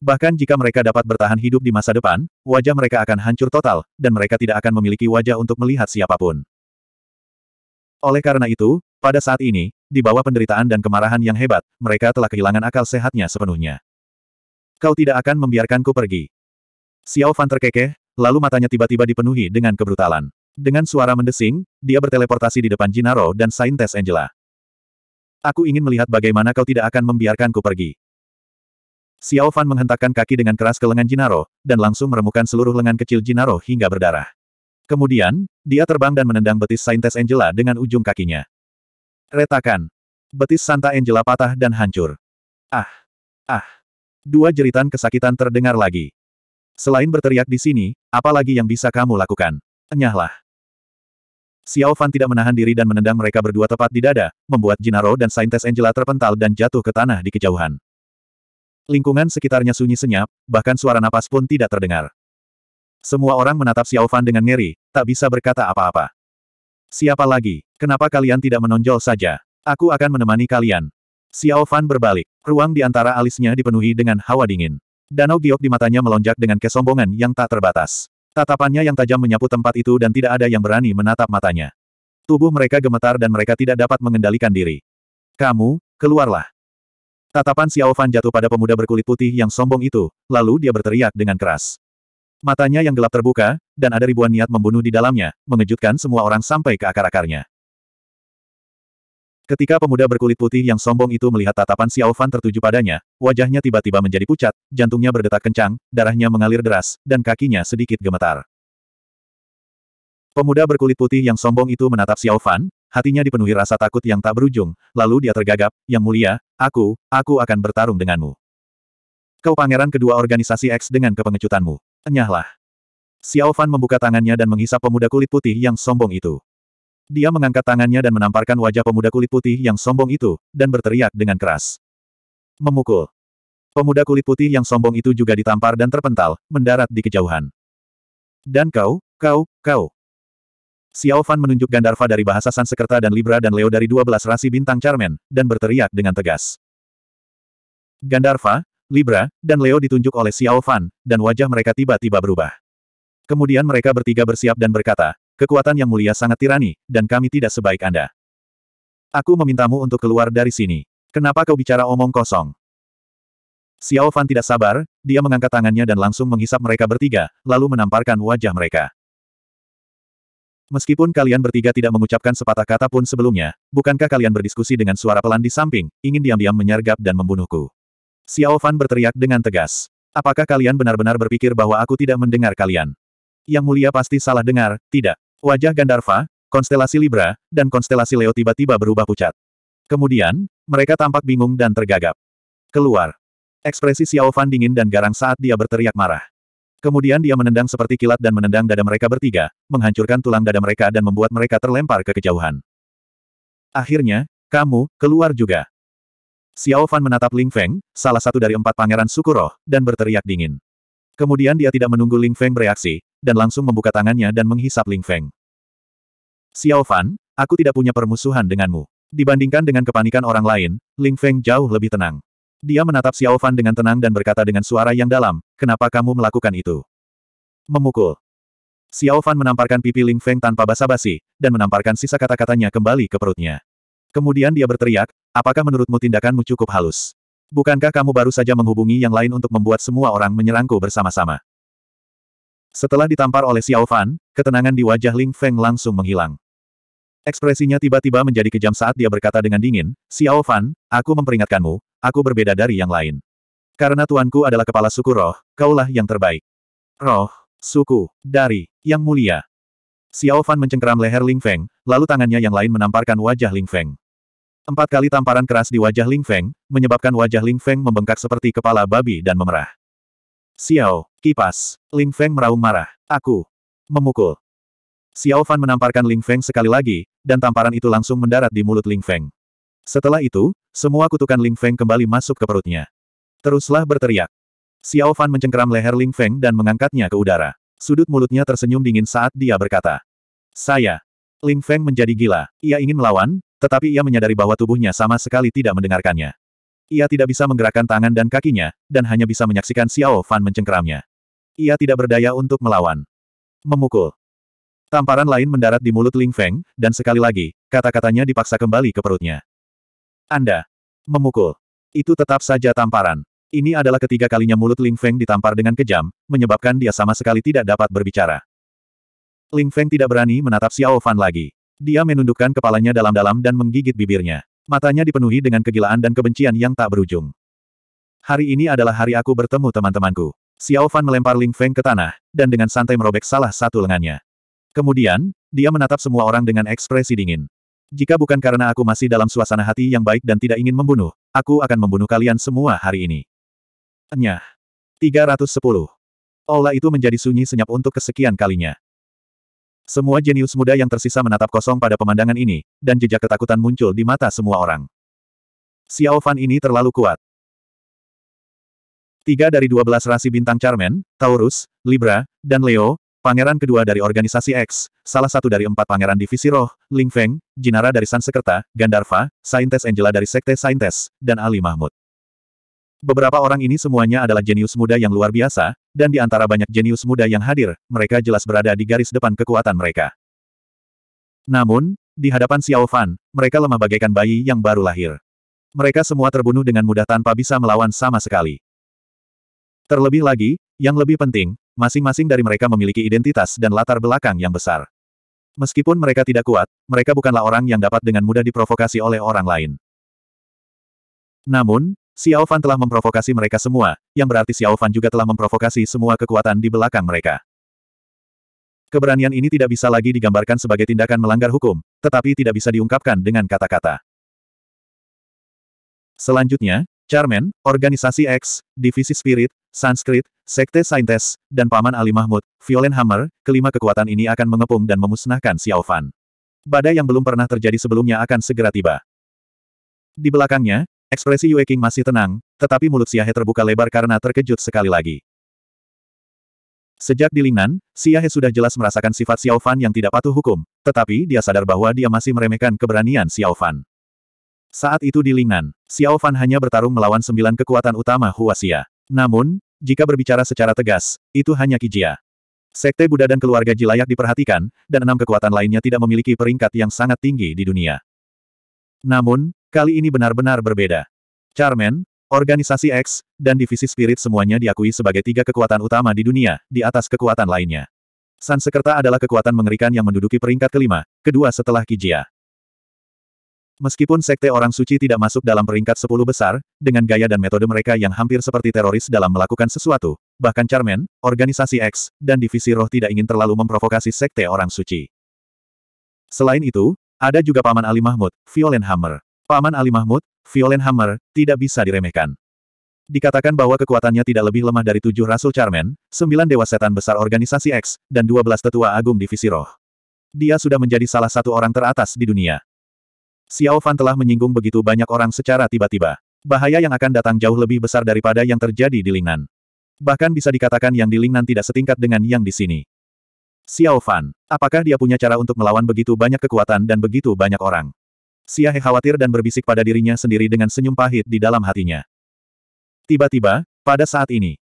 Bahkan jika mereka dapat bertahan hidup di masa depan, wajah mereka akan hancur total, dan mereka tidak akan memiliki wajah untuk melihat siapapun. Oleh karena itu, pada saat ini, di bawah penderitaan dan kemarahan yang hebat, mereka telah kehilangan akal sehatnya sepenuhnya. Kau tidak akan membiarkanku pergi. Xiao Fan terkekeh, lalu matanya tiba-tiba dipenuhi dengan kebrutalan. Dengan suara mendesing, dia berteleportasi di depan Jinaro dan Saintes Angela. Aku ingin melihat bagaimana kau tidak akan membiarkanku pergi. Xiao Fan menghentakkan kaki dengan keras ke lengan Jinaro, dan langsung meremukkan seluruh lengan kecil Jinaro hingga berdarah. Kemudian, dia terbang dan menendang betis Saintes Angela dengan ujung kakinya. Retakan. Betis Santa Angela patah dan hancur. Ah! Ah! Dua jeritan kesakitan terdengar lagi. Selain berteriak di sini, apa lagi yang bisa kamu lakukan? Enyahlah. Xiao Fan tidak menahan diri dan menendang mereka berdua tepat di dada, membuat Jinaro dan Saintes Angela terpental dan jatuh ke tanah di kejauhan. Lingkungan sekitarnya sunyi senyap, bahkan suara napas pun tidak terdengar. Semua orang menatap Xiao Fan dengan ngeri, tak bisa berkata apa-apa. Siapa lagi? Kenapa kalian tidak menonjol saja? Aku akan menemani kalian. Xiao Fan berbalik. Ruang di antara alisnya dipenuhi dengan hawa dingin. Danau giok di matanya melonjak dengan kesombongan yang tak terbatas. Tatapannya yang tajam menyapu tempat itu dan tidak ada yang berani menatap matanya. Tubuh mereka gemetar dan mereka tidak dapat mengendalikan diri. Kamu, keluarlah. Tatapan Xiao Fan jatuh pada pemuda berkulit putih yang sombong itu, lalu dia berteriak dengan keras. Matanya yang gelap terbuka, dan ada ribuan niat membunuh di dalamnya, mengejutkan semua orang sampai ke akar-akarnya. Ketika pemuda berkulit putih yang sombong itu melihat tatapan Xiao Fan tertuju padanya, wajahnya tiba-tiba menjadi pucat, jantungnya berdetak kencang, darahnya mengalir deras, dan kakinya sedikit gemetar. Pemuda berkulit putih yang sombong itu menatap Xiao Fan, hatinya dipenuhi rasa takut yang tak berujung, lalu dia tergagap, yang mulia, aku, aku akan bertarung denganmu. Kau pangeran kedua organisasi X dengan kepengecutanmu. Enyahlah. Xiao Fan membuka tangannya dan menghisap pemuda kulit putih yang sombong itu. Dia mengangkat tangannya dan menamparkan wajah pemuda kulit putih yang sombong itu, dan berteriak dengan keras. Memukul. Pemuda kulit putih yang sombong itu juga ditampar dan terpental, mendarat di kejauhan. Dan kau, kau, kau. Xiao Fan menunjuk Gandarva dari bahasa Sansekerta dan Libra dan Leo dari 12 rasi bintang Charmen, dan berteriak dengan tegas. Gandarva, Libra, dan Leo ditunjuk oleh Xiao Fan, dan wajah mereka tiba-tiba berubah. Kemudian mereka bertiga bersiap dan berkata, kekuatan yang mulia sangat tirani, dan kami tidak sebaik Anda. Aku memintamu untuk keluar dari sini. Kenapa kau bicara omong kosong? Xiao Fan tidak sabar, dia mengangkat tangannya dan langsung menghisap mereka bertiga, lalu menamparkan wajah mereka. Meskipun kalian bertiga tidak mengucapkan sepatah kata pun sebelumnya, bukankah kalian berdiskusi dengan suara pelan di samping, ingin diam-diam menyergap dan membunuhku? Xiao Fan berteriak dengan tegas. Apakah kalian benar-benar berpikir bahwa aku tidak mendengar kalian? Yang mulia pasti salah dengar, tidak. Wajah Gandarva, konstelasi Libra, dan konstelasi Leo tiba-tiba berubah pucat. Kemudian, mereka tampak bingung dan tergagap. Keluar. Ekspresi Xiao Fan dingin dan garang saat dia berteriak marah. Kemudian dia menendang seperti kilat dan menendang dada mereka bertiga, menghancurkan tulang dada mereka dan membuat mereka terlempar ke kejauhan. Akhirnya, kamu, keluar juga. Xiao Fan menatap Ling Feng, salah satu dari empat pangeran suku roh, dan berteriak dingin. Kemudian dia tidak menunggu Ling Feng bereaksi, dan langsung membuka tangannya dan menghisap Ling Feng. Xiao Fan, aku tidak punya permusuhan denganmu. Dibandingkan dengan kepanikan orang lain, Ling Feng jauh lebih tenang. Dia menatap Xiao Fan dengan tenang dan berkata dengan suara yang dalam, kenapa kamu melakukan itu? Memukul. Xiao Fan menamparkan pipi Ling Feng tanpa basa-basi, dan menamparkan sisa kata-katanya kembali ke perutnya. Kemudian dia berteriak, apakah menurutmu tindakanmu cukup halus? Bukankah kamu baru saja menghubungi yang lain untuk membuat semua orang menyerangku bersama-sama? Setelah ditampar oleh Xiao Fan, ketenangan di wajah Ling Feng langsung menghilang. Ekspresinya tiba-tiba menjadi kejam saat dia berkata dengan dingin, Xiao Fan, aku memperingatkanmu, aku berbeda dari yang lain. Karena tuanku adalah kepala suku roh, kaulah yang terbaik. Roh, suku, dari, yang mulia. Xiao Fan mencengkeram leher Ling Feng, lalu tangannya yang lain menamparkan wajah Ling Feng. Empat kali tamparan keras di wajah Ling Feng, menyebabkan wajah Ling Feng membengkak seperti kepala babi dan memerah. Xiao, kipas, Ling Feng meraung marah. Aku. Memukul. Xiao Fan menamparkan Ling Feng sekali lagi, dan tamparan itu langsung mendarat di mulut Ling Feng. Setelah itu, semua kutukan Ling Feng kembali masuk ke perutnya. Teruslah berteriak. Xiao Fan mencengkeram leher Ling Feng dan mengangkatnya ke udara. Sudut mulutnya tersenyum dingin saat dia berkata. Saya. Ling Feng menjadi gila. Ia ingin melawan, tetapi ia menyadari bahwa tubuhnya sama sekali tidak mendengarkannya. Ia tidak bisa menggerakkan tangan dan kakinya, dan hanya bisa menyaksikan Xiao Fan mencengkeramnya. Ia tidak berdaya untuk melawan. Memukul. Tamparan lain mendarat di mulut Ling Feng, dan sekali lagi, kata-katanya dipaksa kembali ke perutnya. Anda. Memukul. Itu tetap saja tamparan. Ini adalah ketiga kalinya mulut Ling Feng ditampar dengan kejam, menyebabkan dia sama sekali tidak dapat berbicara. Ling Feng tidak berani menatap Xiao Fan lagi. Dia menundukkan kepalanya dalam-dalam dan menggigit bibirnya. Matanya dipenuhi dengan kegilaan dan kebencian yang tak berujung. Hari ini adalah hari aku bertemu teman-temanku. Xiao Fan melempar Ling Feng ke tanah, dan dengan santai merobek salah satu lengannya. Kemudian, dia menatap semua orang dengan ekspresi dingin. Jika bukan karena aku masih dalam suasana hati yang baik dan tidak ingin membunuh, aku akan membunuh kalian semua hari ini. Nyah. 310. Aula itu menjadi sunyi senyap untuk kesekian kalinya. Semua jenius muda yang tersisa menatap kosong pada pemandangan ini, dan jejak ketakutan muncul di mata semua orang. Xiao Fan ini terlalu kuat. Tiga dari dua belas rasi bintang Charmen, Taurus, Libra, dan Leo, pangeran kedua dari organisasi X, salah satu dari empat pangeran divisi roh, Ling Feng, Jinara dari Sansekerta, Gandarva, Saintes Angela dari Sekte Saintes, dan Ali Mahmud. Beberapa orang ini semuanya adalah jenius muda yang luar biasa, dan di antara banyak jenius muda yang hadir, mereka jelas berada di garis depan kekuatan mereka. Namun, di hadapan Xiao Fan, mereka lemah bagaikan bayi yang baru lahir. Mereka semua terbunuh dengan mudah tanpa bisa melawan sama sekali. Terlebih lagi, yang lebih penting, masing-masing dari mereka memiliki identitas dan latar belakang yang besar. Meskipun mereka tidak kuat, mereka bukanlah orang yang dapat dengan mudah diprovokasi oleh orang lain. Namun, Xiao Fan telah memprovokasi mereka semua, yang berarti Xiao Fan juga telah memprovokasi semua kekuatan di belakang mereka. Keberanian ini tidak bisa lagi digambarkan sebagai tindakan melanggar hukum, tetapi tidak bisa diungkapkan dengan kata-kata. Selanjutnya, Charmen, Organisasi X, Divisi Spirit, Sanskrit, Sekte Saintes, dan Paman Ali Mahmud, Violent Hammer, kelima kekuatan ini akan mengepung dan memusnahkan Xiao Fan. Badai yang belum pernah terjadi sebelumnya akan segera tiba. Di belakangnya, Ekspresi Yue King masih tenang, tetapi mulut Xiahe terbuka lebar karena terkejut sekali lagi. Sejak di Lingnan, Xiahe sudah jelas merasakan sifat Xiao Fan yang tidak patuh hukum, tetapi dia sadar bahwa dia masih meremehkan keberanian Xiao Fan. Saat itu di Lingnan, Xiao Fan hanya bertarung melawan sembilan kekuatan utama Xia. Namun, jika berbicara secara tegas, itu hanya Kijia. Sekte Buddha dan keluarga Jilayak diperhatikan, dan enam kekuatan lainnya tidak memiliki peringkat yang sangat tinggi di dunia. Namun, Kali ini benar-benar berbeda. Charmen, organisasi X, dan divisi spirit semuanya diakui sebagai tiga kekuatan utama di dunia, di atas kekuatan lainnya. Sansekerta adalah kekuatan mengerikan yang menduduki peringkat kelima, kedua setelah Kijia. Meskipun sekte orang suci tidak masuk dalam peringkat sepuluh besar, dengan gaya dan metode mereka yang hampir seperti teroris dalam melakukan sesuatu, bahkan Charmen, organisasi X, dan divisi roh tidak ingin terlalu memprovokasi sekte orang suci. Selain itu, ada juga Paman Ali Mahmud, Violent Hammer. Paman Ali Mahmud, Violent Hammer, tidak bisa diremehkan. Dikatakan bahwa kekuatannya tidak lebih lemah dari tujuh Rasul Charmen, sembilan Dewa Setan Besar Organisasi X, dan dua belas Tetua Agung Divisi Roh. Dia sudah menjadi salah satu orang teratas di dunia. Xiao Fan telah menyinggung begitu banyak orang secara tiba-tiba. Bahaya yang akan datang jauh lebih besar daripada yang terjadi di Lingnan. Bahkan bisa dikatakan yang di Lingnan tidak setingkat dengan yang di sini. Xiao Fan, apakah dia punya cara untuk melawan begitu banyak kekuatan dan begitu banyak orang? Siahe khawatir dan berbisik pada dirinya sendiri dengan senyum pahit di dalam hatinya. Tiba-tiba, pada saat ini,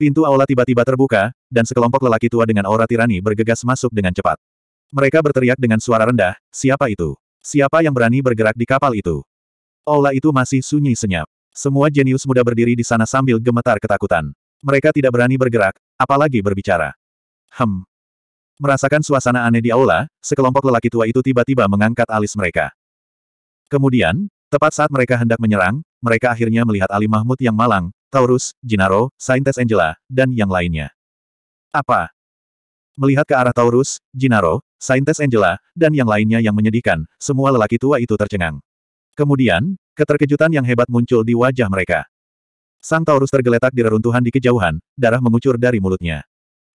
pintu aula tiba-tiba terbuka, dan sekelompok lelaki tua dengan aura tirani bergegas masuk dengan cepat. Mereka berteriak dengan suara rendah, siapa itu? Siapa yang berani bergerak di kapal itu? Aula itu masih sunyi senyap. Semua jenius muda berdiri di sana sambil gemetar ketakutan. Mereka tidak berani bergerak, apalagi berbicara. Hem. Merasakan suasana aneh di aula, sekelompok lelaki tua itu tiba-tiba mengangkat alis mereka. Kemudian, tepat saat mereka hendak menyerang, mereka akhirnya melihat Ali Mahmud yang malang, Taurus, Jinaro, Saintes Angela, dan yang lainnya. Apa? Melihat ke arah Taurus, Jinaro, Saintes Angela, dan yang lainnya yang menyedihkan, semua lelaki tua itu tercengang. Kemudian, keterkejutan yang hebat muncul di wajah mereka. Sang Taurus tergeletak di reruntuhan di kejauhan, darah mengucur dari mulutnya.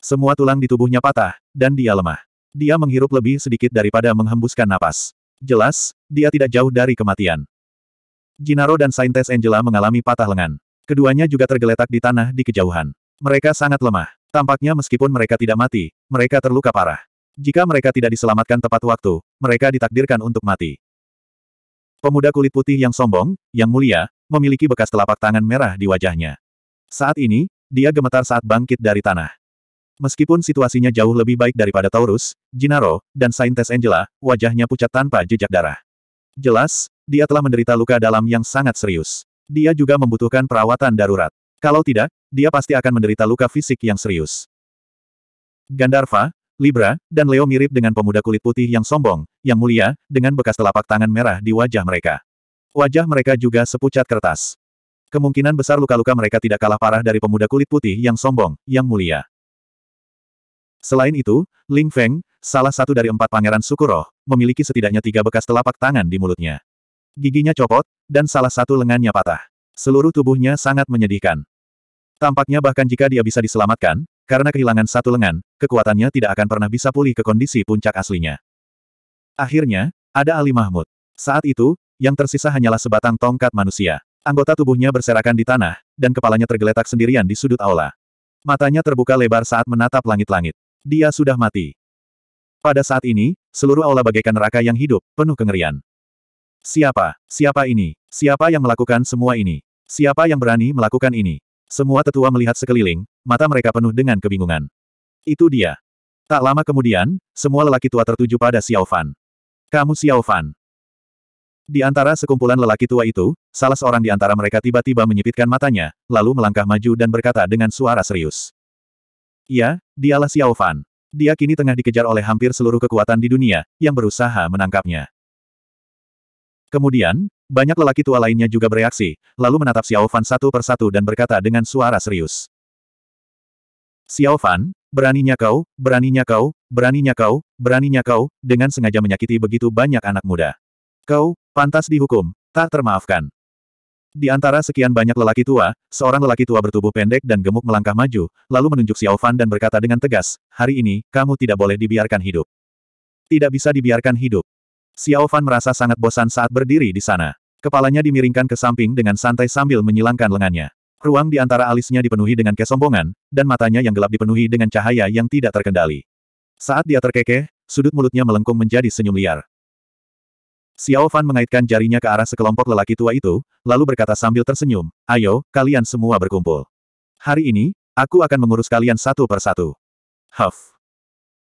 Semua tulang di tubuhnya patah, dan dia lemah. Dia menghirup lebih sedikit daripada menghembuskan napas. Jelas, dia tidak jauh dari kematian. Jinaro dan Saintes Angela mengalami patah lengan. Keduanya juga tergeletak di tanah di kejauhan. Mereka sangat lemah. Tampaknya meskipun mereka tidak mati, mereka terluka parah. Jika mereka tidak diselamatkan tepat waktu, mereka ditakdirkan untuk mati. Pemuda kulit putih yang sombong, yang mulia, memiliki bekas telapak tangan merah di wajahnya. Saat ini, dia gemetar saat bangkit dari tanah. Meskipun situasinya jauh lebih baik daripada Taurus, Jinaro, dan Saintes Angela, wajahnya pucat tanpa jejak darah. Jelas, dia telah menderita luka dalam yang sangat serius. Dia juga membutuhkan perawatan darurat. Kalau tidak, dia pasti akan menderita luka fisik yang serius. Gandarva, Libra, dan Leo mirip dengan pemuda kulit putih yang sombong, yang mulia, dengan bekas telapak tangan merah di wajah mereka. Wajah mereka juga sepucat kertas. Kemungkinan besar luka-luka mereka tidak kalah parah dari pemuda kulit putih yang sombong, yang mulia. Selain itu, Ling Feng, salah satu dari empat pangeran Sukuro, memiliki setidaknya tiga bekas telapak tangan di mulutnya. Giginya copot, dan salah satu lengannya patah. Seluruh tubuhnya sangat menyedihkan. Tampaknya bahkan jika dia bisa diselamatkan, karena kehilangan satu lengan, kekuatannya tidak akan pernah bisa pulih ke kondisi puncak aslinya. Akhirnya, ada Ali Mahmud. Saat itu, yang tersisa hanyalah sebatang tongkat manusia. Anggota tubuhnya berserakan di tanah, dan kepalanya tergeletak sendirian di sudut aula. Matanya terbuka lebar saat menatap langit-langit. Dia sudah mati. Pada saat ini, seluruh aula bagaikan neraka yang hidup, penuh kengerian. Siapa? Siapa ini? Siapa yang melakukan semua ini? Siapa yang berani melakukan ini? Semua tetua melihat sekeliling, mata mereka penuh dengan kebingungan. Itu dia. Tak lama kemudian, semua lelaki tua tertuju pada Xiao Fan. Kamu Xiao Fan. Di antara sekumpulan lelaki tua itu, salah seorang di antara mereka tiba-tiba menyipitkan matanya, lalu melangkah maju dan berkata dengan suara serius. Iya, dialah Xiao Fan. Dia kini tengah dikejar oleh hampir seluruh kekuatan di dunia, yang berusaha menangkapnya. Kemudian, banyak lelaki tua lainnya juga bereaksi, lalu menatap Xiao Fan satu persatu dan berkata dengan suara serius. Xiao Fan, beraninya kau, beraninya kau, beraninya kau, beraninya kau, dengan sengaja menyakiti begitu banyak anak muda. Kau, pantas dihukum, tak termaafkan. Di antara sekian banyak lelaki tua, seorang lelaki tua bertubuh pendek dan gemuk melangkah maju, lalu menunjuk Xiao Fan dan berkata dengan tegas, hari ini, kamu tidak boleh dibiarkan hidup. Tidak bisa dibiarkan hidup. Xiao Fan merasa sangat bosan saat berdiri di sana. Kepalanya dimiringkan ke samping dengan santai sambil menyilangkan lengannya. Ruang di antara alisnya dipenuhi dengan kesombongan, dan matanya yang gelap dipenuhi dengan cahaya yang tidak terkendali. Saat dia terkekeh, sudut mulutnya melengkung menjadi senyum liar. Xiao Fan mengaitkan jarinya ke arah sekelompok lelaki tua itu, lalu berkata sambil tersenyum, ayo, kalian semua berkumpul. Hari ini, aku akan mengurus kalian satu per satu." Huff.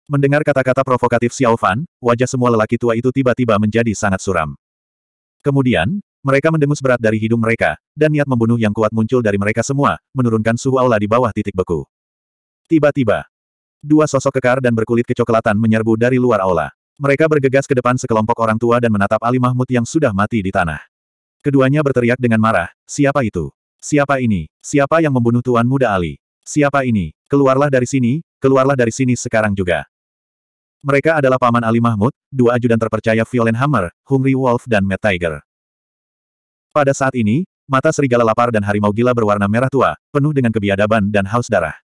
Mendengar kata-kata provokatif Xiao Fan, wajah semua lelaki tua itu tiba-tiba menjadi sangat suram. Kemudian, mereka mendengus berat dari hidung mereka, dan niat membunuh yang kuat muncul dari mereka semua, menurunkan suhu aula di bawah titik beku. Tiba-tiba, dua sosok kekar dan berkulit kecoklatan menyerbu dari luar aula. Mereka bergegas ke depan sekelompok orang tua dan menatap Ali Mahmud yang sudah mati di tanah. Keduanya berteriak dengan marah, siapa itu? Siapa ini? Siapa yang membunuh Tuan Muda Ali? Siapa ini? Keluarlah dari sini, keluarlah dari sini sekarang juga. Mereka adalah Paman Ali Mahmud, dua ajudan terpercaya Violent Hammer, Hungry Wolf dan Mad Tiger. Pada saat ini, mata serigala lapar dan harimau gila berwarna merah tua, penuh dengan kebiadaban dan haus darah.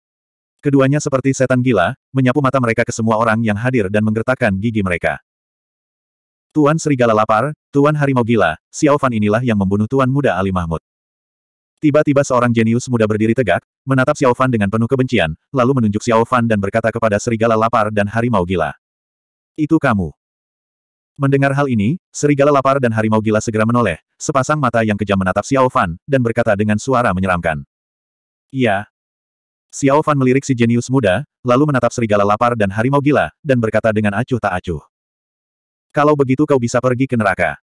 Keduanya seperti setan gila, menyapu mata mereka ke semua orang yang hadir dan menggertakkan gigi mereka. Tuan Serigala lapar, Tuan Harimau gila, Xiao Fan inilah yang membunuh Tuan Muda Ali Mahmud. Tiba-tiba seorang jenius muda berdiri tegak, menatap Xiao Fan dengan penuh kebencian, lalu menunjuk Xiao Fan dan berkata kepada Serigala lapar dan Harimau gila. Itu kamu. Mendengar hal ini, Serigala lapar dan Harimau gila segera menoleh, sepasang mata yang kejam menatap Xiao Fan, dan berkata dengan suara menyeramkan. Iya, Xiao Fan melirik si jenius muda, lalu menatap serigala lapar dan harimau gila, dan berkata dengan acuh tak acuh. Kalau begitu kau bisa pergi ke neraka.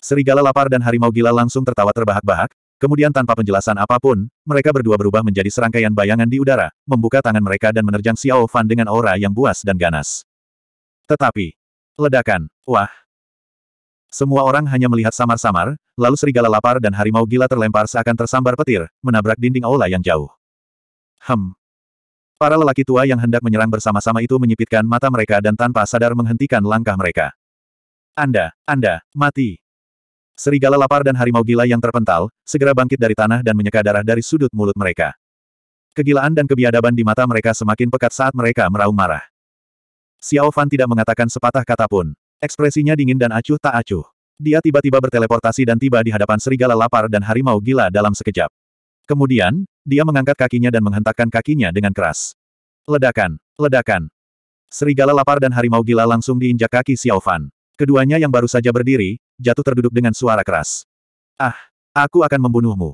Serigala lapar dan harimau gila langsung tertawa terbahak-bahak, kemudian tanpa penjelasan apapun, mereka berdua berubah menjadi serangkaian bayangan di udara, membuka tangan mereka dan menerjang Xiao Fan dengan aura yang buas dan ganas. Tetapi, ledakan, wah, semua orang hanya melihat samar-samar, lalu serigala lapar dan harimau gila terlempar seakan tersambar petir, menabrak dinding aula yang jauh. Hem. Para lelaki tua yang hendak menyerang bersama-sama itu menyipitkan mata mereka dan tanpa sadar menghentikan langkah mereka. Anda, Anda, mati. Serigala lapar dan harimau gila yang terpental, segera bangkit dari tanah dan menyeka darah dari sudut mulut mereka. Kegilaan dan kebiadaban di mata mereka semakin pekat saat mereka meraung marah. Xiao Fan tidak mengatakan sepatah kata pun, Ekspresinya dingin dan acuh tak acuh. Dia tiba-tiba berteleportasi dan tiba di hadapan serigala lapar dan harimau gila dalam sekejap. Kemudian, dia mengangkat kakinya dan menghentakkan kakinya dengan keras. Ledakan, ledakan. Serigala lapar dan harimau gila langsung diinjak kaki Xiao Fan. Keduanya yang baru saja berdiri, jatuh terduduk dengan suara keras. Ah, aku akan membunuhmu.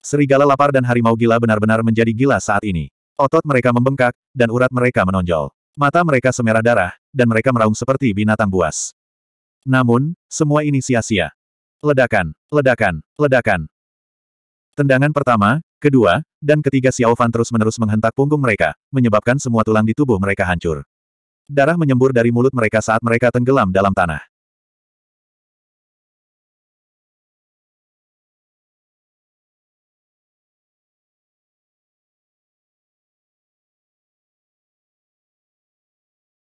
Serigala lapar dan harimau gila benar-benar menjadi gila saat ini. Otot mereka membengkak, dan urat mereka menonjol. Mata mereka semerah darah, dan mereka meraung seperti binatang buas. Namun, semua ini sia-sia. Ledakan, ledakan, ledakan. Tendangan pertama, kedua, dan ketiga Xiao Fan terus-menerus menghentak punggung mereka, menyebabkan semua tulang di tubuh mereka hancur. Darah menyembur dari mulut mereka saat mereka tenggelam dalam tanah.